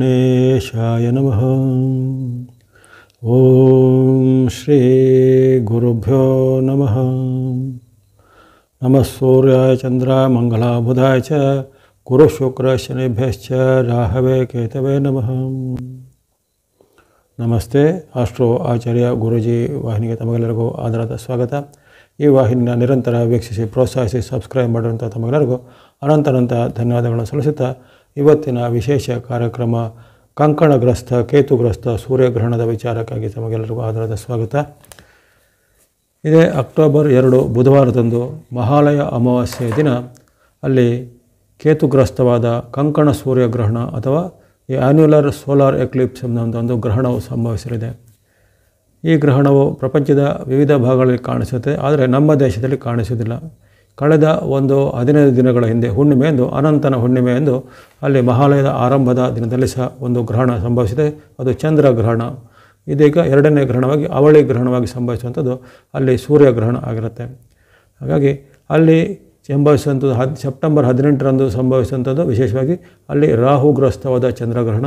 नेशाय नमः ओम श्री गुरुभ्यो नमः नमः सूर्याय चंद्रां मंगला बुधाय च कृ शुक्र शनि भश्च राहवे केतवे नमः नमस्ते आस्ट्रो आचार्य गुरुजी वाहिनी ಗೆ ತಮ್ಮೆಲ್ಲರಿಗೂ ಆದರದ ಸ್ವಾಗತ ಈ ವಾಹಿನಿಯನ್ನು ನಿರಂತರವಾಗಿ ವೀಕ್ಷಿಸಿ ಪ್ರೋತ್ಸಾಹಿಸಿ ಸಬ್ಸ್ಕ್ರೈಬ್ ಮಾಡಂತ ತಮ್ಮೆಲ್ಲರಿಗೂ ಅನಂತ ಅನಂತ ಧನ್ಯವಾದಗಳು ಸಲ್ಲಿಸುತ್ತಾ ಇವತ್ತಿನ ವಿಶೇಷ ಕಾರ್ಯಕ್ರಮ ಕಂಕಣಗ್ರಸ್ತ ಕೇತುಗ್ರಸ್ತ ಸೂರ್ಯಗ್ರಹಣದ ವಿಚಾರಕ್ಕಾಗಿ ತಮಗೆಲ್ಲರಿಗೂ ಆಧಾರದ ಸ್ವಾಗತ ಇದೇ ಅಕ್ಟೋಬರ್ ಎರಡು ಬುಧವಾರದಂದು ಮಹಾಲಯ ಅಮಾವಾಸ್ಯೆಯ ದಿನ ಅಲ್ಲಿ ಕೇತುಗ್ರಸ್ತವಾದ ಕಂಕಣ ಸೂರ್ಯಗ್ರಹಣ ಅಥವಾ ಈ ಆ್ಯನ್ಯುಲರ್ ಸೋಲಾರ್ ಎಕ್ಲಿಪ್ಸ್ ಒಂದು ಗ್ರಹಣವು ಸಂಭವಿಸಲಿದೆ ಈ ಗ್ರಹಣವು ಪ್ರಪಂಚದ ವಿವಿಧ ಭಾಗಗಳಲ್ಲಿ ಕಾಣಿಸುತ್ತೆ ಆದರೆ ನಮ್ಮ ದೇಶದಲ್ಲಿ ಕಾಣಿಸುವುದಿಲ್ಲ ಕಳೆದ ಒಂದು ಹದಿನೈದು ದಿನಗಳ ಹಿಂದೆ ಹುಣ್ಣಿಮೆ ಎಂದು ಅನಂತನ ಹುಣ್ಣಿಮೆ ಎಂದು ಅಲ್ಲಿ ಮಹಾಲಯದ ಆರಂಭದ ದಿನದಲ್ಲಿ ಸಹ ಒಂದು ಗ್ರಹಣ ಸಂಭವಿಸಿದೆ ಅದು ಚಂದ್ರ ಗ್ರಹಣ ಇದೀಗ ಎರಡನೇ ಗ್ರಹಣವಾಗಿ ಅವಳಿ ಗ್ರಹಣವಾಗಿ ಸಂಭವಿಸುವಂಥದ್ದು ಅಲ್ಲಿ ಸೂರ್ಯಗ್ರಹಣ ಆಗಿರುತ್ತೆ ಹಾಗಾಗಿ ಅಲ್ಲಿ ಸಂಭವಿಸುವಂಥದ್ದು ಹದ್ ಸೆಪ್ಟೆಂಬರ್ ಹದಿನೆಂಟರಂದು ಸಂಭವಿಸುವಂಥದ್ದು ವಿಶೇಷವಾಗಿ ಅಲ್ಲಿ ರಾಹುಗ್ರಸ್ತವಾದ ಚಂದ್ರಗ್ರಹಣ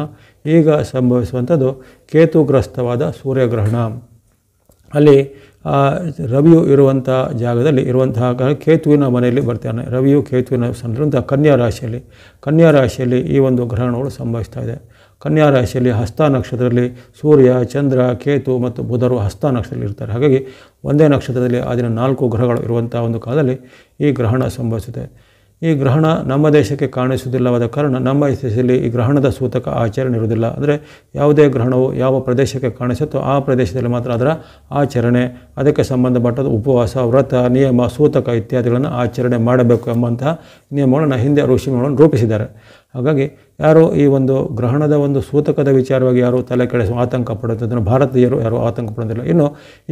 ಈಗ ಸಂಭವಿಸುವಂಥದ್ದು ಕೇತುಗ್ರಸ್ತವಾದ ಸೂರ್ಯಗ್ರಹಣ ಅಲ್ಲಿ ರವಿಯು ಇರುವಂಥ ಜಾಗದಲ್ಲಿ ಇರುವಂತಹ ಕೇತುವಿನ ಮನೆಯಲ್ಲಿ ಬರ್ತಾನೆ ರವಿಯು ಕೇತುವಿನ ಸಂದರ್ಭ ಕನ್ಯಾ ರಾಶಿಯಲ್ಲಿ ಕನ್ಯಾ ರಾಶಿಯಲ್ಲಿ ಈ ಒಂದು ಗ್ರಹಣಗಳು ಸಂಭವಿಸ್ತಾ ಇದೆ ಕನ್ಯಾ ರಾಶಿಯಲ್ಲಿ ಹಸ್ತ ನಕ್ಷತ್ರದಲ್ಲಿ ಸೂರ್ಯ ಚಂದ್ರ ಕೇತು ಮತ್ತು ಬುಧರು ಹಸ್ತ ನಕ್ಷತ್ರದಲ್ಲಿ ಇರ್ತಾರೆ ಹಾಗಾಗಿ ಒಂದೇ ನಕ್ಷತ್ರದಲ್ಲಿ ಆ ದಿನ ನಾಲ್ಕು ಗ್ರಹಗಳು ಇರುವಂಥ ಒಂದು ಕಾಲದಲ್ಲಿ ಈ ಗ್ರಹಣ ಸಂಭವಿಸುತ್ತೆ ಈ ಗ್ರಹಣ ನಮ್ಮ ದೇಶಕ್ಕೆ ಕಾಣಿಸುವುದಿಲ್ಲವಾದ ಕಾರಣ ನಮ್ಮ ದೇಶದಲ್ಲಿ ಈ ಗ್ರಹಣದ ಸೂತಕ ಆಚರಣೆ ಇರುವುದಿಲ್ಲ ಅಂದರೆ ಯಾವುದೇ ಗ್ರಹಣವು ಯಾವ ಪ್ರದೇಶಕ್ಕೆ ಕಾಣಿಸುತ್ತೋ ಆ ಪ್ರದೇಶದಲ್ಲಿ ಮಾತ್ರ ಅದರ ಆಚರಣೆ ಅದಕ್ಕೆ ಸಂಬಂಧಪಟ್ಟ ಉಪವಾಸ ವ್ರತ ನಿಯಮ ಸೂತಕ ಇತ್ಯಾದಿಗಳನ್ನು ಆಚರಣೆ ಮಾಡಬೇಕು ಎಂಬಂತಹ ನಿಯಮಗಳನ್ನು ಹಿಂದೆ ಋಷಿಗಳನ್ನು ರೂಪಿಸಿದ್ದಾರೆ ಹಾಗಾಗಿ ಯಾರೋ ಈ ಒಂದು ಗ್ರಹಣದ ಒಂದು ಸೂತಕದ ವಿಚಾರವಾಗಿ ಯಾರು ತಲೆ ಕೆಡಿಸುವ ಆತಂಕ ಪಡುವಂಥದ್ದನ್ನು ಭಾರತೀಯರು ಯಾರು ಆತಂಕ ಪಡೋದಿಲ್ಲ ಇನ್ನು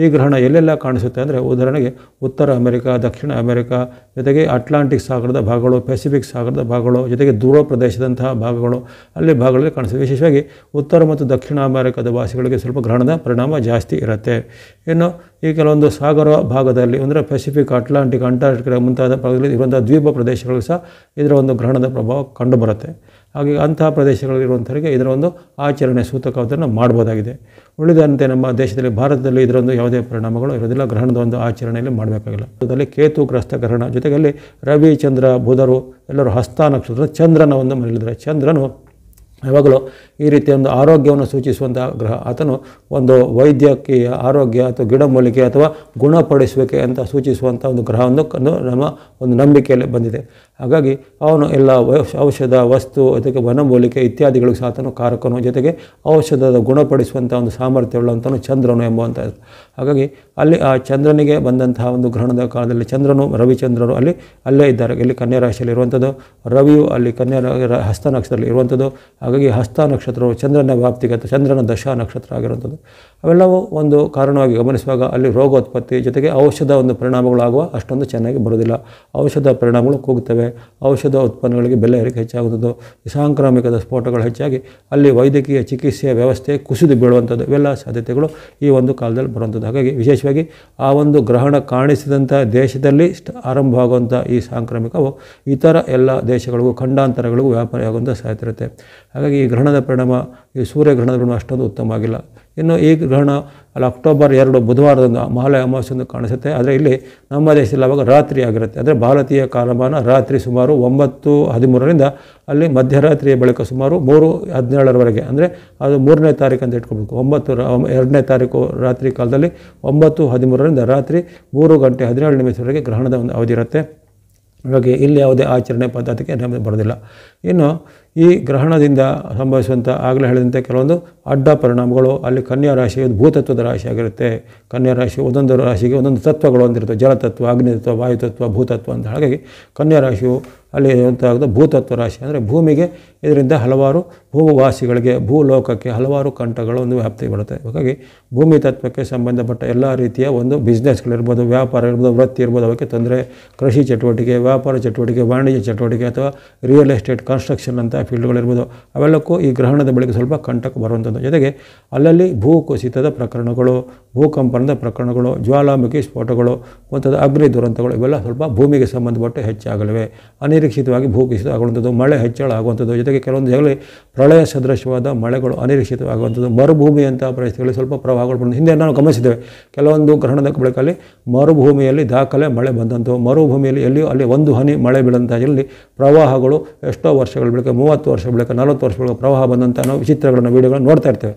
ಈ ಗ್ರಹಣ ಎಲ್ಲೆಲ್ಲ ಕಾಣಿಸುತ್ತೆ ಅಂದರೆ ಉದಾಹರಣೆಗೆ ಉತ್ತರ ಅಮೆರಿಕ ದಕ್ಷಿಣ ಅಮೆರಿಕ ಜೊತೆಗೆ ಅಟ್ಲಾಂಟಿಕ್ ಸಾಗರದ ಭಾಗಗಳು ಪೆಸಿಫಿಕ್ ಸಾಗರದ ಭಾಗಗಳು ಜೊತೆಗೆ ದೂರ ಪ್ರದೇಶದಂತಹ ಭಾಗಗಳು ಅಲ್ಲಿ ಭಾಗಗಳಲ್ಲಿ ಕಾಣಿಸುತ್ತೆ ವಿಶೇಷವಾಗಿ ಉತ್ತರ ಮತ್ತು ದಕ್ಷಿಣ ಅಮೆರಿಕದ ವಾಸಿಗಳಿಗೆ ಸ್ವಲ್ಪ ಗ್ರಹಣದ ಪರಿಣಾಮ ಜಾಸ್ತಿ ಇರುತ್ತೆ ಇನ್ನು ಈ ಕೆಲವೊಂದು ಸಾಗರ ಭಾಗದಲ್ಲಿ ಅಂದರೆ ಪೆಸಿಫಿಕ್ ಅಟ್ಲಾಂಟಿಕ್ ಅಂಟಾರ್ಟಿಕ್ ಮುಂತಾದ ಭಾಗದಲ್ಲಿ ಇರುವಂಥ ದ್ವೀಪ ಪ್ರದೇಶಗಳು ಸಹ ಇದರ ಒಂದು ಗ್ರಹಣದ ಪ್ರಭಾವ ಕಂಡುಬರುತ್ತೆ ಹಾಗೆ ಅಂತಹ ಪ್ರದೇಶಗಳಲ್ಲಿರುವಂಥವರಿಗೆ ಇದರ ಒಂದು ಆಚರಣೆ ಸೂತಕವನ್ನು ಮಾಡ್ಬೋದಾಗಿದೆ ಉಳಿದಂತೆ ನಮ್ಮ ದೇಶದಲ್ಲಿ ಭಾರತದಲ್ಲಿ ಇದರೊಂದು ಯಾವುದೇ ಪರಿಣಾಮಗಳು ಇರೋದಿಲ್ಲ ಗ್ರಹಣದ ಒಂದು ಆಚರಣೆಯಲ್ಲಿ ಮಾಡಬೇಕಾಗಿಲ್ಲ ಅದರಲ್ಲಿ ಕೇತುಗ್ರಸ್ತ ಗ್ರಹಣ ಜೊತೆಗೆ ರವಿ ಚಂದ್ರ ಬುಧರು ಎಲ್ಲರೂ ಹಸ್ತ ನಕ್ಷತ್ರ ಚಂದ್ರನ ಒಂದು ಮನೆಯಲ್ಲಿದ್ದಾರೆ ಚಂದ್ರನು ಯಾವಾಗಲೂ ಈ ರೀತಿಯ ಒಂದು ಆರೋಗ್ಯವನ್ನು ಸೂಚಿಸುವಂಥ ಗ್ರಹ ಆತನು ಒಂದು ವೈದ್ಯಕೀಯ ಆರೋಗ್ಯ ಅಥವಾ ಗಿಡಮೂಲಿಕೆ ಅಥವಾ ಗುಣಪಡಿಸುವಿಕೆ ಅಂತ ಸೂಚಿಸುವಂಥ ಒಂದು ಗ್ರಹವನ್ನು ನಮ್ಮ ಒಂದು ನಂಬಿಕೆಯಲ್ಲಿ ಬಂದಿದೆ ಹಾಗಾಗಿ ಅವನು ಎಲ್ಲ ಔಷಧ ವಸ್ತು ಅದಕ್ಕೆ ವನಮೂಲಿಕೆ ಇತ್ಯಾದಿಗಳಿಗೆ ಸಾತನು ಕಾರಕನು ಜೊತೆಗೆ ಔಷಧದ ಗುಣಪಡಿಸುವಂಥ ಒಂದು ಸಾಮರ್ಥ್ಯವುಳ್ಳಂಥನು ಚಂದ್ರನು ಎಂಬುವಂಥ ಹಾಗಾಗಿ ಅಲ್ಲಿ ಆ ಚಂದ್ರನಿಗೆ ಬಂದಂತಹ ಒಂದು ಗ್ರಹಣದ ಕಾಲದಲ್ಲಿ ಚಂದ್ರನು ರವಿಚಂದ್ರರು ಅಲ್ಲಿ ಅಲ್ಲೇ ಇದ್ದಾರೆ ಇಲ್ಲಿ ಕನ್ಯಾ ರಾಶಿಯಲ್ಲಿ ಇರುವಂಥದ್ದು ರವಿಯು ಅಲ್ಲಿ ಕನ್ಯಾ ಹಸ್ತ ನಕ್ಷತ್ರದಲ್ಲಿ ಇರುವಂಥದ್ದು ಹಾಗಾಗಿ ಹಸ್ತ ನಕ್ಷತ್ರವು ಚಂದ್ರನ ಅಥವಾ ಚಂದ್ರನ ದಶಾ ನಕ್ಷತ್ರ ಆಗಿರುವಂಥದ್ದು ಅವೆಲ್ಲವೂ ಒಂದು ಕಾರಣವಾಗಿ ಗಮನಿಸುವಾಗ ಅಲ್ಲಿ ರೋಗೋತ್ಪತ್ತಿ ಜೊತೆಗೆ ಔಷಧ ಒಂದು ಪರಿಣಾಮಗಳಾಗುವ ಅಷ್ಟೊಂದು ಚೆನ್ನಾಗಿ ಬರೋದಿಲ್ಲ ಔಷಧ ಪರಿಣಾಮಗಳು ಕೂಗುತ್ತವೆ ಔಷಧ ಉತ್ಪನ್ನಗಳಿಗೆ ಬೆಲೆ ಏರಿಕೆ ಹೆಚ್ಚಾಗುವುದು ಸಾಂಕ್ರಾಮಿಕದ ಸ್ಫೋಟಗಳು ಹೆಚ್ಚಾಗಿ ಅಲ್ಲಿ ವೈದ್ಯಕೀಯ ಚಿಕಿತ್ಸೆಯ ವ್ಯವಸ್ಥೆ ಕುಸಿದು ಬೀಳುವಂಥದ್ದು ಇವೆಲ್ಲ ಸಾಧ್ಯತೆಗಳು ಈ ಒಂದು ಕಾಲದಲ್ಲಿ ಬರುವಂಥದ್ದು ಹಾಗಾಗಿ ವಿಶೇಷವಾಗಿ ಆ ಒಂದು ಗ್ರಹಣ ಕಾಣಿಸಿದಂಥ ದೇಶದಲ್ಲಿ ಆರಂಭವಾಗುವಂಥ ಈ ಸಾಂಕ್ರಾಮಿಕವು ಇತರ ಎಲ್ಲ ದೇಶಗಳಿಗೂ ಖಂಡಾಂತರಗಳಿಗೂ ವ್ಯಾಪಾರಿಯಾಗುವಂಥ ಸಾಧ್ಯತೆ ಹಾಗಾಗಿ ಈ ಗ್ರಹಣದ ಪರಿಣಾಮ ಈ ಸೂರ್ಯಗ್ರಹಣದ ಪರಿಣಾಮ ಅಷ್ಟೊಂದು ಉತ್ತಮವಾಗಿಲ್ಲ ಇನ್ನು ಈ ಗ್ರಹಣ ಅಲ್ಲಿ ಅಕ್ಟೋಬರ್ ಎರಡು ಬುಧವಾರದಂದು ಮಹಾಲಯ ಅಮಾವಾಸ್ಯೆಂದು ಕಾಣಿಸುತ್ತೆ ಆದರೆ ಇಲ್ಲಿ ನಮ್ಮ ದೇಶದಲ್ಲಿ ಅವಾಗ ರಾತ್ರಿ ಆಗಿರುತ್ತೆ ಅಂದರೆ ಭಾರತೀಯ ಕಾಲಮಾನ ರಾತ್ರಿ ಸುಮಾರು ಒಂಬತ್ತು ಹದಿಮೂರರಿಂದ ಅಲ್ಲಿ ಮಧ್ಯರಾತ್ರಿಯ ಬಳಿಕ ಸುಮಾರು ಮೂರು ಹದಿನೇಳರವರೆಗೆ ಅಂದರೆ ಅದು ಮೂರನೇ ತಾರೀಕು ಅಂತ ಇಟ್ಕೊಬೇಕು ಒಂಬತ್ತು ಎರಡನೇ ತಾರೀಕು ರಾತ್ರಿ ಕಾಲದಲ್ಲಿ ಒಂಬತ್ತು ಹದಿಮೂರರಿಂದ ರಾತ್ರಿ ಮೂರು ಗಂಟೆ ಹದಿನೇಳು ನಿಮಿಷವರೆಗೆ ಗ್ರಹಣದ ಒಂದು ಅವಧಿ ಇರುತ್ತೆ ಹಾಗಾಗಿ ಇಲ್ಲಿ ಯಾವುದೇ ಆಚರಣೆ ಪದ್ಧತಿಗೆ ನಮಗೆ ಬರೋದಿಲ್ಲ ಇನ್ನು ಈ ಗ್ರಹಣದಿಂದ ಸಂಭವಿಸುವಂಥ ಆಗಲೇ ಹೇಳಿದಂತೆ ಕೆಲವೊಂದು ಅಡ್ಡ ಪರಿಣಾಮಗಳು ಅಲ್ಲಿ ಕನ್ಯಾ ರಾಶಿ ಭೂತತ್ವದ ರಾಶಿಯಾಗಿರುತ್ತೆ ಕನ್ಯಾ ರಾಶಿ ಒಂದೊಂದು ರಾಶಿಗೆ ಒಂದೊಂದು ತತ್ವಗಳು ಹೊಂದಿರುತ್ತೆ ಜಲತತ್ವ ಅಗ್ನಿತತ್ವ ವಾಯುತತ್ವ ಭೂತತ್ವ ಅಂತ ಹಾಗಾಗಿ ಕನ್ಯಾ ರಾಶಿಯು ಅಲ್ಲಿ ಇರುವಂಥದ್ದು ಭೂತತ್ವ ರಾಶಿ ಅಂದರೆ ಭೂಮಿಗೆ ಇದರಿಂದ ಹಲವಾರು ಭೂವಾಸಿಗಳಿಗೆ ಭೂಲೋಕಕ್ಕೆ ಹಲವಾರು ಕಂಠಗಳು ಒಂದು ವ್ಯಾಪ್ತಿ ಬರುತ್ತೆ ಹಾಗಾಗಿ ಭೂಮಿ ತತ್ವಕ್ಕೆ ಸಂಬಂಧಪಟ್ಟ ಎಲ್ಲ ರೀತಿಯ ಒಂದು ಬಿಸ್ನೆಸ್ಗಳಿರ್ಬೋದು ವ್ಯಾಪಾರ ಇರ್ಬೋದು ವೃತ್ತಿ ಇರ್ಬೋದು ಅವಕ್ಕೆ ತೊಂದರೆ ಕೃಷಿ ಚಟುವಟಿಕೆ ವ್ಯಾಪಾರ ಚಟುವಟಿಕೆ ವಾಣಿಜ್ಯ ಚಟುವಟಿಕೆ ಅಥವಾ ರಿಯಲ್ ಎಸ್ಟೇಟ್ ಕನ್ಸ್ಟ್ರಕ್ಷನ್ ಅಂತ ಫೀಲ್ಡ್ಗಳಿರ್ಬೋದು ಅವೆಲ್ಲಕ್ಕೂ ಈ ಗ್ರಹಣದ ಬಳಿಕ ಸ್ವಲ್ಪ ಕಂಟಕ ಬರುವಂಥದ್ದು ಜೊತೆಗೆ ಅಲ್ಲಲ್ಲಿ ಭೂ ಕುಸಿತದ ಪ್ರಕರಣಗಳು ಭೂಕಂಪನದ ಪ್ರಕರಣಗಳು ಜ್ವಾಲಾಮುಖಿ ಸ್ಫೋಟಗಳು ಮುಂತಾದ ಅಗ್ನಿ ದುರಂತಗಳು ಇವೆಲ್ಲ ಸ್ವಲ್ಪ ಭೂಮಿಗೆ ಸಂಬಂಧಪಟ್ಟು ಹೆಚ್ಚಾಗಲಿವೆ ಅನಿರೀಕ್ಷಿತವಾಗಿ ಭೂಕುಸಿತ ಆಗುವಂಥದ್ದು ಮಳೆ ಹೆಚ್ಚಳ ಆಗುವಂಥದ್ದು ಜೊತೆಗೆ ಕೆಲವೊಂದು ಪ್ರಳಯ ಸದೃಶವಾದ ಮಳೆಗಳು ಅನಿರೀಕ್ಷಿತವಾಗುವಂಥದ್ದು ಮರುಭೂಮಿಯಂತಹ ಪರಿಸ್ಥಿತಿಗಳಲ್ಲಿ ಸ್ವಲ್ಪ ಪ್ರವಾಹಗಳು ಬಂದು ಹಿಂದೆ ನಾವು ಗಮನಿಸಿದ್ದೇವೆ ಕೆಲವೊಂದು ಗ್ರಹಣದ ಬಳಿಕಲ್ಲಿ ಮರುಭೂಮಿಯಲ್ಲಿ ದಾಖಲೆ ಮಳೆ ಬಂದಂಥವು ಮರುಭೂಮಿಯಲ್ಲಿ ಎಲ್ಲಿಯೂ ಅಲ್ಲಿ ಒಂದು ಹನಿ ಮಳೆ ಜಲ್ಲಿ ಪ್ರವಾಹಗಳು ಎಷ್ಟೋ ವರ್ಷಗಳ ಬಳಿಕ ಮೂವತ್ತು ವರ್ಷಗಳ ಬಳಿಕ ನಲವತ್ತು ವರ್ಷಗಳ ಪ್ರವಾಹ ಬಂದಂಥ ನಾವು ವಿಚಿತ್ರಗಳನ್ನು ವೀಡಿಯೋಗಳನ್ನು ನೋಡ್ತಾ ಇರ್ತೇವೆ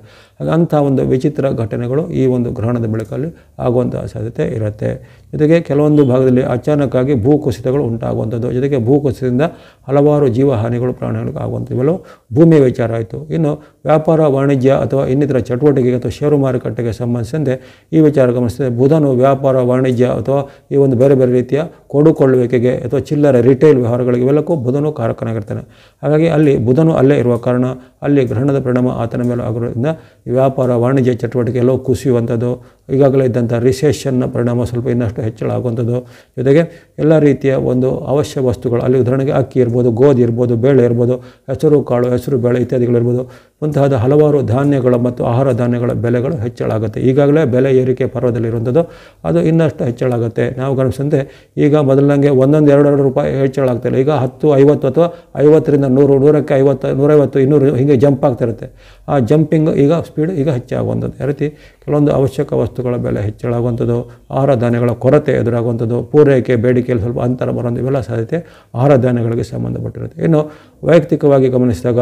ಅಂಥ ಒಂದು ವಿಚಿತ್ರ ಘಟನೆಗಳು ಈ ಒಂದು ಗ್ರಹಣದ ಬೆಳಕಲ್ಲಿ ಆಗುವಂಥ ಸಾಧ್ಯತೆ ಇರುತ್ತೆ ಜೊತೆಗೆ ಕೆಲವೊಂದು ಭಾಗದಲ್ಲಿ ಅಚಾನಕ್ಕಾಗಿ ಭೂಕುಸಿತಗಳು ಉಂಟಾಗುವಂಥದ್ದು ಜೊತೆಗೆ ಭೂಕುಸಿತದಿಂದ ಹಲವಾರು ಜೀವಹಾನಿಗಳು ಪ್ರಾಣಿಗಳು ಆಗುವಂಥ ಇವೆಲ್ಲವೂ ಭೂಮಿಯ ವಿಚಾರ ಆಯಿತು ಇನ್ನು ವ್ಯಾಪಾರ ವಾಣಿಜ್ಯ ಅಥವಾ ಇನ್ನಿತರ ಚಟುವಟಿಕೆಗೆ ಅಥವಾ ಷೇರು ಮಾರುಕಟ್ಟೆಗೆ ಸಂಬಂಧಿಸಿದಂತೆ ಈ ವಿಚಾರ ಗಮನಿಸಿದರೆ ಬುಧನು ವ್ಯಾಪಾರ ವಾಣಿಜ್ಯ ಅಥವಾ ಈ ಒಂದು ಬೇರೆ ಬೇರೆ ರೀತಿಯ ಕೊಡುಕೊಳ್ಳುವಿಕೆಗೆ ಅಥವಾ ಚಿಲ್ಲರೆ ರಿಟೇಲ್ ವ್ಯವಹಾರಗಳಿಗೆ ಇವೆಲ್ಲಕ್ಕೂ ಬುಧನು ಕಾರಕನಾಗಿರ್ತಾನೆ ಹಾಗಾಗಿ ಅಲ್ಲಿ ಬುಧನು ಅಲ್ಲೇ ಇರುವ ಕಾರಣ ಅಲ್ಲಿ ಗ್ರಹಣದ ಪರಿಣಾಮ ಆತನ ಮೇಲೆ ಆಗಿರೋದ್ರಿಂದ ವ್ಯಾಪಾರ ವಾಣಿಜ್ಯ ಚಟುವಟಿಕೆ ಎಲ್ಲವೂ ಕುಸಿಯುವಂಥದ್ದು ಈಗಾಗಲೇ ಇದ್ದಂಥ ರಿಸೆಷನ್ನ ಪರಿಣಾಮ ಸ್ವಲ್ಪ ಇನ್ನಷ್ಟು ಹೆಚ್ಚಳ ಆಗುವಂಥದ್ದು ಜೊತೆಗೆ ಎಲ್ಲ ರೀತಿಯ ಒಂದು ಅವಶ್ಯ ವಸ್ತುಗಳು ಅಲ್ಲಿ ಉದಾಹರಣೆಗೆ ಅಕ್ಕಿ ಇರ್ಬೋದು ಗೋಧಿ ಇರ್ಬೋದು ಬೇಳೆ ಇರ್ಬೋದು ಹೆಸರು ಕಾಳು ಹೆಸರು ಬೇಳೆ ಇತ್ಯಾದಿಗಳಿರ್ಬೋದು ಮುಂತಾದ ಹಲವಾರು ಧಾನ್ಯಗಳ ಮತ್ತು ಆಹಾರ ಧಾನ್ಯಗಳ ಬೆಲೆಗಳು ಹೆಚ್ಚಳಾಗುತ್ತೆ ಈಗಾಗಲೇ ಬೆಲೆ ಏರಿಕೆ ಪರ್ವದಲ್ಲಿರುವಂಥದ್ದು ಅದು ಇನ್ನಷ್ಟು ಹೆಚ್ಚಳಾಗುತ್ತೆ ನಾವು ಗಮನಿಸಿದಂತೆ ಈಗ ಮೊದಲಂಗೆ ಒಂದೊಂದು ಎರಡೆರಡು ರೂಪಾಯಿ ಹೆಚ್ಚಳಾಗ್ತಿಲ್ಲ ಈಗ ಹತ್ತು ಐವತ್ತು ಅಥವಾ ಐವತ್ತರಿಂದ ನೂರು ನೂರಕ್ಕೆ ಐವತ್ತು ನೂರೈವತ್ತು ಇನ್ನೂರು ಹೀಗೆ ಜಂಪ್ ಆಗ್ತಿರುತ್ತೆ ಆ ಜಂಪಿಂಗ್ ಈಗ ಸ್ಪೀಡ್ ಈಗ ಹೆಚ್ಚಾಗುವಂಥದ್ದು ಯಾವ ರೀತಿ ಕೆಲವೊಂದು ಅವಶ್ಯಕ ವಸ್ತುಗಳ ಬೆಲೆ ಹೆಚ್ಚಳಾಗುವಂಥದ್ದು ಆಹಾರ ಧಾನ್ಯಗಳ ಕೊರತೆ ಎದುರಾಗುವಂಥದ್ದು ಪೂರೈಕೆ ಬೇಡಿಕೆಯಲ್ಲಿ ಸ್ವಲ್ಪ ಅಂತರ ಬರೋದು ಇವೆಲ್ಲ ಸಾಧ್ಯತೆ ಆಹಾರ ಧಾನ್ಯಗಳಿಗೆ ಸಂಬಂಧಪಟ್ಟಿರುತ್ತೆ ಇನ್ನು ವೈಯಕ್ತಿಕವಾಗಿ ಗಮನಿಸಿದಾಗ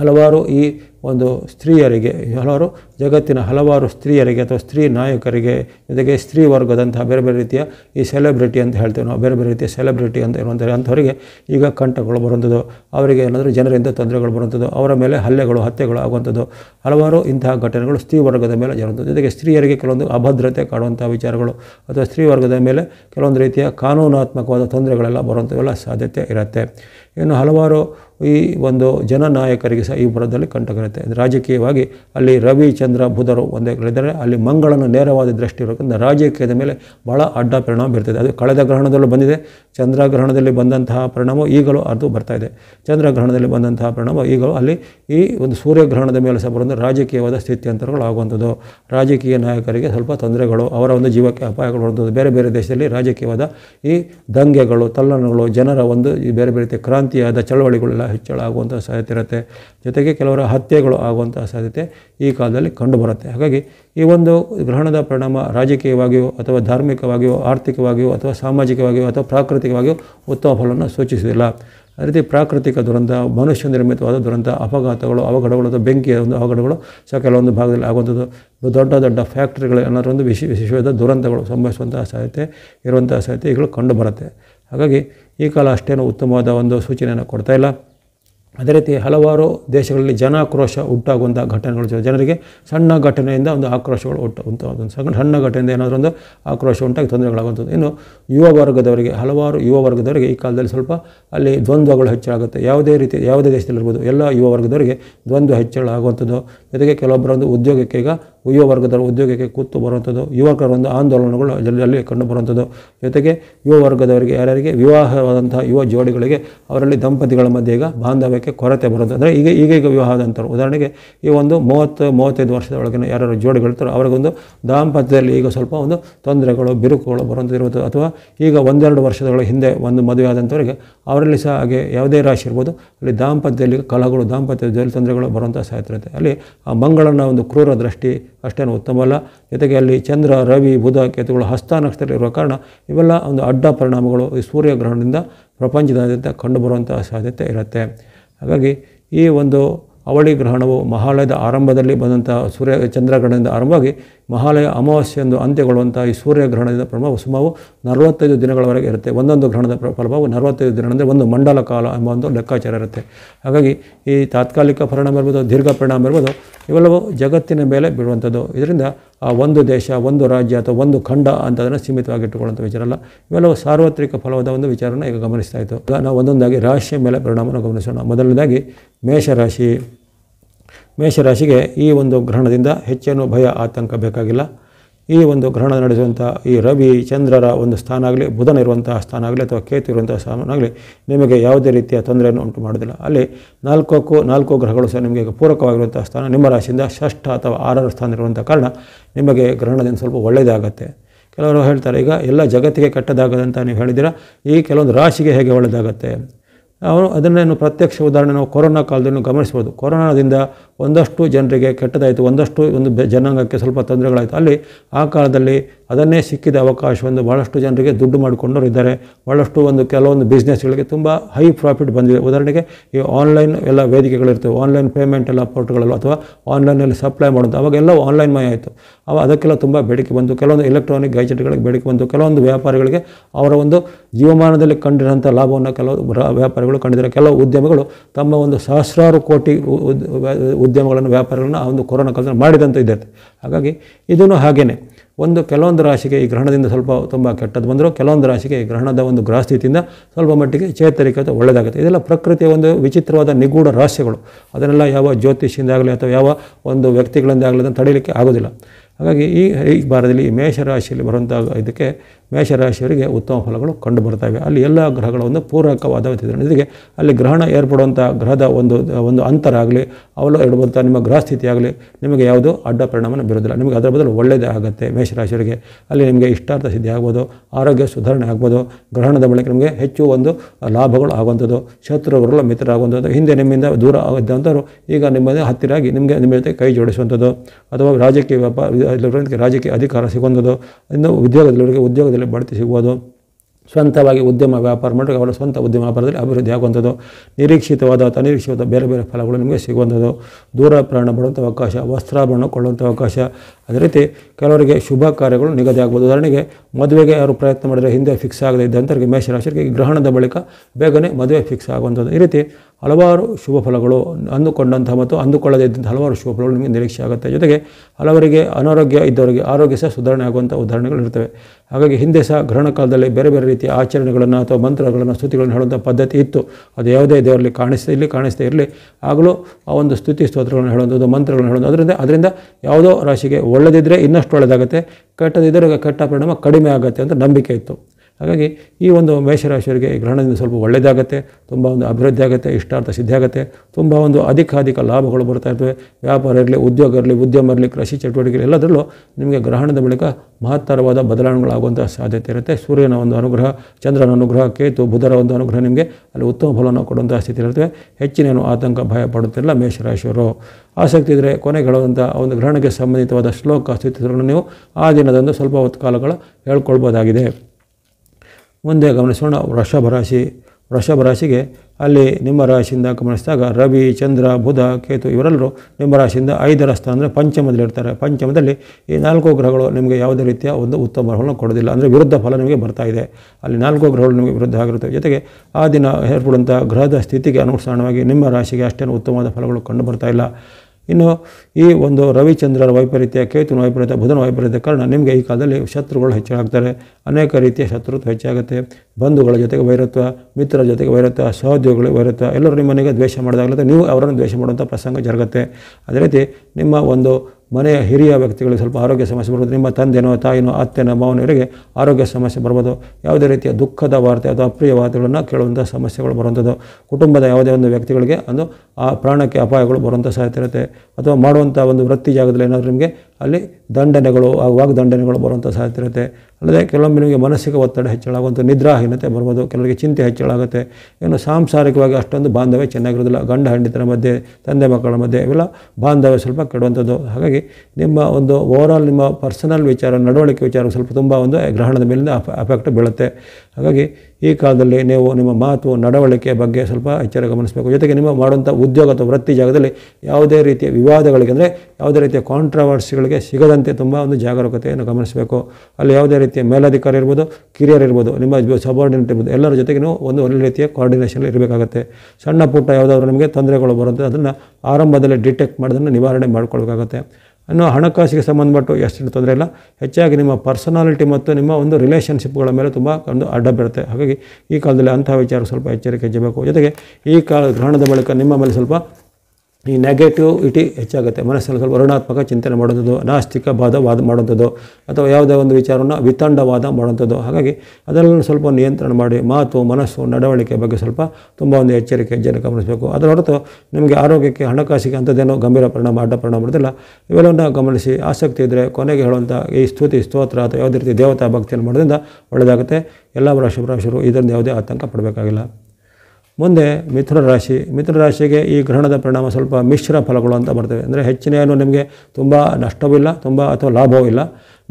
ಹಲವಾರು ಈ ಒಂದು ಸ್ತ್ರೀಯರಿಗೆ ಹಲವಾರು ಜಗತ್ತಿನ ಹಲವಾರು ಸ್ತ್ರೀಯರಿಗೆ ಅಥವಾ ಸ್ತ್ರೀ ನಾಯಕರಿಗೆ ಜೊತೆಗೆ ಸ್ತ್ರೀ ವರ್ಗದಂತಹ ಬೇರೆ ಬೇರೆ ರೀತಿಯ ಈ ಸೆಲೆಬ್ರಿಟಿ ಅಂತ ಹೇಳ್ತೇವೆ ನಾವು ಬೇರೆ ಬೇರೆ ರೀತಿಯ ಸೆಲೆಬ್ರಿಟಿ ಅಂತ ಇರುವಂಥ ಅಂಥವರಿಗೆ ಈಗ ಕಂಠಗಳು ಬರುವಂಥದ್ದು ಅವರಿಗೆ ಏನಾದರೂ ಜನರಿಂದ ತೊಂದರೆಗಳು ಬರುವಂಥದ್ದು ಅವರ ಮೇಲೆ ಹಲ್ಲೆಗಳು ಹತ್ಯೆಗಳು ಆಗುವಂಥದ್ದು ಹಲವಾರು ಇಂತಹ ಘಟನೆಗಳು ಸ್ತ್ರೀ ವರ್ಗದ ಮೇಲೆ ಜರುವಂಥದ್ದು ಜೊತೆಗೆ ಸ್ತ್ರೀಯರಿಗೆ ಕೆಲವೊಂದು ಅಭದ್ರತೆ ಕಾಡುವಂಥ ವಿಚಾರಗಳು ಅಥವಾ ಸ್ತ್ರೀ ವರ್ಗದ ಮೇಲೆ ಕೆಲವೊಂದು ರೀತಿಯ ಕಾನೂನಾತ್ಮಕವಾದ ತೊಂದರೆಗಳೆಲ್ಲ ಬರುವಂಥವೆಲ್ಲ ಸಾಧ್ಯತೆ ಇರುತ್ತೆ ಇನ್ನು ಹಲವಾರು ಈ ಒಂದು ಜನನಾಯಕರಿಗೆ ಸಹ ಈ ಬರದಲ್ಲಿ ಕಂಟಕರುತ್ತೆ ಇರುತ್ತೆ ರಾಜಕೀಯವಾಗಿ ಅಲ್ಲಿ ರವಿ ಚಂದ್ರ ಬುಧರು ಒಂದೇ ಅಲ್ಲಿ ಮಂಗಳನ ನೇರವಾದ ದೃಷ್ಟಿ ಇರೋದ್ರಿಂದ ರಾಜಕೀಯದ ಮೇಲೆ ಭಾಳ ಅಡ್ಡ ಪರಿಣಾಮ ಬೀರ್ತದೆ ಅದು ಕಳೆದ ಗ್ರಹಣದಲ್ಲೂ ಬಂದಿದೆ ಚಂದ್ರಗ್ರಹಣದಲ್ಲಿ ಬಂದಂತಹ ಪರಿಣಾಮ ಈಗಲೂ ಅದು ಬರ್ತಾ ಇದೆ ಚಂದ್ರಗ್ರಹಣದಲ್ಲಿ ಬಂದಂತಹ ಪರಿಣಾಮ ಈಗಲೂ ಅಲ್ಲಿ ಈ ಒಂದು ಸೂರ್ಯಗ್ರಹಣದ ಮೇಲೆ ಸಹ ಬರೋದು ರಾಜಕೀಯವಾದ ಸ್ಥಿತ್ಯಂತರಗಳು ಆಗುವಂಥದ್ದು ರಾಜಕೀಯ ನಾಯಕರಿಗೆ ಸ್ವಲ್ಪ ತೊಂದರೆಗಳು ಅವರ ಒಂದು ಜೀವಕ್ಕೆ ಅಪಾಯಗಳು ಬರುವಂಥದ್ದು ಬೇರೆ ಬೇರೆ ದೇಶದಲ್ಲಿ ರಾಜಕೀಯವಾದ ಈ ದಂಗೆಗಳು ತಲ್ಲಣಗಳು ಜನರ ಒಂದು ಬೇರೆ ಬೇರೆ ರೀತಿಯ ಕ್ರಾಂತಿಯಾದ ಚಳವಳಿಗಳೆಲ್ಲ ಹೆಚ್ಚಳ ಆಗುವಂಥ ಸಾಧ್ಯತೆ ಇರುತ್ತೆ ಜೊತೆಗೆ ಕೆಲವರ ಹತ್ಯೆ ಗೊಂದಲಗಳು ಆಗುವಂತಹ ಸಾಧ್ಯತೆ ಈ ಕಾಲದಲ್ಲಿ ಕಂಡುಬರುತ್ತೆ ಹಾಗಾಗಿ ಈ ಒಂದು ಗ್ರಹಣದ ಪರಿಣಾಮ ರಾಜಕೀಯವಾಗಿಯೋ ಅಥವಾ ಧಾರ್ಮಿಕವಾಗಿಯೋ ಆರ್ಥಿಕವಾಗಿಯೋ ಅಥವಾ ಸಾಮಾಜಿಕವಾಗಿಯೋ ಅಥವಾ ಪ್ರಾಕೃತಿಕವಾಗಿಯೋ ಉತ್ತಮ ಫಲವನ್ನು ಸೂಚಿಸುವುದಿಲ್ಲ ಅದೇ ರೀತಿ ಪ್ರಾಕೃತಿಕ ದುರಂತ ಮನುಷ್ಯ ನಿರ್ಮಿತವಾದ ದುರಂತ ಅಪಘಾತಗಳು ಅವಘಡಗಳು ಅಥವಾ ಬೆಂಕಿಯ ಒಂದು ಅವಘಡಗಳು ಸಹ ಕೆಲವೊಂದು ಭಾಗದಲ್ಲಿ ಆಗುವಂಥದ್ದು ದೊಡ್ಡ ದೊಡ್ಡ ಫ್ಯಾಕ್ಟ್ರಿಗಳು ಒಂದು ವಿಶೇಷ ವಿಶೇಷವಾದ ದುರಂತಗಳು ಸಂಭವಿಸುವಂತಹ ಸಾಧ್ಯತೆ ಇರುವಂತಹ ಸಾಧ್ಯತೆಗಳು ಕಂಡುಬರುತ್ತೆ ಹಾಗಾಗಿ ಈ ಕಾಲ ಅಷ್ಟೇನು ಉತ್ತಮವಾದ ಒಂದು ಸೂಚನೆಯನ್ನು ಇಲ್ಲ ಅದೇ ರೀತಿ ಹಲವಾರು ದೇಶಗಳಲ್ಲಿ ಜನಾಕ್ರೋಶ ಉಂಟಾಗುವಂಥ ಘಟನೆಗಳು ಜನರಿಗೆ ಸಣ್ಣ ಘಟನೆಯಿಂದ ಒಂದು ಆಕ್ರೋಶಗಳು ಉಂಟು ಒಂದು ಸಣ್ಣ ಸಣ್ಣ ಘಟನೆಯಿಂದ ಏನಾದರೂ ಒಂದು ಆಕ್ರೋಶ ಉಂಟಾಗಿ ತೊಂದರೆಗಳಾಗುವಂಥದ್ದು ಇನ್ನು ಯುವ ವರ್ಗದವರಿಗೆ ಹಲವಾರು ಯುವ ವರ್ಗದವರಿಗೆ ಈ ಕಾಲದಲ್ಲಿ ಸ್ವಲ್ಪ ಅಲ್ಲಿ ದ್ವಂದ್ವಗಳು ಹೆಚ್ಚಾಗುತ್ತೆ ಯಾವುದೇ ರೀತಿ ಯಾವುದೇ ದೇಶದಲ್ಲಿರ್ಬೋದು ಎಲ್ಲ ಯುವ ವರ್ಗದವರಿಗೆ ದ್ವಂದ್ವ ಹೆಚ್ಚಳ ಆಗುವಂಥದ್ದು ಜೊತೆಗೆ ಕೆಲವೊಬ್ಬರೊಂದು ಉದ್ಯೋಗಕ್ಕೆ ಈಗ ಯುವ ವರ್ಗದವರು ಉದ್ಯೋಗಕ್ಕೆ ಕೂತು ಬರುವಂಥದ್ದು ಯುವಕರ ಒಂದು ಆಂದೋಲನಗಳು ಅಲ್ಲಿ ಕಂಡು ಬರುವಂಥದ್ದು ಜೊತೆಗೆ ಯುವ ವರ್ಗದವರಿಗೆ ಯಾರ್ಯಾರಿಗೆ ವಿವಾಹವಾದಂತಹ ಯುವ ಜೋಡಿಗಳಿಗೆ ಅವರಲ್ಲಿ ದಂಪತಿಗಳ ಮಧ್ಯೆ ಈಗ ಬಾಂಧವ್ಯಕ್ಕೆ ಕೊರತೆ ಬರುವಂಥದ್ದು ಅಂದರೆ ಈಗ ಈಗೀಗ ಆದಂಥವ್ರು ಉದಾಹರಣೆಗೆ ಈ ಒಂದು ಮೂವತ್ತು ಮೂವತ್ತೈದು ವರ್ಷದ ಒಳಗಿನ ಯಾರ್ಯಾರು ಜೋಡಿಗಳಿರ್ತಾರೋ ಅವ್ರಿಗೊಂದು ದಾಂಪತ್ಯದಲ್ಲಿ ಈಗ ಸ್ವಲ್ಪ ಒಂದು ತೊಂದರೆಗಳು ಬಿರುಕುಗಳು ಬರುವಂಥದ್ದು ಇರುವಂಥದ್ದು ಅಥವಾ ಈಗ ಒಂದೆರಡು ವರ್ಷದೊಳಗೆ ಹಿಂದೆ ಒಂದು ಮದುವೆ ಆದಂಥವರಿಗೆ ಅವರಲ್ಲಿ ಸಹ ಹಾಗೆ ಯಾವುದೇ ರಾಶಿ ಇರ್ಬೋದು ಅಲ್ಲಿ ದಾಂಪತ್ಯದಲ್ಲಿ ಕಲಗಳು ದಾಂಪತ್ಯ ಜಲಚಂದ್ರಗಳು ತೊಂದರೆಗಳು ಬರುವಂಥ ಸಾಧ್ಯತೆ ಅಲ್ಲಿ ಆ ಮಂಗಳನ ಒಂದು ಕ್ರೂರ ದೃಷ್ಟಿ ಅಷ್ಟೇನು ಉತ್ತಮವಲ್ಲ ಜೊತೆಗೆ ಅಲ್ಲಿ ಚಂದ್ರ ರವಿ ಬುಧ ಕೇತುಗಳು ಹಸ್ತಾನಕ್ಷತ್ರದಲ್ಲಿರುವ ಕಾರಣ ಇವೆಲ್ಲ ಒಂದು ಅಡ್ಡ ಪರಿಣಾಮಗಳು ಈ ಸೂರ್ಯಗ್ರಹಣದಿಂದ ಪ್ರಪಂಚದಾದ್ಯಂತ ಕಂಡುಬರುವಂಥ ಸಾಧ್ಯತೆ ಇರುತ್ತೆ ಹಾಗಾಗಿ ಈ ಒಂದು ಅವಳಿ ಗ್ರಹಣವು ಮಹಾಲಯದ ಆರಂಭದಲ್ಲಿ ಬಂದಂಥ ಸೂರ್ಯ ಚಂದ್ರಗ್ರಹಣದಿಂದ ಆರಂಭವಾಗಿ ಮಹಾಲಯ ಅಮಾವಾಸ್ಯೆಯಂದು ಅಂತ್ಯಗೊಳ್ಳುವಂಥ ಈ ಸೂರ್ಯಗ್ರಹಣದ ಪ್ರಭಾವ ಸುಮಾರು ನಲವತ್ತೈದು ದಿನಗಳವರೆಗೆ ಇರುತ್ತೆ ಒಂದೊಂದು ಗ್ರಹಣದ ಪ್ರಭಾವ ನಲವತ್ತೈದು ದಿನ ಅಂದರೆ ಒಂದು ಮಂಡಲ ಕಾಲ ಎಂಬ ಒಂದು ಲೆಕ್ಕಾಚಾರ ಇರುತ್ತೆ ಹಾಗಾಗಿ ಈ ತಾತ್ಕಾಲಿಕ ಪರಿಣಾಮ ಇರ್ಬೋದು ದೀರ್ಘ ಪರಿಣಾಮ ಇರ್ಬೋದು ಇವೆಲ್ಲವೂ ಜಗತ್ತಿನ ಮೇಲೆ ಬೀಳುವಂಥದ್ದು ಇದರಿಂದ ಆ ಒಂದು ದೇಶ ಒಂದು ರಾಜ್ಯ ಅಥವಾ ಒಂದು ಖಂಡ ಅಂತ ಸೀಮಿತವಾಗಿ ಸೀಮಿತವಾಗಿಟ್ಟುಕೊಳ್ಳುವಂಥ ವಿಚಾರ ಅಲ್ಲ ಇವೆಲ್ಲವೂ ಸಾರ್ವತ್ರಿಕ ಫಲವಾದ ಒಂದು ವಿಚಾರನ ಈಗ ಗಮನಿಸ್ತಾ ಇತ್ತು ನಾವು ಒಂದೊಂದಾಗಿ ರಾಶಿಯ ಮೇಲೆ ಪರಿಣಾಮವನ್ನು ಗಮನಿಸೋಣ ಮೊದಲನೇದಾಗಿ ಮೇಷರಾಶಿ ಮೇಷರಾಶಿಗೆ ಈ ಒಂದು ಗ್ರಹಣದಿಂದ ಹೆಚ್ಚೇನು ಭಯ ಆತಂಕ ಬೇಕಾಗಿಲ್ಲ ಈ ಒಂದು ಗ್ರಹಣ ನಡೆಸುವಂಥ ಈ ರವಿ ಚಂದ್ರರ ಒಂದು ಸ್ಥಾನ ಆಗಲಿ ಬುಧನ ಇರುವಂತಹ ಸ್ಥಾನ ಆಗಲಿ ಅಥವಾ ಕೇತು ಇರುವಂಥ ಸ್ಥಾನ ಆಗಲಿ ನಿಮಗೆ ಯಾವುದೇ ರೀತಿಯ ತೊಂದರೆಯನ್ನು ಉಂಟು ಮಾಡೋದಿಲ್ಲ ಅಲ್ಲಿ ನಾಲ್ಕಕ್ಕೂ ನಾಲ್ಕು ಗ್ರಹಗಳು ಸಹ ನಿಮಗೆ ಪೂರಕವಾಗಿರುವಂಥ ಸ್ಥಾನ ನಿಮ್ಮ ರಾಶಿಯಿಂದ ಷಷ್ಠ ಅಥವಾ ಆರರ ಸ್ಥಾನ ಇರುವಂಥ ಕಾರಣ ನಿಮಗೆ ಗ್ರಹಣದಿಂದ ಸ್ವಲ್ಪ ಒಳ್ಳೆಯದಾಗತ್ತೆ ಕೆಲವರು ಹೇಳ್ತಾರೆ ಈಗ ಎಲ್ಲ ಜಗತ್ತಿಗೆ ಕೆಟ್ಟದಾಗದಂತ ನೀವು ಹೇಳಿದಿರ ಈ ಕೆಲವೊಂದು ರಾಶಿಗೆ ಹೇಗೆ ಒಳ್ಳೆಯದಾಗತ್ತೆ ಅವನು ಅದನ್ನೇನು ಪ್ರತ್ಯಕ್ಷ ಉದಾಹರಣೆ ನಾವು ಕೊರೋನಾ ಕಾಲದಲ್ಲಿ ಗಮನಿಸ್ಬೋದು ಕೊರೋನಾದಿಂದ ಒಂದಷ್ಟು ಜನರಿಗೆ ಕೆಟ್ಟದಾಯಿತು ಒಂದಷ್ಟು ಒಂದು ಜನಾಂಗಕ್ಕೆ ಸ್ವಲ್ಪ ತೊಂದರೆಗಳಾಯಿತು ಅಲ್ಲಿ ಆ ಕಾಲದಲ್ಲಿ ಅದನ್ನೇ ಸಿಕ್ಕಿದ ಅವಕಾಶವೆಂದು ಭಾಳಷ್ಟು ಜನರಿಗೆ ದುಡ್ಡು ಮಾಡಿಕೊಂಡವರು ಇದ್ದಾರೆ ಭಾಳಷ್ಟು ಒಂದು ಕೆಲವೊಂದು ಬಿಸ್ನೆಸ್ಗಳಿಗೆ ತುಂಬ ಹೈ ಪ್ರಾಫಿಟ್ ಬಂದಿದೆ ಉದಾಹರಣೆಗೆ ಈ ಆನ್ಲೈನ್ ಎಲ್ಲ ವೇದಿಕೆಗಳಿರ್ತವೆ ಆನ್ಲೈನ್ ಪೇಮೆಂಟ್ ಎಲ್ಲ ಪೋರ್ಟ್ಗಳಲ್ಲೂ ಅಥವಾ ಆನ್ಲೈನಲ್ಲಿ ಸಪ್ಲೈ ಮಾಡೋದು ಅವಾಗೆಲ್ಲ ಆನ್ಲೈನ್ ಮಯ ಆಯಿತು ಅವ ಅದಕ್ಕೆಲ್ಲ ತುಂಬ ಬೇಡಿಕೆ ಬಂದು ಕೆಲವೊಂದು ಎಲೆಕ್ಟ್ರಾನಿಕ್ ಗ್ಯಾಜೆಟ್ಗಳಿಗೆ ಬೇಡಿಕೆ ಬಂದು ಕೆಲವೊಂದು ವ್ಯಾಪಾರಿಗಳಿಗೆ ಅವರ ಒಂದು ಜೀವಮಾನದಲ್ಲಿ ಕಂಡಿರೋಂಥ ಲಾಭವನ್ನು ಕೆಲವು ವ್ಯಾಪಾರಿಗಳು ಕಂಡಿದ್ದಾರೆ ಕೆಲವು ಉದ್ಯಮಗಳು ತಮ್ಮ ಒಂದು ಸಹಸ್ರಾರು ಕೋಟಿ ಉದ್ಯಮಗಳನ್ನು ವ್ಯಾಪಾರಗಳನ್ನು ಆ ಒಂದು ಕೊರೋನಾ ಕಾಲದಲ್ಲಿ ಮಾಡಿದಂಥ ವಿದ್ಯಾರ್ಥಿ ಹಾಗಾಗಿ ಇದೂ ಹಾಗೇನೆ ಒಂದು ಕೆಲವೊಂದು ರಾಶಿಗೆ ಈ ಗ್ರಹಣದಿಂದ ಸ್ವಲ್ಪ ತುಂಬ ಕೆಟ್ಟದ್ದು ಬಂದರೂ ಕೆಲವೊಂದು ರಾಶಿಗೆ ಈ ಗ್ರಹಣದ ಒಂದು ಗ್ರಹಸ್ಥಿತಿಯಿಂದ ಸ್ವಲ್ಪ ಮಟ್ಟಿಗೆ ಚೇತರಿಕೆ ಅಥವಾ ಒಳ್ಳೆಯದಾಗುತ್ತೆ ಇದೆಲ್ಲ ಪ್ರಕೃತಿಯ ಒಂದು ವಿಚಿತ್ರವಾದ ನಿಗೂಢ ರಾಶಿಗಳು ಅದನ್ನೆಲ್ಲ ಯಾವ ಆಗಲಿ ಅಥವಾ ಯಾವ ಒಂದು ವ್ಯಕ್ತಿಗಳಿಂದ ಆಗಲಿ ಅದನ್ನು ತಡೆಯಲಿಕ್ಕೆ ಆಗೋದಿಲ್ಲ ಹಾಗಾಗಿ ಈ ಈ ಭಾರದಲ್ಲಿ ಈ ಮೇಷರಾಶಿಯಲ್ಲಿ ಬರುವಂಥ ಇದಕ್ಕೆ ಮೇಷರಾಶಿಯವರಿಗೆ ಉತ್ತಮ ಫಲಗಳು ಕಂಡು ಬರ್ತವೆ ಅಲ್ಲಿ ಎಲ್ಲ ಗ್ರಹಗಳ ಒಂದು ಪೂರಕವಾದ ಜೊತೆಗೆ ಅಲ್ಲಿ ಗ್ರಹಣ ಏರ್ಪಡುವಂಥ ಗ್ರಹದ ಒಂದು ಒಂದು ಅಂತರ ಆಗಲಿ ಅವಲು ಇಡುವಂಥ ನಿಮ್ಮ ಗ್ರಹ ಸ್ಥಿತಿ ಆಗಲಿ ನಿಮಗೆ ಯಾವುದು ಅಡ್ಡ ಪರಿಣಾಮನ ಬೀರೋದಿಲ್ಲ ನಿಮಗೆ ಅದರ ಬದಲು ಒಳ್ಳೆಯದೇ ಆಗುತ್ತೆ ಮೇಷರಾಶಿಯವರಿಗೆ ಅಲ್ಲಿ ನಿಮಗೆ ಇಷ್ಟಾರ್ಥ ಸಿದ್ಧಿ ಆಗ್ಬೋದು ಆರೋಗ್ಯ ಸುಧಾರಣೆ ಆಗ್ಬೋದು ಗ್ರಹಣದ ಬಳಿಕ ನಿಮಗೆ ಹೆಚ್ಚು ಒಂದು ಲಾಭಗಳು ಆಗುವಂಥದ್ದು ಶತ್ರುಗಳು ಮಿತ್ರ ಆಗುವಂಥದ್ದು ಹಿಂದೆ ನಿಮ್ಮಿಂದ ದೂರ ಆಗಿದ್ದಂಥವ್ರು ಈಗ ನಿಮ್ಮ ಹತ್ತಿರಾಗಿ ನಿಮಗೆ ನಿಮ್ಮ ಜೊತೆ ಕೈ ಜೋಡಿಸುವಂಥದ್ದು ಅಥವಾ ರಾಜಕೀಯ ವ್ಯಾಪಾರ ರಾಜಕೀಯ ಅಧಿಕಾರ ಸಿಗುವಂಥದ್ದು ಇನ್ನು ಉದ್ಯೋಗದಲ್ಲಿ ಉದ್ಯೋಗದಲ್ಲಿ ಪ್ರದೇಶದಲ್ಲಿ ಬಡ್ತಿ ಸಿಗ್ಬೋದು ಸ್ವಂತವಾಗಿ ಉದ್ಯಮ ವ್ಯಾಪಾರ ಮಾಡಿದ್ರೆ ಅವರ ಸ್ವಂತ ಉದ್ಯಮ ವ್ಯಾಪಾರದಲ್ಲಿ ಅಭಿವೃದ್ಧಿ ಆಗುವಂಥದ್ದು ನಿರೀಕ್ಷಿತವಾದ ಅಥವಾ ಅನಿರೀಕ್ಷಿತವಾದ ಬೇರೆ ಬೇರೆ ಫಲಗಳು ನಿಮಗೆ ಸಿಗುವಂಥದ್ದು ದೂರ ಪ್ರಯಾಣ ಬರುವಂಥ ಅವಕಾಶ ವಸ್ತ್ರಾಭರಣ ಕೊಳ್ಳುವಂಥ ಅವಕಾಶ ಅದೇ ರೀತಿ ಕೆಲವರಿಗೆ ಶುಭ ಕಾರ್ಯಗಳು ನಿಗದಿ ಆಗ್ಬೋದು ಉದಾಹರಣೆಗೆ ಮದುವೆಗೆ ಯಾರು ಪ್ರಯತ್ನ ಮಾಡಿದರೆ ಹಿಂದೆ ಫಿಕ್ಸ್ ಆಗದೆ ಇದ್ದಂಥವ್ರಿಗೆ ಮೇಷರಾಶಿಗೆ ಗ್ರಹಣದ ಬಳಿಕ ಬೇಗನೆ ಮದುವೆ ಫಿಕ್ಸ್ ಆಗುವಂಥದ್ದು ಈ ರೀತಿ ಹಲವಾರು ಶುಭ ಫಲಗಳು ಅಂದುಕೊಂಡಂಥ ಮತ್ತು ಅಂದುಕೊಳ್ಳದೇ ಇದ್ದಂಥ ಹಲವಾರು ಶುಭ ಫಲಗಳು ನಿಮಗೆ ನಿರೀಕ್ಷೆ ಆಗುತ್ತೆ ಜೊತೆಗೆ ಹಲವರಿಗೆ ಅನಾರೋಗ್ಯ ಇದ್ದವರಿಗೆ ಆರೋಗ್ಯ ಸಹ ಸುಧಾರಣೆ ಆಗುವಂಥ ಉದಾಹರಣೆಗಳು ಇರ್ತವೆ ಹಾಗಾಗಿ ಹಿಂದೆ ಸಹ ಗ್ರಹಣ ಕಾಲದಲ್ಲಿ ಬೇರೆ ಬೇರೆ ರೀತಿಯ ಆಚರಣೆಗಳನ್ನು ಅಥವಾ ಮಂತ್ರಗಳನ್ನು ಸ್ತುತಿಗಳನ್ನು ಹೇಳುವಂಥ ಪದ್ಧತಿ ಇತ್ತು ಅದು ಯಾವುದೇ ದೇವರಲ್ಲಿ ಕಾಣಿಸ್ತಾ ಇಲ್ಲಿ ಕಾಣಿಸ್ತೇ ಇರಲಿ ಆಗಲೂ ಆ ಒಂದು ಸ್ತುತಿ ಸ್ತೋತ್ರಗಳನ್ನು ಹೇಳುವಂಥದ್ದು ಮಂತ್ರಗಳನ್ನು ಹೇಳೋದು ಅದರಿಂದ ಅದರಿಂದ ಯಾವುದೋ ರಾಶಿಗೆ ಒಳ್ಳೆದಿದ್ದರೆ ಇನ್ನಷ್ಟು ಒಳ್ಳೆಯದಾಗುತ್ತೆ ಕೆಟ್ಟದಿದ್ದರೆ ಕೆಟ್ಟ ಪರಿಣಾಮ ಕಡಿಮೆ ಆಗುತ್ತೆ ಅಂತ ನಂಬಿಕೆ ಇತ್ತು ಹಾಗಾಗಿ ಈ ಒಂದು ಮೇಷರಾಶಿಯವರಿಗೆ ಗ್ರಹಣದಿಂದ ಸ್ವಲ್ಪ ಒಳ್ಳೆಯದಾಗುತ್ತೆ ತುಂಬ ಒಂದು ಅಭಿವೃದ್ಧಿ ಆಗುತ್ತೆ ಇಷ್ಟಾರ್ಥ ಸಿದ್ಧಿ ಆಗುತ್ತೆ ತುಂಬ ಒಂದು ಅಧಿಕಾಧಿಕ ಲಾಭಗಳು ಬರ್ತಾ ಇರ್ತವೆ ವ್ಯಾಪಾರ ಇರಲಿ ಉದ್ಯೋಗ ಇರಲಿ ಉದ್ಯಮ ಇರಲಿ ಕೃಷಿ ಚಟುವಟಿಕೆ ಎಲ್ಲದರಲ್ಲೂ ನಿಮಗೆ ಗ್ರಹಣದ ಬಳಿಕ ಮಹತ್ತರವಾದ ಬದಲಾವಣೆಗಳಾಗುವಂಥ ಸಾಧ್ಯತೆ ಇರುತ್ತೆ ಸೂರ್ಯನ ಒಂದು ಅನುಗ್ರಹ ಚಂದ್ರನ ಅನುಗ್ರಹ ಕೇತು ಬುಧರ ಒಂದು ಅನುಗ್ರಹ ನಿಮಗೆ ಅಲ್ಲಿ ಉತ್ತಮ ಫಲವನ್ನು ಕೊಡುವಂಥ ಸ್ಥಿತಿ ಇರುತ್ತೆ ಹೆಚ್ಚಿನೇನು ಆತಂಕ ಭಯ ಪಡುತ್ತಿಲ್ಲ ಮೇಷರಾಶಿಯವರು ಆಸಕ್ತಿ ಇದ್ದರೆ ಕೊನೆಗೆ ಹೇಳುವಂಥ ಒಂದು ಗ್ರಹಣಕ್ಕೆ ಸಂಬಂಧಿತವಾದ ಶ್ಲೋಕ ಸ್ಥಿತಿಗಳನ್ನು ನೀವು ಆ ದಿನದಂದು ಸ್ವಲ್ಪ ಹೊತ್ತು ಕಾಲಗಳು ಹೇಳ್ಕೊಳ್ಬೋದಾಗಿದೆ ಮುಂದೆ ಗಮನಿಸೋಣ ವೃಷಭ ರಾಶಿ ವೃಷಭ ರಾಶಿಗೆ ಅಲ್ಲಿ ನಿಮ್ಮ ರಾಶಿಯಿಂದ ಗಮನಿಸಿದಾಗ ರವಿ ಚಂದ್ರ ಬುಧ ಕೇತು ಇವರೆಲ್ಲರೂ ನಿಮ್ಮ ರಾಶಿಯಿಂದ ಐದರ ಸ್ಥಾನ ಅಂದರೆ ಪಂಚಮದಲ್ಲಿರ್ತಾರೆ ಪಂಚಮದಲ್ಲಿ ಈ ನಾಲ್ಕು ಗ್ರಹಗಳು ನಿಮಗೆ ಯಾವುದೇ ರೀತಿಯ ಒಂದು ಉತ್ತಮ ಫಲವನ್ನು ಕೊಡೋದಿಲ್ಲ ಅಂದರೆ ವಿರುದ್ಧ ಫಲ ನಿಮಗೆ ಬರ್ತಾ ಇದೆ ಅಲ್ಲಿ ನಾಲ್ಕು ಗ್ರಹಗಳು ನಿಮಗೆ ವಿರುದ್ಧ ಆಗಿರುತ್ತೆ ಜೊತೆಗೆ ಆ ದಿನ ಹೇರ್ಪಡುವಂಥ ಗ್ರಹದ ಸ್ಥಿತಿಗೆ ಅನುಸಾರವಾಗಿ ನಿಮ್ಮ ರಾಶಿಗೆ ಅಷ್ಟೇನು ಉತ್ತಮವಾದ ಫಲಗಳು ಕಂಡು ಬರ್ತಾ ಇಲ್ಲ ಇನ್ನು ಈ ಒಂದು ರವಿಚಂದ್ರರ ವೈಪರೀತ್ಯ ಕೇತುನ ವೈಪರೀತ್ಯ ಬುಧನ ವೈಪರೀತ್ಯ ಕಾರಣ ನಿಮಗೆ ಈ ಕಾಲದಲ್ಲಿ ಶತ್ರುಗಳು ಹೆಚ್ಚಾಗ್ತಾರೆ ಅನೇಕ ರೀತಿಯ ಶತ್ರುತ್ವ ಹೆಚ್ಚಾಗುತ್ತೆ ಬಂಧುಗಳ ಜೊತೆಗೆ ವೈರತ್ವ ಮಿತ್ರರ ಜೊತೆಗೆ ವೈರತ್ವ ಸಹೋದ್ಯೋಗಿಗಳ ವೈರತ್ವ ಎಲ್ಲರೂ ನಿಮ್ಮನೆಗೆ ದ್ವೇಷ ಮಾಡಿದಾಗಲತ್ತೆ ನೀವು ಅವರನ್ನು ದ್ವೇಷ ಮಾಡುವಂಥ ಪ್ರಸಂಗ ಜರುಗುತ್ತೆ ಅದೇ ರೀತಿ ನಿಮ್ಮ ಒಂದು ಮನೆಯ ಹಿರಿಯ ವ್ಯಕ್ತಿಗಳಿಗೆ ಸ್ವಲ್ಪ ಆರೋಗ್ಯ ಸಮಸ್ಯೆ ಬರ್ಬೋದು ನಿಮ್ಮ ತಂದೆನೋ ತಾಯಿನೋ ಅತ್ತೆನೋ ಮಾವನವರಿಗೆ ಆರೋಗ್ಯ ಸಮಸ್ಯೆ ಬರ್ಬೋದು ಯಾವುದೇ ರೀತಿಯ ದುಃಖದ ವಾರ್ತೆ ಅಥವಾ ಅಪ್ರಿಯ ವಾರ್ತೆಗಳನ್ನು ಕೇಳುವಂಥ ಸಮಸ್ಯೆಗಳು ಬರುವಂಥದ್ದು ಕುಟುಂಬದ ಯಾವುದೇ ಒಂದು ವ್ಯಕ್ತಿಗಳಿಗೆ ಅದು ಆ ಪ್ರಾಣಕ್ಕೆ ಅಪಾಯಗಳು ಬರುವಂಥ ಸಾಧ್ಯತೆ ಇರುತ್ತೆ ಅಥವಾ ಮಾಡುವಂಥ ಒಂದು ವೃತ್ತಿ ಜಾಗದಲ್ಲಿ ಏನಾದರೂ ನಿಮಗೆ ಅಲ್ಲಿ ದಂಡನೆಗಳು ದಂಡನೆಗಳು ಬರುವಂಥ ಸಾಧ್ಯತೆ ಇರುತ್ತೆ ಅಲ್ಲದೆ ಕೆಲವೊಮ್ಮೆ ನಿಮಗೆ ಮಾನಸಿಕ ಒತ್ತಡ ಹೆಚ್ಚಳಾಗುವಂಥ ನಿದ್ರಾಹೀನತೆ ಬರ್ಬೋದು ಕೆಲವರಿಗೆ ಚಿಂತೆ ಹೆಚ್ಚಳಾಗುತ್ತೆ ಏನು ಸಾಂಸಾರಿಕವಾಗಿ ಅಷ್ಟೊಂದು ಬಾಂಧವ್ಯ ಚೆನ್ನಾಗಿರೋದಿಲ್ಲ ಗಂಡ ಹೆಂಡತಿರ ಮಧ್ಯೆ ತಂದೆ ಮಕ್ಕಳ ಮಧ್ಯೆ ಇವೆಲ್ಲ ಬಾಂಧವ್ಯ ಸ್ವಲ್ಪ ಕೆಡುವಂಥದ್ದು ಹಾಗಾಗಿ ನಿಮ್ಮ ಒಂದು ಓವರಾಲ್ ನಿಮ್ಮ ಪರ್ಸನಲ್ ವಿಚಾರ ನಡವಳಿಕೆ ವಿಚಾರ ಸ್ವಲ್ಪ ತುಂಬ ಒಂದು ಗ್ರಹಣದ ಮೇಲಿಂದ ಅಫೆಕ್ಟ್ ಬೀಳುತ್ತೆ ಹಾಗಾಗಿ ಈ ಕಾಲದಲ್ಲಿ ನೀವು ನಿಮ್ಮ ಮಾತು ನಡವಳಿಕೆ ಬಗ್ಗೆ ಸ್ವಲ್ಪ ಎಚ್ಚರ ಗಮನಿಸಬೇಕು ಜೊತೆಗೆ ನಿಮ್ಮ ಮಾಡುವಂಥ ಉದ್ಯೋಗ ಅಥವಾ ವೃತ್ತಿ ಜಾಗದಲ್ಲಿ ಯಾವುದೇ ರೀತಿಯ ವಿವಾದಗಳಿಗೆ ಅಂದರೆ ಯಾವುದೇ ರೀತಿಯ ಕಾಂಟ್ರವರ್ಸಿಗಳಿಗೆ ಸಿಗದಂತೆ ತುಂಬ ಒಂದು ಜಾಗರೂಕತೆಯನ್ನು ಗಮನಿಸಬೇಕು ಅಲ್ಲಿ ಯಾವುದೇ ರೀತಿಯ ಮೇಲಧಿಕಾರಿ ಇರ್ಬೋದು ಕಿರಿಯರ್ ಇರ್ಬೋದು ನಿಮ್ಮ ಸಬಾರ್ಡಿನೇಟ್ ಇರ್ಬೋದು ಎಲ್ಲರ ಜೊತೆಗೆ ನೀವು ಒಂದು ಒಳ್ಳೆ ರೀತಿಯ ಕೋಆರ್ಡಿನೇಷನ್ ಇರಬೇಕಾಗುತ್ತೆ ಸಣ್ಣ ಪುಟ್ಟ ಯಾವುದಾದ್ರೂ ನಿಮಗೆ ತೊಂದರೆಗಳು ಬರುತ್ತೆ ಅದನ್ನು ಆರಂಭದಲ್ಲಿ ಡಿಟೆಕ್ಟ್ ಮಾಡೋದನ್ನು ನಿವಾರಣೆ ಮಾಡ್ಕೊಳ್ಬೇಕಾಗತ್ತೆ ಅನ್ನೋ ಹಣಕಾಸಿಗೆ ಸಂಬಂಧಪಟ್ಟು ಎಷ್ಟು ತೊಂದರೆ ಇಲ್ಲ ಹೆಚ್ಚಾಗಿ ನಿಮ್ಮ ಪರ್ಸನಾಲಿಟಿ ಮತ್ತು ನಿಮ್ಮ ಒಂದು ರಿಲೇಷನ್ಶಿಪ್ಗಳ ಮೇಲೆ ತುಂಬ ಒಂದು ಅಡ್ಡ ಬೀಳುತ್ತೆ ಹಾಗಾಗಿ ಈ ಕಾಲದಲ್ಲಿ ಅಂಥ ವಿಚಾರ ಸ್ವಲ್ಪ ಎಚ್ಚರಿಕೆ ಹೆಚ್ಚಬೇಕು ಜೊತೆಗೆ ಈ ಕಾಲ ಗ್ರಹಣದ ಬಳಿಕ ನಿಮ್ಮ ಮೇಲೆ ಸ್ವಲ್ಪ ಈ ನೆಗೆಟಿವ್ ಇಟಿ ಹೆಚ್ಚಾಗುತ್ತೆ ಮನಸ್ಸಿನಲ್ಲಿ ಸ್ವಲ್ಪ ಋಣಾತ್ಮಕ ಚಿಂತನೆ ಮಾಡುವಂಥದ್ದು ನಾಸ್ತಿಕ ವಾದ ವಾದ ಮಾಡೋಂಥದ್ದು ಅಥವಾ ಯಾವುದೇ ಒಂದು ವಿಚಾರವನ್ನು ವಿತಂಡವಾದ ಮಾಡೋಂಥದ್ದು ಹಾಗಾಗಿ ಅದರಲ್ಲಿ ಸ್ವಲ್ಪ ನಿಯಂತ್ರಣ ಮಾಡಿ ಮಾತು ಮನಸ್ಸು ನಡವಳಿಕೆ ಬಗ್ಗೆ ಸ್ವಲ್ಪ ತುಂಬ ಒಂದು ಎಚ್ಚರಿಕೆ ಜನ ಗಮನಿಸಬೇಕು ಅದರ ಹೊರತು ನಿಮಗೆ ಆರೋಗ್ಯಕ್ಕೆ ಹಣಕಾಸಿಗೆ ಅಂಥದ್ದೇನೋ ಗಂಭೀರ ಪರಿಣಾಮ ಅಡ್ಡ ಪರಿಣಾಮ ಮಾಡೋದಿಲ್ಲ ಇವೆಲ್ಲವನ್ನು ಗಮನಿಸಿ ಆಸಕ್ತಿ ಇದ್ದರೆ ಕೊನೆಗೆ ಹೇಳುವಂಥ ಈ ಸ್ತುತಿ ಸ್ತೋತ್ರ ಅಥವಾ ಯಾವುದೇ ರೀತಿ ದೇವತಾ ಭಕ್ತಿಯನ್ನು ಮಾಡೋದ್ರಿಂದ ಒಳ್ಳೆಯದಾಗುತ್ತೆ ಎಲ್ಲ ರಾಶಿ ಇದರಿಂದ ಯಾವುದೇ ಆತಂಕ ಪಡಬೇಕಾಗಿಲ್ಲ ಮುಂದೆ ಮಿಥುನ ರಾಶಿ ಮಿಥುನ ರಾಶಿಗೆ ಈ ಗ್ರಹಣದ ಪರಿಣಾಮ ಸ್ವಲ್ಪ ಮಿಶ್ರ ಫಲಗಳು ಅಂತ ಬರ್ತವೆ ಅಂದರೆ ಹೆಚ್ಚಿನ ಏನು ನಿಮಗೆ ತುಂಬ ನಷ್ಟವೂ ಇಲ್ಲ ತುಂಬ ಅಥವಾ ಲಾಭವೂ ಇಲ್ಲ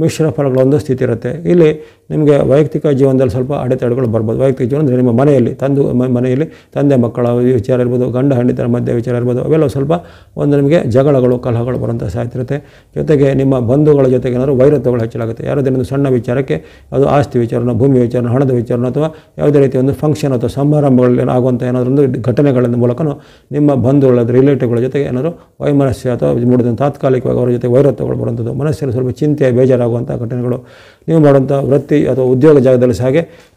ಮಿಶ್ರ ಫಲಗಳೊಂದು ಸ್ಥಿತಿ ಇರುತ್ತೆ ಇಲ್ಲಿ ನಿಮಗೆ ವೈಯಕ್ತಿಕ ಜೀವನದಲ್ಲಿ ಸ್ವಲ್ಪ ಅಡೆತಡೆಗಳು ಬರ್ಬೋದು ವೈಯಕ್ತಿಕ ಜೀವನ ಅಂದರೆ ನಿಮ್ಮ ಮನೆಯಲ್ಲಿ ತಂದು ಮನೆಯಲ್ಲಿ ತಂದೆ ಮಕ್ಕಳ ವಿಚಾರ ಇರ್ಬೋದು ಗಂಡ ಹೆಂಡತರ ಮಧ್ಯ ವಿಚಾರ ಇರ್ಬೋದು ಅವೆಲ್ಲ ಸ್ವಲ್ಪ ಒಂದು ನಿಮಗೆ ಜಗಳಗಳು ಕಲಹಗಳು ಬರುವಂಥ ಸಾಧ್ಯತೆ ಜೊತೆಗೆ ನಿಮ್ಮ ಬಂಧುಗಳ ಜೊತೆಗೆ ಏನಾದರೂ ವೈರತ್ವಗಳು ಹೆಚ್ಚಾಗುತ್ತೆ ಯಾರಾದರೂ ಒಂದು ಸಣ್ಣ ವಿಚಾರಕ್ಕೆ ಅದು ಆಸ್ತಿ ವಿಚಾರನ ಭೂಮಿ ವಿಚಾರನ ಹಣದ ವಿಚಾರನ ಅಥವಾ ಯಾವುದೇ ರೀತಿಯ ಒಂದು ಫಂಕ್ಷನ್ ಅಥವಾ ಸಮಾರಂಭಗಳಲ್ಲಿ ಆಗುವಂಥ ಏನಾದರೂ ಘಟನೆಗಳ ಮೂಲಕ ನಿಮ್ಮ ಬಂಧುಗಳ ರಿಲೇಟಿವ್ಗಳ ಜೊತೆಗೆ ಏನಾದರೂ ವೈಮನಸ್ಸು ಅಥವಾ ಮೂಡಿದ ತಾತ್ಕಾಲಿಕವಾಗಿ ಅವರ ಜೊತೆ ವೈರತ್ವಗಳು ಬರುವಂಥದ್ದು ಮನಸ್ಸಿನ ಸ್ವಲ್ಪ ಚಿಂತೆ ಬೇಜಾರಾಗುವಂಥ ಘಟನೆಗಳು ನೀವು ಮಾಡುವಂಥ ವೃತ್ತಿ ಅಥವಾ ಉದ್ಯೋಗ ಜಾಗದಲ್ಲಿ ಸಹ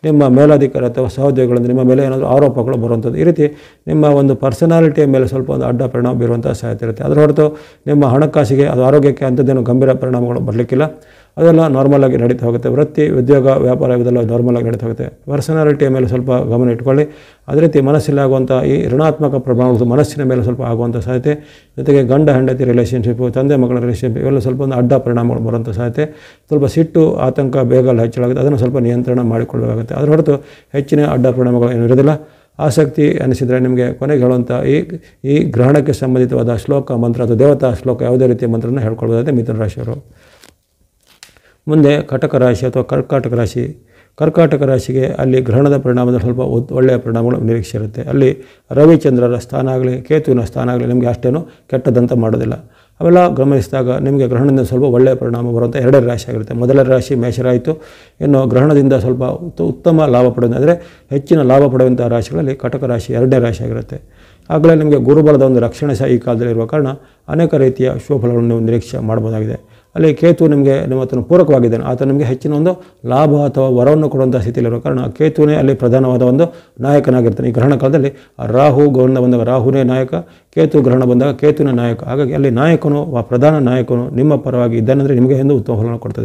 ನಿಮ್ಮ ಮೇಲಾಧಿಕಾರಿ ಅಥವಾ ಸಹೋದ್ಯೋಗಿಗಳಿಂದ ನಿಮ್ಮ ಮೇಲೆ ಏನಾದರೂ ಆರೋಪಗಳು ಬರುವಂಥದ್ದು ಈ ರೀತಿ ನಿಮ್ಮ ಒಂದು ಪರ್ಸನಾಲಿಟಿಯ ಮೇಲೆ ಸ್ವಲ್ಪ ಒಂದು ಅಡ್ಡ ಪರಿಣಾಮ ಬೀರುವಂಥ ಸಾಧ್ಯತೆ ಇರುತ್ತೆ ಅದರ ಹೊರತು ನಿಮ್ಮ ಹಣಕಾಸಿಗೆ ಅದು ಆರೋಗ್ಯಕ್ಕೆ ಅಂಥದ್ದೇನು ಗಂಭೀರ ಪರಿಣಾಮಗಳು ಬರಲಿಕ್ಕಿಲ್ಲ ಅದೆಲ್ಲ ಆಗಿ ನಡೀತಾ ಹೋಗುತ್ತೆ ವೃತ್ತಿ ಉದ್ಯೋಗ ವ್ಯಾಪಾರ ಇವೆಲ್ಲ ಆಗಿ ನಡೀತಾ ಹೋಗುತ್ತೆ ಪರ್ಸನಾಲಿಟಿಯ ಮೇಲೆ ಸ್ವಲ್ಪ ಗಮನ ಇಟ್ಕೊಳ್ಳಿ ಅದೇ ರೀತಿ ಮನಸ್ಸಿಲ್ಲಾಗುವಂಥ ಆಗುವಂಥ ಈ ಋಣಾತ್ಮಕ ಪ್ರಭಾವಗಳು ಮನಸ್ಸಿನ ಮೇಲೆ ಸ್ವಲ್ಪ ಆಗುವಂಥ ಸಾಧ್ಯತೆ ಜೊತೆಗೆ ಗಂಡ ಹೆಂಡತಿ ರಿಲೇಷನ್ಶಿಪ್ಪು ತಂದೆ ಮಗಳ ರಿಲೇಷನ್ಶಿಪ್ ಇವೆಲ್ಲ ಸ್ವಲ್ಪ ಒಂದು ಅಡ್ಡ ಪರಿಣಾಮಗಳು ಬರುವಂಥ ಸಾಧ್ಯತೆ ಸ್ವಲ್ಪ ಸಿಟ್ಟು ಆತಂಕ ಬೇಗಲ್ಲ ಹೆಚ್ಚಳಾಗುತ್ತೆ ಅದನ್ನು ಸ್ವಲ್ಪ ನಿಯಂತ್ರಣ ಮಾಡಿಕೊಳ್ಳಬೇಕಾಗುತ್ತೆ ಅದರ ಹೊರತು ಹೆಚ್ಚಿನ ಅಡ್ಡ ಪರಿಣಾಮಗಳು ಏನು ಇರೋದಿಲ್ಲ ಆಸಕ್ತಿ ಅನಿಸಿದರೆ ನಿಮಗೆ ಕೊನೆಗೆ ಹೇಳುವಂಥ ಈ ಈ ಗ್ರಹಣಕ್ಕೆ ಸಂಬಂಧಿತವಾದ ಶ್ಲೋಕ ಮಂತ್ರ ಅಥವಾ ದೇವತಾ ಶ್ಲೋಕ ಯಾವುದೇ ರೀತಿಯ ಮಂತ್ರನ ಹೇಳ್ಕೊಳ್ಬೋದಾದ್ರೆ ಮಿಥುನ ರಾಶಿಯವರು ಮುಂದೆ ಕಟಕ ರಾಶಿ ಅಥವಾ ಕರ್ಕಾಟಕ ರಾಶಿ ಕರ್ಕಾಟಕ ರಾಶಿಗೆ ಅಲ್ಲಿ ಗ್ರಹಣದ ಪರಿಣಾಮದಲ್ಲಿ ಸ್ವಲ್ಪ ಒಳ್ಳೆಯ ಪರಿಣಾಮಗಳು ನಿರೀಕ್ಷೆ ಇರುತ್ತೆ ಅಲ್ಲಿ ರವಿಚಂದ್ರರ ಸ್ಥಾನ ಆಗಲಿ ಕೇತುವಿನ ಸ್ಥಾನ ಆಗಲಿ ನಿಮಗೆ ಅಷ್ಟೇನು ಕೆಟ್ಟದಂತ ಮಾಡೋದಿಲ್ಲ ಅವೆಲ್ಲ ಗಮನಿಸಿದಾಗ ನಿಮಗೆ ಗ್ರಹಣದಿಂದ ಸ್ವಲ್ಪ ಒಳ್ಳೆಯ ಪರಿಣಾಮ ಬರುವಂಥ ಎರಡನೇ ರಾಶಿ ಆಗಿರುತ್ತೆ ಮೊದಲ ರಾಶಿ ಮೇಷರಾಯಿತು ಇನ್ನು ಗ್ರಹಣದಿಂದ ಸ್ವಲ್ಪ ಉತ್ತಮ ಲಾಭ ಪಡೆಯುವಂಥ ಅಂದರೆ ಹೆಚ್ಚಿನ ಲಾಭ ಪಡೆಯುವಂಥ ರಾಶಿಗಳಲ್ಲಿ ಕಟಕ ರಾಶಿ ಎರಡನೇ ರಾಶಿ ಆಗಿರುತ್ತೆ ಆಗಲೇ ನಿಮಗೆ ಗುರುಬಲದ ಒಂದು ರಕ್ಷಣೆ ಸಹ ಈ ಕಾಲದಲ್ಲಿರುವ ಕಾರಣ ಅನೇಕ ರೀತಿಯ ಶೋಫಲಗಳನ್ನು ನೀವು ನಿರೀಕ್ಷೆ ಮಾಡ್ಬೋದಾಗಿದೆ ಅಲ್ಲಿ ಕೇತು ನಿಮಗೆ ನಿಮ್ಮ ಹತ್ರ ಪೂರಕವಾಗಿದ್ದಾನೆ ಆತ ನಿಮಗೆ ಹೆಚ್ಚಿನ ಒಂದು ಲಾಭ ಅಥವಾ ವರವನ್ನು ಕೊಡುವಂಥ ಸ್ಥಿತಿಯಲ್ಲಿರುವ ಕಾರಣ ಕೇತುವೇ ಅಲ್ಲಿ ಪ್ರಧಾನವಾದ ಒಂದು ನಾಯಕನಾಗಿರ್ತಾನೆ ಈ ಗ್ರಹಣ ಕಾಲದಲ್ಲಿ ರಾಹು ಗೌರಣ ಬಂದಾಗ ರಾಹುನೇ ನಾಯಕ ಕೇತು ಗ್ರಹಣ ಬಂದಾಗ ಕೇತುವಿನ ನಾಯಕ ಹಾಗಾಗಿ ಅಲ್ಲಿ ನಾಯಕನು ಪ್ರಧಾನ ನಾಯಕನು ನಿಮ್ಮ ಪರವಾಗಿ ಇದ್ದಾನೆಂದರೆ ನಿಮಗೆ ಎಂದು ಉತ್ತಮ ಫಲವನ್ನು ಕೊಡ್ತಾ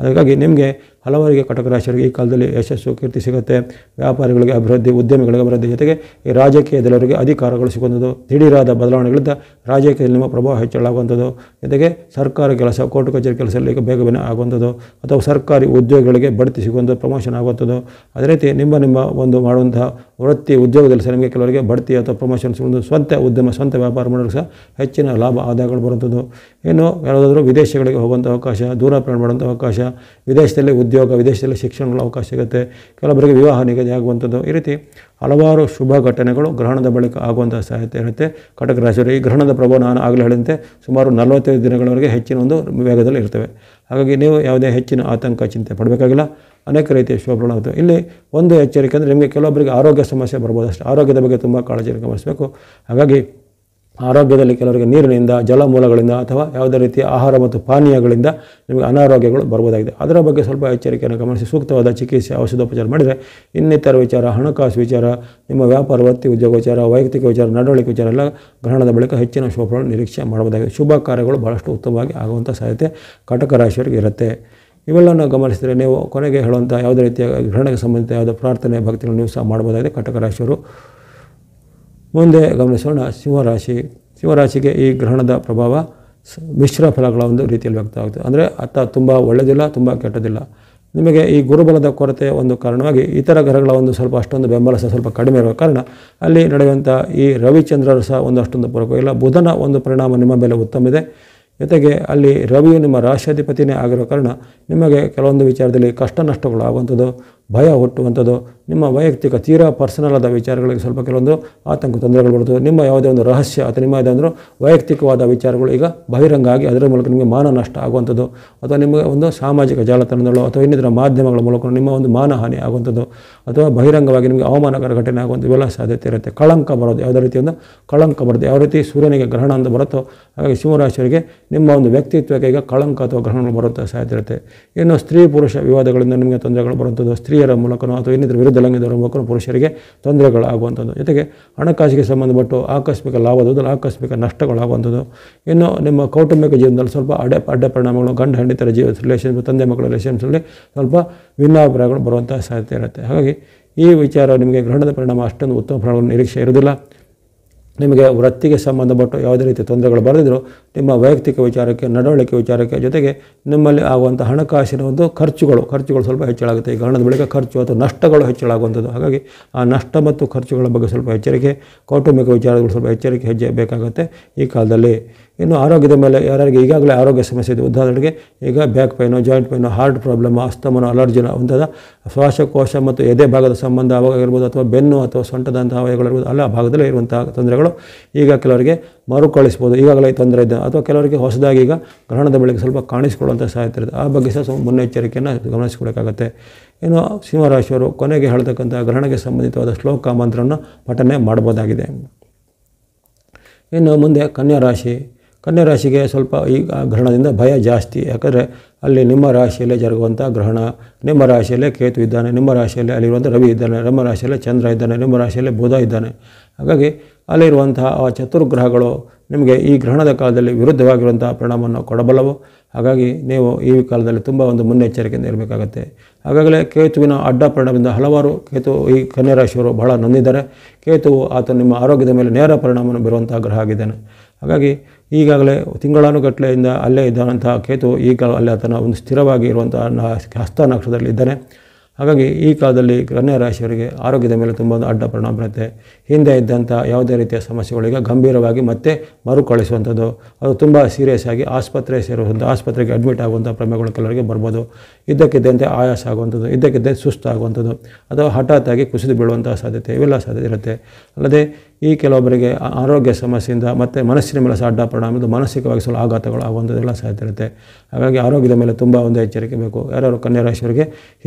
ಅದಕ್ಕಾಗಿ ನಿಮಗೆ ಹಲವರಿಗೆ ಕಟಕ ರಾಶಿಯವರಿಗೆ ಈ ಕಾಲದಲ್ಲಿ ಯಶಸ್ಸು ಕೀರ್ತಿ ಸಿಗುತ್ತೆ ವ್ಯಾಪಾರಿಗಳಿಗೆ ಅಭಿವೃದ್ಧಿ ಉದ್ಯಮಿಗಳಿಗೆ ಅಭಿವೃದ್ಧಿ ಜೊತೆಗೆ ಈ ಅವರಿಗೆ ಅಧಿಕಾರಗಳು ಸಿಗುವಂಥದ್ದು ದಿಢೀರಾದ ಬದಲಾವಣೆಗಳಿಂದ ರಾಜಕೀಯದಲ್ಲಿ ನಿಮ್ಮ ಪ್ರಭಾವ ಹೆಚ್ಚಳಾಗುವಂಥದ್ದು ಜೊತೆಗೆ ಸರ್ಕಾರ ಕೆಲಸ ಕೋರ್ಟ್ ಕಚೇರಿ ಕೆಲಸದಲ್ಲಿ ಬೇಗ ಬೇನೆ ಆಗುವಂಥದ್ದು ಅಥವಾ ಸರ್ಕಾರಿ ಉದ್ಯೋಗಗಳಿಗೆ ಬಡ್ತಿ ಸಿಗುವಂಥ ಪ್ರಮೋಷನ್ ಆಗುವಂಥದ್ದು ಅದೇ ರೀತಿ ನಿಮ್ಮ ನಿಮ್ಮ ಒಂದು ಮಾಡುವಂಥ ವೃತ್ತಿ ಉದ್ಯೋಗದಲ್ಲಿ ಸಹ ನಿಮಗೆ ಕೆಲವರಿಗೆ ಬಡ್ತಿ ಅಥವಾ ಪ್ರಮೋಷನ್ ಸಿಗುವಂಥ ಸ್ವಂತ ಉದ್ಯಮ ಸ್ವಂತ ವ್ಯಾಪಾರ ಮಾಡೋರು ಸಹ ಹೆಚ್ಚಿನ ಲಾಭ ಆದಾಯಗಳು ಬರುವಂಥದ್ದು ಇನ್ನು ಯಾವುದಾದರೂ ವಿದೇಶಗಳಿಗೆ ಹೋಗುವಂಥ ಅವಕಾಶ ದೂರ ಪ್ರಯಾಣ ಮಾಡುವಂಥ ಅವಕಾಶ ವಿದೇಶದಲ್ಲಿ ಉದ್ಯೋಗ ಉದ್ಯೋಗ ವಿದೇಶದಲ್ಲಿ ಶಿಕ್ಷಣಗಳ ಅವಕಾಶ ಸಿಗುತ್ತೆ ಕೆಲವೊಬ್ಬರಿಗೆ ವಿವಾಹ ನಿಗದಿ ಆಗುವಂಥದ್ದು ಈ ರೀತಿ ಹಲವಾರು ಶುಭ ಘಟನೆಗಳು ಗ್ರಹಣದ ಬಳಿಕ ಆಗುವಂಥ ಸಾಧ್ಯತೆ ಇರುತ್ತೆ ಕಟಕ ರಾಶಿಯವರು ಈ ಗ್ರಹಣದ ಪ್ರಭಾವ ನಾನು ಆಗಲೇ ಹೇಳಿದಂತೆ ಸುಮಾರು ನಲವತ್ತೈದು ದಿನಗಳವರೆಗೆ ಹೆಚ್ಚಿನ ಒಂದು ವೇಗದಲ್ಲಿ ಇರ್ತವೆ ಹಾಗಾಗಿ ನೀವು ಯಾವುದೇ ಹೆಚ್ಚಿನ ಆತಂಕ ಚಿಂತೆ ಪಡಬೇಕಾಗಿಲ್ಲ ಅನೇಕ ರೀತಿಯ ಶುಭಗಳಾಗುತ್ತವೆ ಇಲ್ಲಿ ಒಂದು ಎಚ್ಚರಿಕೆ ಅಂದರೆ ನಿಮಗೆ ಕೆಲವೊಬ್ಬರಿಗೆ ಆರೋಗ್ಯ ಸಮಸ್ಯೆ ಬರ್ಬೋದು ಅಷ್ಟೇ ಆರೋಗ್ಯದ ಬಗ್ಗೆ ತುಂಬ ಕಾಳಜಿ ಗಮನಿಸಬೇಕು ಹಾಗಾಗಿ ಆರೋಗ್ಯದಲ್ಲಿ ಕೆಲವರಿಗೆ ನೀರಿನಿಂದ ಜಲಮೂಲಗಳಿಂದ ಅಥವಾ ಯಾವುದೇ ರೀತಿಯ ಆಹಾರ ಮತ್ತು ಪಾನೀಯಗಳಿಂದ ನಿಮಗೆ ಅನಾರೋಗ್ಯಗಳು ಬರ್ಬೋದಾಗಿದೆ ಅದರ ಬಗ್ಗೆ ಸ್ವಲ್ಪ ಎಚ್ಚರಿಕೆಯನ್ನು ಗಮನಿಸಿ ಸೂಕ್ತವಾದ ಚಿಕಿತ್ಸೆ ಔಷಧೋಪಚಾರ ಮಾಡಿದರೆ ಇನ್ನಿತರ ವಿಚಾರ ಹಣಕಾಸು ವಿಚಾರ ನಿಮ್ಮ ವ್ಯಾಪಾರ ವೃತ್ತಿ ಉದ್ಯೋಗ ವಿಚಾರ ವೈಯಕ್ತಿಕ ವಿಚಾರ ನಡವಳಿಕೆ ವಿಚಾರ ಎಲ್ಲ ಗ್ರಹಣದ ಬಳಿಕ ಹೆಚ್ಚಿನ ಶುಭಗಳನ್ನು ನಿರೀಕ್ಷೆ ಮಾಡಬಹುದಾಗಿದೆ ಶುಭ ಕಾರ್ಯಗಳು ಬಹಳಷ್ಟು ಉತ್ತಮವಾಗಿ ಆಗುವಂಥ ಸಾಧ್ಯತೆ ಕಟಕ ರಾಶಿಯವರಿಗೆ ಇರುತ್ತೆ ಇವೆಲ್ಲವನ್ನು ಗಮನಿಸಿದರೆ ನೀವು ಕೊನೆಗೆ ಹೇಳುವಂಥ ಯಾವುದೇ ರೀತಿಯ ಗ್ರಹಣಕ್ಕೆ ಸಂಬಂಧಿತ ಯಾವುದೇ ಪ್ರಾರ್ಥನೆ ಭಕ್ತಿಗಳನ್ನು ನೀವು ಸಹ ಮಾಡಬಹುದಾಗಿದೆ ಕಟಕ ರಾಶಿಯವರು ಮುಂದೆ ಗಮನಿಸೋಣ ಸಿಂಹರಾಶಿ ಸಿಂಹರಾಶಿಗೆ ಈ ಗ್ರಹಣದ ಪ್ರಭಾವ ಮಿಶ್ರ ಫಲಗಳ ಒಂದು ರೀತಿಯಲ್ಲಿ ವ್ಯಕ್ತವಾಗುತ್ತೆ ಅಂದರೆ ಅತ್ತ ತುಂಬ ಒಳ್ಳೆಯದಿಲ್ಲ ತುಂಬ ಕೆಟ್ಟದಿಲ್ಲ ನಿಮಗೆ ಈ ಗುರುಬಲದ ಕೊರತೆ ಒಂದು ಕಾರಣವಾಗಿ ಇತರ ಗ್ರಹಗಳ ಒಂದು ಸ್ವಲ್ಪ ಅಷ್ಟೊಂದು ಬೆಂಬಲ ಸಹ ಸ್ವಲ್ಪ ಕಡಿಮೆ ಇರುವ ಕಾರಣ ಅಲ್ಲಿ ನಡೆಯುವಂಥ ಈ ರವಿಚಂದ್ರರು ಸಹ ಒಂದು ಅಷ್ಟೊಂದು ಪೂರಕವಾಗಿಲ್ಲ ಬುಧನ ಒಂದು ಪರಿಣಾಮ ನಿಮ್ಮ ಮೇಲೆ ಉತ್ತಮ ಇದೆ ಜೊತೆಗೆ ಅಲ್ಲಿ ರವಿಯು ನಿಮ್ಮ ರಾಷ್ಟ್ರಾಧಿಪತಿನೇ ಆಗಿರೋ ಕಾರಣ ನಿಮಗೆ ಕೆಲವೊಂದು ವಿಚಾರದಲ್ಲಿ ಕಷ್ಟ ನಷ್ಟಗಳು ಆಗುವಂಥದ್ದು ಭಯ ಹುಟ್ಟುವಂಥದ್ದು ನಿಮ್ಮ ವೈಯಕ್ತಿಕ ತೀರಾ ಪರ್ಸನಲ್ ಆದ ವಿಚಾರಗಳಿಗೆ ಸ್ವಲ್ಪ ಕೆಲವೊಂದು ಆತಂಕ ತೊಂದರೆಗಳು ಬರುತ್ತದೆ ನಿಮ್ಮ ಯಾವುದೇ ಒಂದು ರಹಸ್ಯ ಅಥವಾ ನಿಮ್ಮ ಯಾವುದೇ ವೈಯಕ್ತಿಕವಾದ ವಿಚಾರಗಳು ಈಗ ಬಹಿರಂಗ ಆಗಿ ಅದರ ಮೂಲಕ ನಿಮಗೆ ಮಾನ ನಷ್ಟ ಆಗುವಂಥದ್ದು ಅಥವಾ ನಿಮಗೆ ಒಂದು ಸಾಮಾಜಿಕ ಜಾಲತಾಣಗಳು ಅಥವಾ ಇನ್ನಿತರ ಮಾಧ್ಯಮಗಳ ಮೂಲಕ ನಿಮ್ಮ ಒಂದು ಮಾನಹಾನಿ ಆಗುವಂಥದ್ದು ಅಥವಾ ಬಹಿರಂಗವಾಗಿ ನಿಮಗೆ ಅವಮಾನಕರ ಘಟನೆ ಆಗುವಂಥ ಇವೆಲ್ಲ ಸಾಧ್ಯತೆ ಇರುತ್ತೆ ಕಳಂಕ ಬರೋದು ಯಾವುದೇ ರೀತಿಯಿಂದ ಕಳಂಕ ಬರುತ್ತೆ ಯಾವ ರೀತಿ ಸೂರ್ಯನಿಗೆ ಗ್ರಹಣ ಅಂತ ಬರುತ್ತೋ ಹಾಗಾಗಿ ಸಿಂಹರಾಶಿಯವರಿಗೆ ನಿಮ್ಮ ಒಂದು ವ್ಯಕ್ತಿತ್ವಕ್ಕೆ ಈಗ ಕಳಂಕ ಅಥವಾ ಗ್ರಹಣಗಳು ಬರುತ್ತೆ ಸಾಧ್ಯತೆ ಇರುತ್ತೆ ಇನ್ನು ಸ್ತ್ರೀ ಪುರುಷ ವಿವಾದಗಳಿಂದ ನಿಮಗೆ ತೊಂದರೆಗಳು ಬರುವಂಥದ್ದು ಸ್ತ್ರೀ ಸ್ತ್ರೀಯರ ಮೂಲಕನೋ ಅಥವಾ ಇನ್ನಿತರ ವಿರುದ್ಧ ಲಂಗದವರ ಮೂಲಕನೋ ಪುರುಷರಿಗೆ ತೊಂದರೆಗಳಾಗುವಂಥದ್ದು ಜೊತೆಗೆ ಹಣಕಾಸಿಗೆ ಸಂಬಂಧಪಟ್ಟು ಆಕಸ್ಮಿಕ ಲಾಭದಲ್ಲ ಆಕಸ್ಮಿಕ ನಷ್ಟಗಳಾಗುವಂಥದ್ದು ಇನ್ನು ನಿಮ್ಮ ಕೌಟುಂಬಿಕ ಜೀವನದಲ್ಲಿ ಸ್ವಲ್ಪ ಅಡೆ ಅಡ್ಡ ಪರಿಣಾಮಗಳು ಗಂಡ ಹೆಂಡಿತರ ಜೀವ ರಿಲೇಷನ್ ತಂದೆ ಮಕ್ಕಳ ರಿಲೇಷನ್ಸಲ್ಲಿ ಸ್ವಲ್ಪ ಭಿನ್ನಾಭಿಪ್ರಾಯಗಳು ಬರುವಂಥ ಸಾಧ್ಯತೆ ಇರುತ್ತೆ ಹಾಗಾಗಿ ಈ ವಿಚಾರ ನಿಮಗೆ ಗ್ರಹಣದ ಪರಿಣಾಮ ಅಷ್ಟೊಂದು ಉತ್ತಮ ನಿರೀಕ್ಷೆ ಇರೋದಿಲ್ಲ ನಿಮಗೆ ವೃತ್ತಿಗೆ ಸಂಬಂಧಪಟ್ಟು ಯಾವುದೇ ರೀತಿ ತೊಂದರೆಗಳು ಬರೆದಿದ್ದರೂ ನಿಮ್ಮ ವೈಯಕ್ತಿಕ ವಿಚಾರಕ್ಕೆ ನಡವಳಿಕೆ ವಿಚಾರಕ್ಕೆ ಜೊತೆಗೆ ನಿಮ್ಮಲ್ಲಿ ಆಗುವಂಥ ಹಣಕಾಸಿನ ಒಂದು ಖರ್ಚುಗಳು ಖರ್ಚುಗಳು ಸ್ವಲ್ಪ ಹೆಚ್ಚಳಾಗುತ್ತೆ ಈ ಗಣದ ಬಳಿಕ ಖರ್ಚು ಅಥವಾ ನಷ್ಟಗಳು ಹೆಚ್ಚಳಾಗುವಂಥದ್ದು ಹಾಗಾಗಿ ಆ ನಷ್ಟ ಮತ್ತು ಖರ್ಚುಗಳ ಬಗ್ಗೆ ಸ್ವಲ್ಪ ಎಚ್ಚರಿಕೆ ಕೌಟುಂಬಿಕ ವಿಚಾರಗಳು ಸ್ವಲ್ಪ ಎಚ್ಚರಿಕೆ ಹೆಜ್ಜೆ ಬೇಕಾಗುತ್ತೆ ಈ ಕಾಲದಲ್ಲಿ ಇನ್ನು ಆರೋಗ್ಯದ ಮೇಲೆ ಯಾರ್ಯಾರಿಗೆ ಈಗಾಗಲೇ ಆರೋಗ್ಯ ಸಮಸ್ಯೆ ಇದೆ ಉದಾಹರಣೆಗೆ ಈಗ back pain joint pain heart problem ಅಸ್ತಮನ ಅಲರ್ಜಿನ ಒಂಥರ ಶ್ವಾಸಕೋಶ ಮತ್ತು ಎದೆ ಭಾಗದ ಸಂಬಂಧ ಇರ್ಬೋದು ಅಥವಾ ಬೆನ್ನು ಅಥವಾ ಸೊಂಟದಂತಹ ಅವಯಗಳಿರ್ಬೋದು ಅಲ್ಲ ಭಾಗದಲ್ಲಿ ಇರುವಂತಹ ತೊಂದರೆಗಳು ಈಗ ಕೆಲವರಿಗೆ ಮರುಕಳಿಸ್ಬೋದು ಈಗಾಗಲೇ ತೊಂದರೆ ಇದೆ ಅಥವಾ ಕೆಲವರಿಗೆ ಹೊಸದಾಗಿ ಈಗ ಗ್ರಹಣದ ಬೆಳಗ್ಗೆ ಸ್ವಲ್ಪ ಕಾಣಿಸಿಕೊಳ್ಳುವಂಥ ಸಾಧ್ಯತೆ ಇರುತ್ತೆ ಆ ಬಗ್ಗೆ ಸಹ ಮುನ್ನೆಚ್ಚರಿಕೆಯನ್ನು ಗಮನಿಸಿಕೊಡೋಕ್ಕಾಗತ್ತೆ ಇನ್ನು ಸಿಂಹರಾಶಿಯವರು ಕೊನೆಗೆ ಹೇಳ್ತಕ್ಕಂಥ ಗ್ರಹಣಕ್ಕೆ ಸಂಬಂಧಿತವಾದ ಶ್ಲೋಕ ಮಂತ್ರವನ್ನು ಪಠನೆ ಮಾಡ್ಬೋದಾಗಿದೆ ಇನ್ನು ಮುಂದೆ ಕನ್ಯಾ ರಾಶಿ ಕನ್ಯರಾಶಿಗೆ ಸ್ವಲ್ಪ ಈ ಗ್ರಹಣದಿಂದ ಭಯ ಜಾಸ್ತಿ ಯಾಕಂದರೆ ಅಲ್ಲಿ ನಿಮ್ಮ ರಾಶಿಯಲ್ಲೇ ಜರುಗುವಂಥ ಗ್ರಹಣ ನಿಮ್ಮ ರಾಶಿಯಲ್ಲೇ ಕೇತು ಇದ್ದಾನೆ ನಿಮ್ಮ ರಾಶಿಯಲ್ಲಿ ಅಲ್ಲಿರುವಂಥ ರವಿ ಇದ್ದಾನೆ ನಮ್ಮ ರಾಶಿಯಲ್ಲೇ ಚಂದ್ರ ಇದ್ದಾನೆ ನಿಮ್ಮ ರಾಶಿಯಲ್ಲೇ ಬುಧ ಇದ್ದಾನೆ ಹಾಗಾಗಿ ಅಲ್ಲಿರುವಂತಹ ಆ ಚತುರ್ಗ್ರಹಗಳು ನಿಮಗೆ ಈ ಗ್ರಹಣದ ಕಾಲದಲ್ಲಿ ವಿರುದ್ಧವಾಗಿರುವಂತಹ ಪರಿಣಾಮವನ್ನು ಕೊಡಬಲ್ಲವು ಹಾಗಾಗಿ ನೀವು ಈ ಕಾಲದಲ್ಲಿ ತುಂಬ ಒಂದು ಮುನ್ನೆಚ್ಚರಿಕೆಯಿಂದ ಇರಬೇಕಾಗತ್ತೆ ಹಾಗಾಗಲೇ ಕೇತುವಿನ ಅಡ್ಡ ಪರಿಣಾಮದಿಂದ ಹಲವಾರು ಕೇತು ಈ ಕನ್ಯರಾಶಿಯವರು ಬಹಳ ನೊಂದಿದ್ದಾರೆ ಕೇತುವು ಆತ ನಿಮ್ಮ ಆರೋಗ್ಯದ ಮೇಲೆ ನೇರ ಪರಿಣಾಮವನ್ನು ಬೀರುವಂತಹ ಗ್ರಹ ಆಗಿದ್ದಾನೆ ಹಾಗಾಗಿ ಈಗಾಗಲೇ ತಿಂಗಳಾನುಗಟ್ಟಲೆಯಿಂದ ಅಲ್ಲೇ ಇದ್ದಂಥ ಕೇತು ಈ ಕಾಲ ಅಲ್ಲೇ ಆತನ ಒಂದು ಸ್ಥಿರವಾಗಿ ಇರುವಂಥ ಹಸ್ತ ನಕ್ಷತ್ರದಲ್ಲಿ ಇದ್ದಾನೆ ಹಾಗಾಗಿ ಈ ಕಾಲದಲ್ಲಿ ಕನ್ಯಾ ರಾಶಿಯವರಿಗೆ ಆರೋಗ್ಯದ ಮೇಲೆ ತುಂಬ ಅಡ್ಡ ಪರಿಣಾಮ ಬರುತ್ತೆ ಹಿಂದೆ ಇದ್ದಂಥ ಯಾವುದೇ ರೀತಿಯ ಸಮಸ್ಯೆಗಳಿಗೆ ಗಂಭೀರವಾಗಿ ಮತ್ತೆ ಮರುಕಳಿಸುವಂಥದ್ದು ಅದು ತುಂಬ ಸೀರಿಯಸ್ ಆಗಿ ಆಸ್ಪತ್ರೆ ಸೇರುವಂಥ ಆಸ್ಪತ್ರೆಗೆ ಅಡ್ಮಿಟ್ ಆಗುವಂಥ ಪ್ರಮೇಯಗಳು ಕೆಲವರಿಗೆ ಬರ್ಬೋದು ಇದ್ದಕ್ಕಿದ್ದಂತೆ ಆಯಾಸ ಆಗುವಂಥದ್ದು ಇದ್ದಕ್ಕಿದ್ದಂತೆ ಸುಸ್ತಾಗುವಂಥದ್ದು ಅಥವಾ ಹಠಾತ್ತಾಗಿ ಕುಸಿದು ಬೀಳುವಂಥ ಸಾಧ್ಯತೆ ಇವೆಲ್ಲ ಸಾಧ್ಯತೆ ಇರುತ್ತೆ ಅಲ್ಲದೆ ಈ ಕೆಲವೊಬ್ಬರಿಗೆ ಆರೋಗ್ಯ ಸಮಸ್ಯೆಯಿಂದ ಮತ್ತು ಮನಸ್ಸಿನ ಮೇಲೆ ಸಹ ಅಡ್ಡ ಪರಿಣಾಮದ ಮಾನಸಿಕವಾಗಿ ಸ್ವಲ್ಪ ಆಘಾತಗಳು ಆಗುವಂಥದ್ದೆಲ್ಲ ಸಾಧ್ಯ ಇರುತ್ತೆ ಹಾಗಾಗಿ ಆರೋಗ್ಯದ ಮೇಲೆ ತುಂಬ ಒಂದು ಎಚ್ಚರಿಕೆ ಬೇಕು ಯಾರು ಕನ್ಯಾ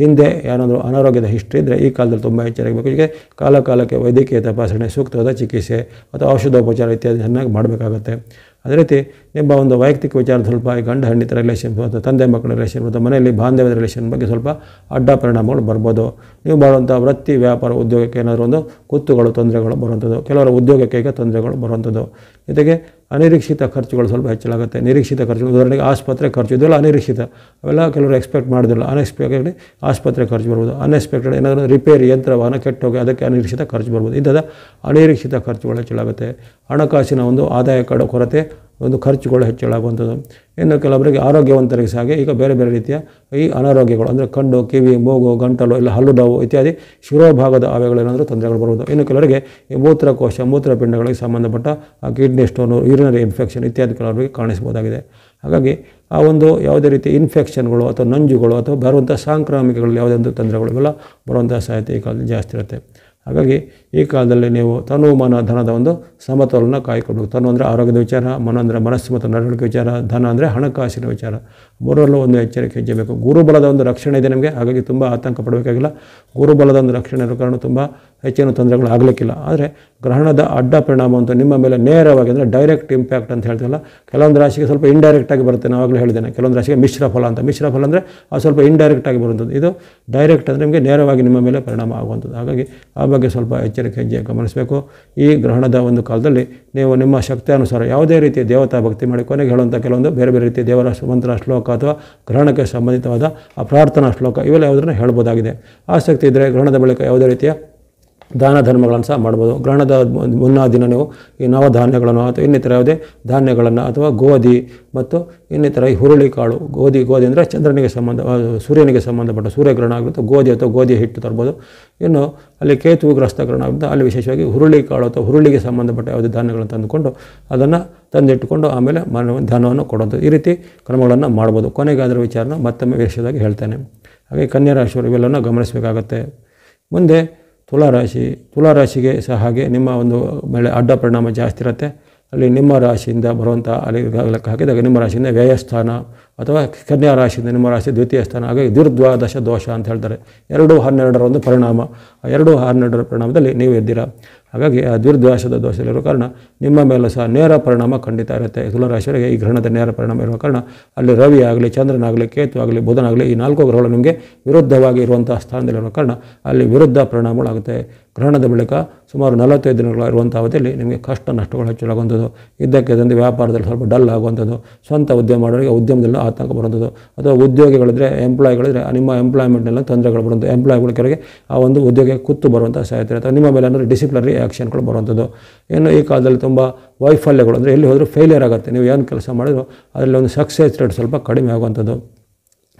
ಹಿಂದೆ ಏನಾದರೂ ಅನಾರೋಗ್ಯದ ಹಿಸ್ಟ್ರಿ ಇದ್ದರೆ ಈ ಕಾಲದಲ್ಲಿ ತುಂಬ ಎಚ್ಚರಿಕೆ ಬೇಕು ಹೀಗೆ ಕಾಲಕಾಲಕ್ಕೆ ವೈದ್ಯಕೀಯ ತಪಾಸಣೆ ಸೂಕ್ತವಾದ ಚಿಕಿತ್ಸೆ ಮತ್ತು ಔಷಧೋಪಚಾರ ಇತ್ಯಾದಿ ಚೆನ್ನಾಗಿ ಮಾಡಬೇಕಾಗತ್ತೆ ಅದೇ ರೀತಿ ನಿಮ್ಮ ಒಂದು ವೈಯಕ್ತಿಕ ವಿಚಾರದ ಸ್ವಲ್ಪ ಈ ಗಂಡ ಹೆಣ್ಣಿತ ರಿಲೇಷನ್ ಅಥವಾ ತಂದೆ ಮಕ್ಕಳ ರಿಲೇಷನ್ ಅಥವಾ ಮನೆಯಲ್ಲಿ ಬಾಂಧವ್ಯದ ರಿಲೇಷನ್ ಬಗ್ಗೆ ಸ್ವಲ್ಪ ಅಡ್ಡ ಪರಿಣಾಮಗಳು ಬರ್ಬೋದು ನೀವು ಮಾಡುವಂಥ ವೃತ್ತಿ ವ್ಯಾಪಾರ ಉದ್ಯೋಗಕ್ಕೆ ಏನಾದರೂ ಒಂದು ಕುತ್ತುಗಳು ತೊಂದರೆಗಳು ಬರುವಂಥದ್ದು ಕೆಲವರ ಉದ್ಯೋಗಕ್ಕೆ ತೊಂದರೆಗಳು ಬರುವಂಥದ್ದು ಜೊತೆಗೆ ಅನಿರೀಕ್ಷಿತ ಖರ್ಚುಗಳು ಸ್ವಲ್ಪ ಹೆಚ್ಚಳಾಗುತ್ತೆ ನಿರೀಕ್ಷಿತ ಖರ್ಚುಗಳು ಉದಾಹರಣೆಗೆ ಆಸ್ಪತ್ರೆ ಖರ್ಚು ಇದೆಲ್ಲ ಅನಿರೀಕ್ಷಿತ ಅವೆಲ್ಲ ಕೆಲವರು ಎಕ್ಸ್ಪೆಕ್ಟ್ ಮಾಡೋದಿಲ್ಲ ಅನ್ಎಕ್ಸ್ಪೆಕ್ಟೆಡ್ ಆಸ್ಪತ್ರೆ ಖರ್ಚು ಬರ್ಬೋದು ಅನ್ಎಕ್ಸ್ಪೆಕ್ಟೆಡ್ ಏನಾದರೂ ರಿಪೇರಿ ಯಂತ್ರ ವಾಹನ ಕೆಟ್ಟೋಗಿ ಅದಕ್ಕೆ ಅನಿರೀಕ್ಷಿತ ಖರ್ಚು ಬರ್ಬೋದು ಇಂಥದ ಅನಿರೀಕ್ಷಿತ ಖರ್ಚುಗಳು ಹೆಚ್ಚಳಾಗುತ್ತೆ ಹಣಕಾಸಿನ ಒಂದು ಆದಾಯ ಕಡ ಕೊರತೆ ಒಂದು ಖರ್ಚುಗಳು ಹೆಚ್ಚಳ ಆಗುವಂಥದ್ದು ಇನ್ನು ಕೆಲವೊಬ್ಬರಿಗೆ ಆರೋಗ್ಯವಂತರಿಗೆ ಸಹ ಈಗ ಬೇರೆ ಬೇರೆ ರೀತಿಯ ಈ ಅನಾರೋಗ್ಯಗಳು ಅಂದರೆ ಕಣ್ಣು ಕಿವಿ ಮೂಗು ಗಂಟಲು ಇಲ್ಲ ಹಲ್ಲು ನೋವು ಇತ್ಯಾದಿ ಶಿರೋಭಾಗದ ಆವೇಗಳೇನಾದರೂ ತೊಂದರೆಗಳು ಬರುವುದು ಇನ್ನು ಕೆಲವರಿಗೆ ಈ ಮೂತ್ರಕೋಶ ಮೂತ್ರಪಿಂಡಗಳಿಗೆ ಸಂಬಂಧಪಟ್ಟ ಆ ಕಿಡ್ನಿ ಸ್ಟೋನು ಯೂರಿನರಿ ಇನ್ಫೆಕ್ಷನ್ ಇತ್ಯಾದಿ ಕೆಲವರಿಗೆ ಕಾಣಿಸಬಹುದಾಗಿದೆ ಹಾಗಾಗಿ ಆ ಒಂದು ಯಾವುದೇ ರೀತಿ ಇನ್ಫೆಕ್ಷನ್ಗಳು ಅಥವಾ ನಂಜುಗಳು ಅಥವಾ ಬರುವಂಥ ಸಾಂಕ್ರಾಮಿಕಗಳು ಯಾವುದೇ ಒಂದು ತೊಂದರೆಗಳು ಇವೆಲ್ಲ ಬರುವಂಥ ಸಾಧ್ಯತೆ ಈ ಕಾಲದಲ್ಲಿ ಜಾಸ್ತಿ ಇರುತ್ತೆ ಹಾಗಾಗಿ ಈ ಕಾಲದಲ್ಲಿ ನೀವು ತನು ಮನ ಧನದ ಒಂದು ಸಮತೋಲನ ಕಾಯ್ಕೊಳ್ಬೇಕು ತನು ಅಂದರೆ ಆರೋಗ್ಯದ ವಿಚಾರ ಮನ ಅಂದರೆ ಮನಸ್ಸು ಮತ್ತು ನಡವಳಿಕೆ ವಿಚಾರ ಧನ ಅಂದರೆ ಹಣಕಾಸಿನ ವಿಚಾರ ಮೂರರಲ್ಲೂ ಒಂದು ಎಚ್ಚರಿಕೆ ಹೆಜ್ಜೆ ಬೇಕು ಗುರುಬಲದ ಒಂದು ರಕ್ಷಣೆ ಇದೆ ನಿಮಗೆ ಹಾಗಾಗಿ ತುಂಬ ಆತಂಕ ಪಡಬೇಕಾಗಿಲ್ಲ ಗುರುಬಲದ ಒಂದು ರಕ್ಷಣೆ ಇರೋ ಕಾರಣ ತುಂಬ ಹೆಚ್ಚಿನ ತೊಂದರೆಗಳು ಆಗಲಿಕ್ಕಿಲ್ಲ ಆದರೆ ಗ್ರಹಣದ ಅಡ್ಡ ಪರಿಣಾಮ ಅಂತ ನಿಮ್ಮ ಮೇಲೆ ನೇರವಾಗಿ ಅಂದರೆ ಡೈರೆಕ್ಟ್ ಇಂಪ್ಯಾಕ್ಟ್ ಅಂತ ಹೇಳ್ತಿಲ್ಲ ಕೆಲವೊಂದು ರಾಶಿಗೆ ಸ್ವಲ್ಪ ಆಗಿ ಬರುತ್ತೆ ನಾವಾಗಲೇ ಹೇಳಿದ್ದೇನೆ ಕೆಲವೊಂದು ರಾಶಿಗೆ ಮಿಶ್ರ ಫಲ ಅಂತ ಮಿಶ್ರ ಫಲ ಅಂದರೆ ಅದು ಸ್ವಲ್ಪ ಆಗಿ ಬರುವಂಥದ್ದು ಇದು ಡೈರೆಕ್ಟ್ ಅಂದರೆ ನಿಮಗೆ ನೇರವಾಗಿ ನಿಮ್ಮ ಮೇಲೆ ಪರಿಣಾಮ ಆಗುವಂಥದ್ದು ಹಾಗಾಗಿ ಆ ಬಗ್ಗೆ ಸ್ವಲ್ಪ ಎಚ್ಚರಿಕೆ ಹೆಜ್ಜೆ ಗಮನಿಸಬೇಕು ಈ ಗ್ರಹಣದ ಒಂದು ಕಾಲದಲ್ಲಿ ನೀವು ನಿಮ್ಮ ಶಕ್ತಿಯಾನುಸಾರ ಯಾವುದೇ ರೀತಿಯ ದೇವತಾ ಭಕ್ತಿ ಮಾಡಿ ಕೊನೆಗೆ ಹೇಳುವಂಥ ಕೆಲವೊಂದು ಬೇರೆ ಬೇರೆ ರೀತಿಯ ದೇವರ ಮಂತ್ರ ಶ್ಲೋಕ ಅಥವಾ ಗ್ರಹಣಕ್ಕೆ ಸಂಬಂಧಿತವಾದ ಆ ಪ್ರಾರ್ಥನಾ ಶ್ಲೋಕ ಇವೆಲ್ಲ ಯಾವುದನ್ನು ಹೇಳ್ಬೋದಾಗಿದೆ ಆಸಕ್ತಿ ಇದ್ದರೆ ಗ್ರಹಣದ ಬಳಿಕ ಯಾವುದೇ ರೀತಿಯ ದಾನ ಧರ್ಮಗಳನ್ನು ಸಹ ಮಾಡ್ಬೋದು ಗ್ರಹಣದ ಮುನ್ನ ದಿನ ನೀವು ಈ ನವಧಾನ್ಯಗಳನ್ನು ಅಥವಾ ಇನ್ನಿತರ ಯಾವುದೇ ಧಾನ್ಯಗಳನ್ನು ಅಥವಾ ಗೋಧಿ ಮತ್ತು ಇನ್ನಿತರ ಈ ಕಾಳು ಗೋಧಿ ಗೋಧಿ ಅಂದರೆ ಚಂದ್ರನಿಗೆ ಸಂಬಂಧ ಸೂರ್ಯನಿಗೆ ಸಂಬಂಧಪಟ್ಟ ಸೂರ್ಯಗ್ರಹಣ ಆಗಿರುತ್ತೆ ಗೋಧಿ ಅಥವಾ ಗೋಧಿ ಹಿಟ್ಟು ತರ್ಬೋದು ಇನ್ನು ಅಲ್ಲಿ ಕೇತುಗ್ರಸ್ತ ಗ್ರಹಣ ಆಗುತ್ತೆ ಅಲ್ಲಿ ವಿಶೇಷವಾಗಿ ಹುರುಳಿ ಕಾಳು ಅಥವಾ ಹುರುಳಿಗೆ ಸಂಬಂಧಪಟ್ಟ ಯಾವುದೇ ಧಾನ್ಯಗಳನ್ನು ತಂದುಕೊಂಡು ಅದನ್ನು ತಂದಿಟ್ಟುಕೊಂಡು ಆಮೇಲೆ ಮನ ಧನವನ್ನು ಕೊಡೋದು ಈ ರೀತಿ ಕ್ರಮಗಳನ್ನು ಮಾಡ್ಬೋದು ಕೊನೆಗೆ ಅದರ ವಿಚಾರನ ಮತ್ತೊಮ್ಮೆ ವಿಶೇಷವಾಗಿ ಹೇಳ್ತೇನೆ ಹಾಗೆ ಕನ್ಯಾ ರಾಶಿಯವರು ಇವೆಲ್ಲವನ್ನ ಗಮನಿಸಬೇಕಾಗತ್ತೆ ಮುಂದೆ ತುಲಾರಾಶಿ ತುಲಾರಾಶಿಗೆ ಹಾಗೆ ನಿಮ್ಮ ಒಂದು ಮೇಲೆ ಅಡ್ಡ ಪರಿಣಾಮ ಜಾಸ್ತಿ ಇರುತ್ತೆ ಅಲ್ಲಿ ನಿಮ್ಮ ರಾಶಿಯಿಂದ ಬರುವಂಥ ಅಲ್ಲಿ ಹಾಕಿದಾಗ ನಿಮ್ಮ ರಾಶಿಯಿಂದ ವ್ಯಯಸ್ಥಾನ ಅಥವಾ ಕನ್ಯಾ ರಾಶಿಯಿಂದ ನಿಮ್ಮ ರಾಶಿ ದ್ವಿತೀಯ ಸ್ಥಾನ ಹಾಗಾಗಿ ದುರ್ದ್ವಾದಶ ದೋಷ ಅಂತ ಹೇಳ್ತಾರೆ ಎರಡು ಹನ್ನೆರಡರ ಒಂದು ಪರಿಣಾಮ ಎರಡು ಹನ್ನೆರಡರ ಪರಿಣಾಮದಲ್ಲಿ ನೀವು ಎದ್ದೀರಾ ಹಾಗಾಗಿ ಆ ದುರ್ದ್ವೇಷದ ದೋಷದಲ್ಲಿರುವ ಕಾರಣ ನಿಮ್ಮ ಮೇಲೆ ಸಹ ನೇರ ಪರಿಣಾಮ ಖಂಡಿತ ಇರುತ್ತೆ ತುಲರಾಶಿಯವರಿಗೆ ಈ ಗ್ರಹಣದ ನೇರ ಪರಿಣಾಮ ಇರುವ ಕಾರಣ ಅಲ್ಲಿ ರವಿ ಆಗಲಿ ಚಂದ್ರನಾಗಲಿ ಕೇತು ಆಗಲಿ ಬುಧನಾಗಲಿ ಈ ನಾಲ್ಕು ಗ್ರಹಗಳು ನಿಮಗೆ ವಿರುದ್ಧವಾಗಿ ಇರುವಂಥ ಸ್ಥಾನದಲ್ಲಿರುವ ಕಾರಣ ಅಲ್ಲಿ ವಿರುದ್ಧ ಪರಿಣಾಮಗಳಾಗುತ್ತೆ ಗ್ರಹಣದ ಬಳಿಕ ಸುಮಾರು ನಲವತ್ತೈದು ಇರುವಂಥ ಅವಧಿಯಲ್ಲಿ ನಿಮಗೆ ಕಷ್ಟ ನಷ್ಟಗಳು ಹೆಚ್ಚಳಾಗುವಂಥದ್ದು ಇದ್ದಕ್ಕೆ ತಂದು ವ್ಯಾಪಾರದಲ್ಲಿ ಸ್ವಲ್ಪ ಡಲ್ ಆಗುವಂಥದ್ದು ಸ್ವಂತ ಉದ್ಯಮ ಮಾಡೋರಿಗೆ ಉದ್ಯಮದಲ್ಲಿ ಆತಂಕ ಬರುವಂಥದ್ದು ಅಥವಾ ಉದ್ಯೋಗಿಗಳಿದ್ರೆ ಎಂಪ್ಲಾಯ್ಗಳಿದ್ರೆ ನಿಮ್ಮ ಎಂಪ್ಲಾಯ್ಮೆಂಟ್ನೆಲ್ಲ ತೊಂದರೆಗಳು ಬರುವಂಥ ಎಂಪ್ಲಾಯ್ಗಳ ಕೆಳಗೆ ಆ ಒಂದು ಉದ್ಯೋಗಕ್ಕೆ ಕುತ್ತು ಬರುವಂಥ ಸಾಧ್ಯತೆ ಅಥವಾ ನಿಮ್ಮ ಮೇಲೆ ಅಂದರೆ ಡಿಸಿಪ್ಲಿನರಿ ಆ್ಯಕ್ಷನ್ಗಳು ಬರುವಂಥದ್ದು ಏನು ಈ ಕಾಲದಲ್ಲಿ ತುಂಬ ವೈಫಲ್ಯಗಳು ಅಂದರೆ ಎಲ್ಲಿ ಹೋದರೂ ಫೇಲಿಯರ್ ಆಗುತ್ತೆ ನೀವು ಏನು ಕೆಲಸ ಮಾಡಿದ್ರು ಅದರಲ್ಲಿ ಒಂದು ಸಕ್ಸಸ್ ರೇಟ್ ಸ್ವಲ್ಪ ಕಡಿಮೆ ಆಗುವಂಥದ್ದು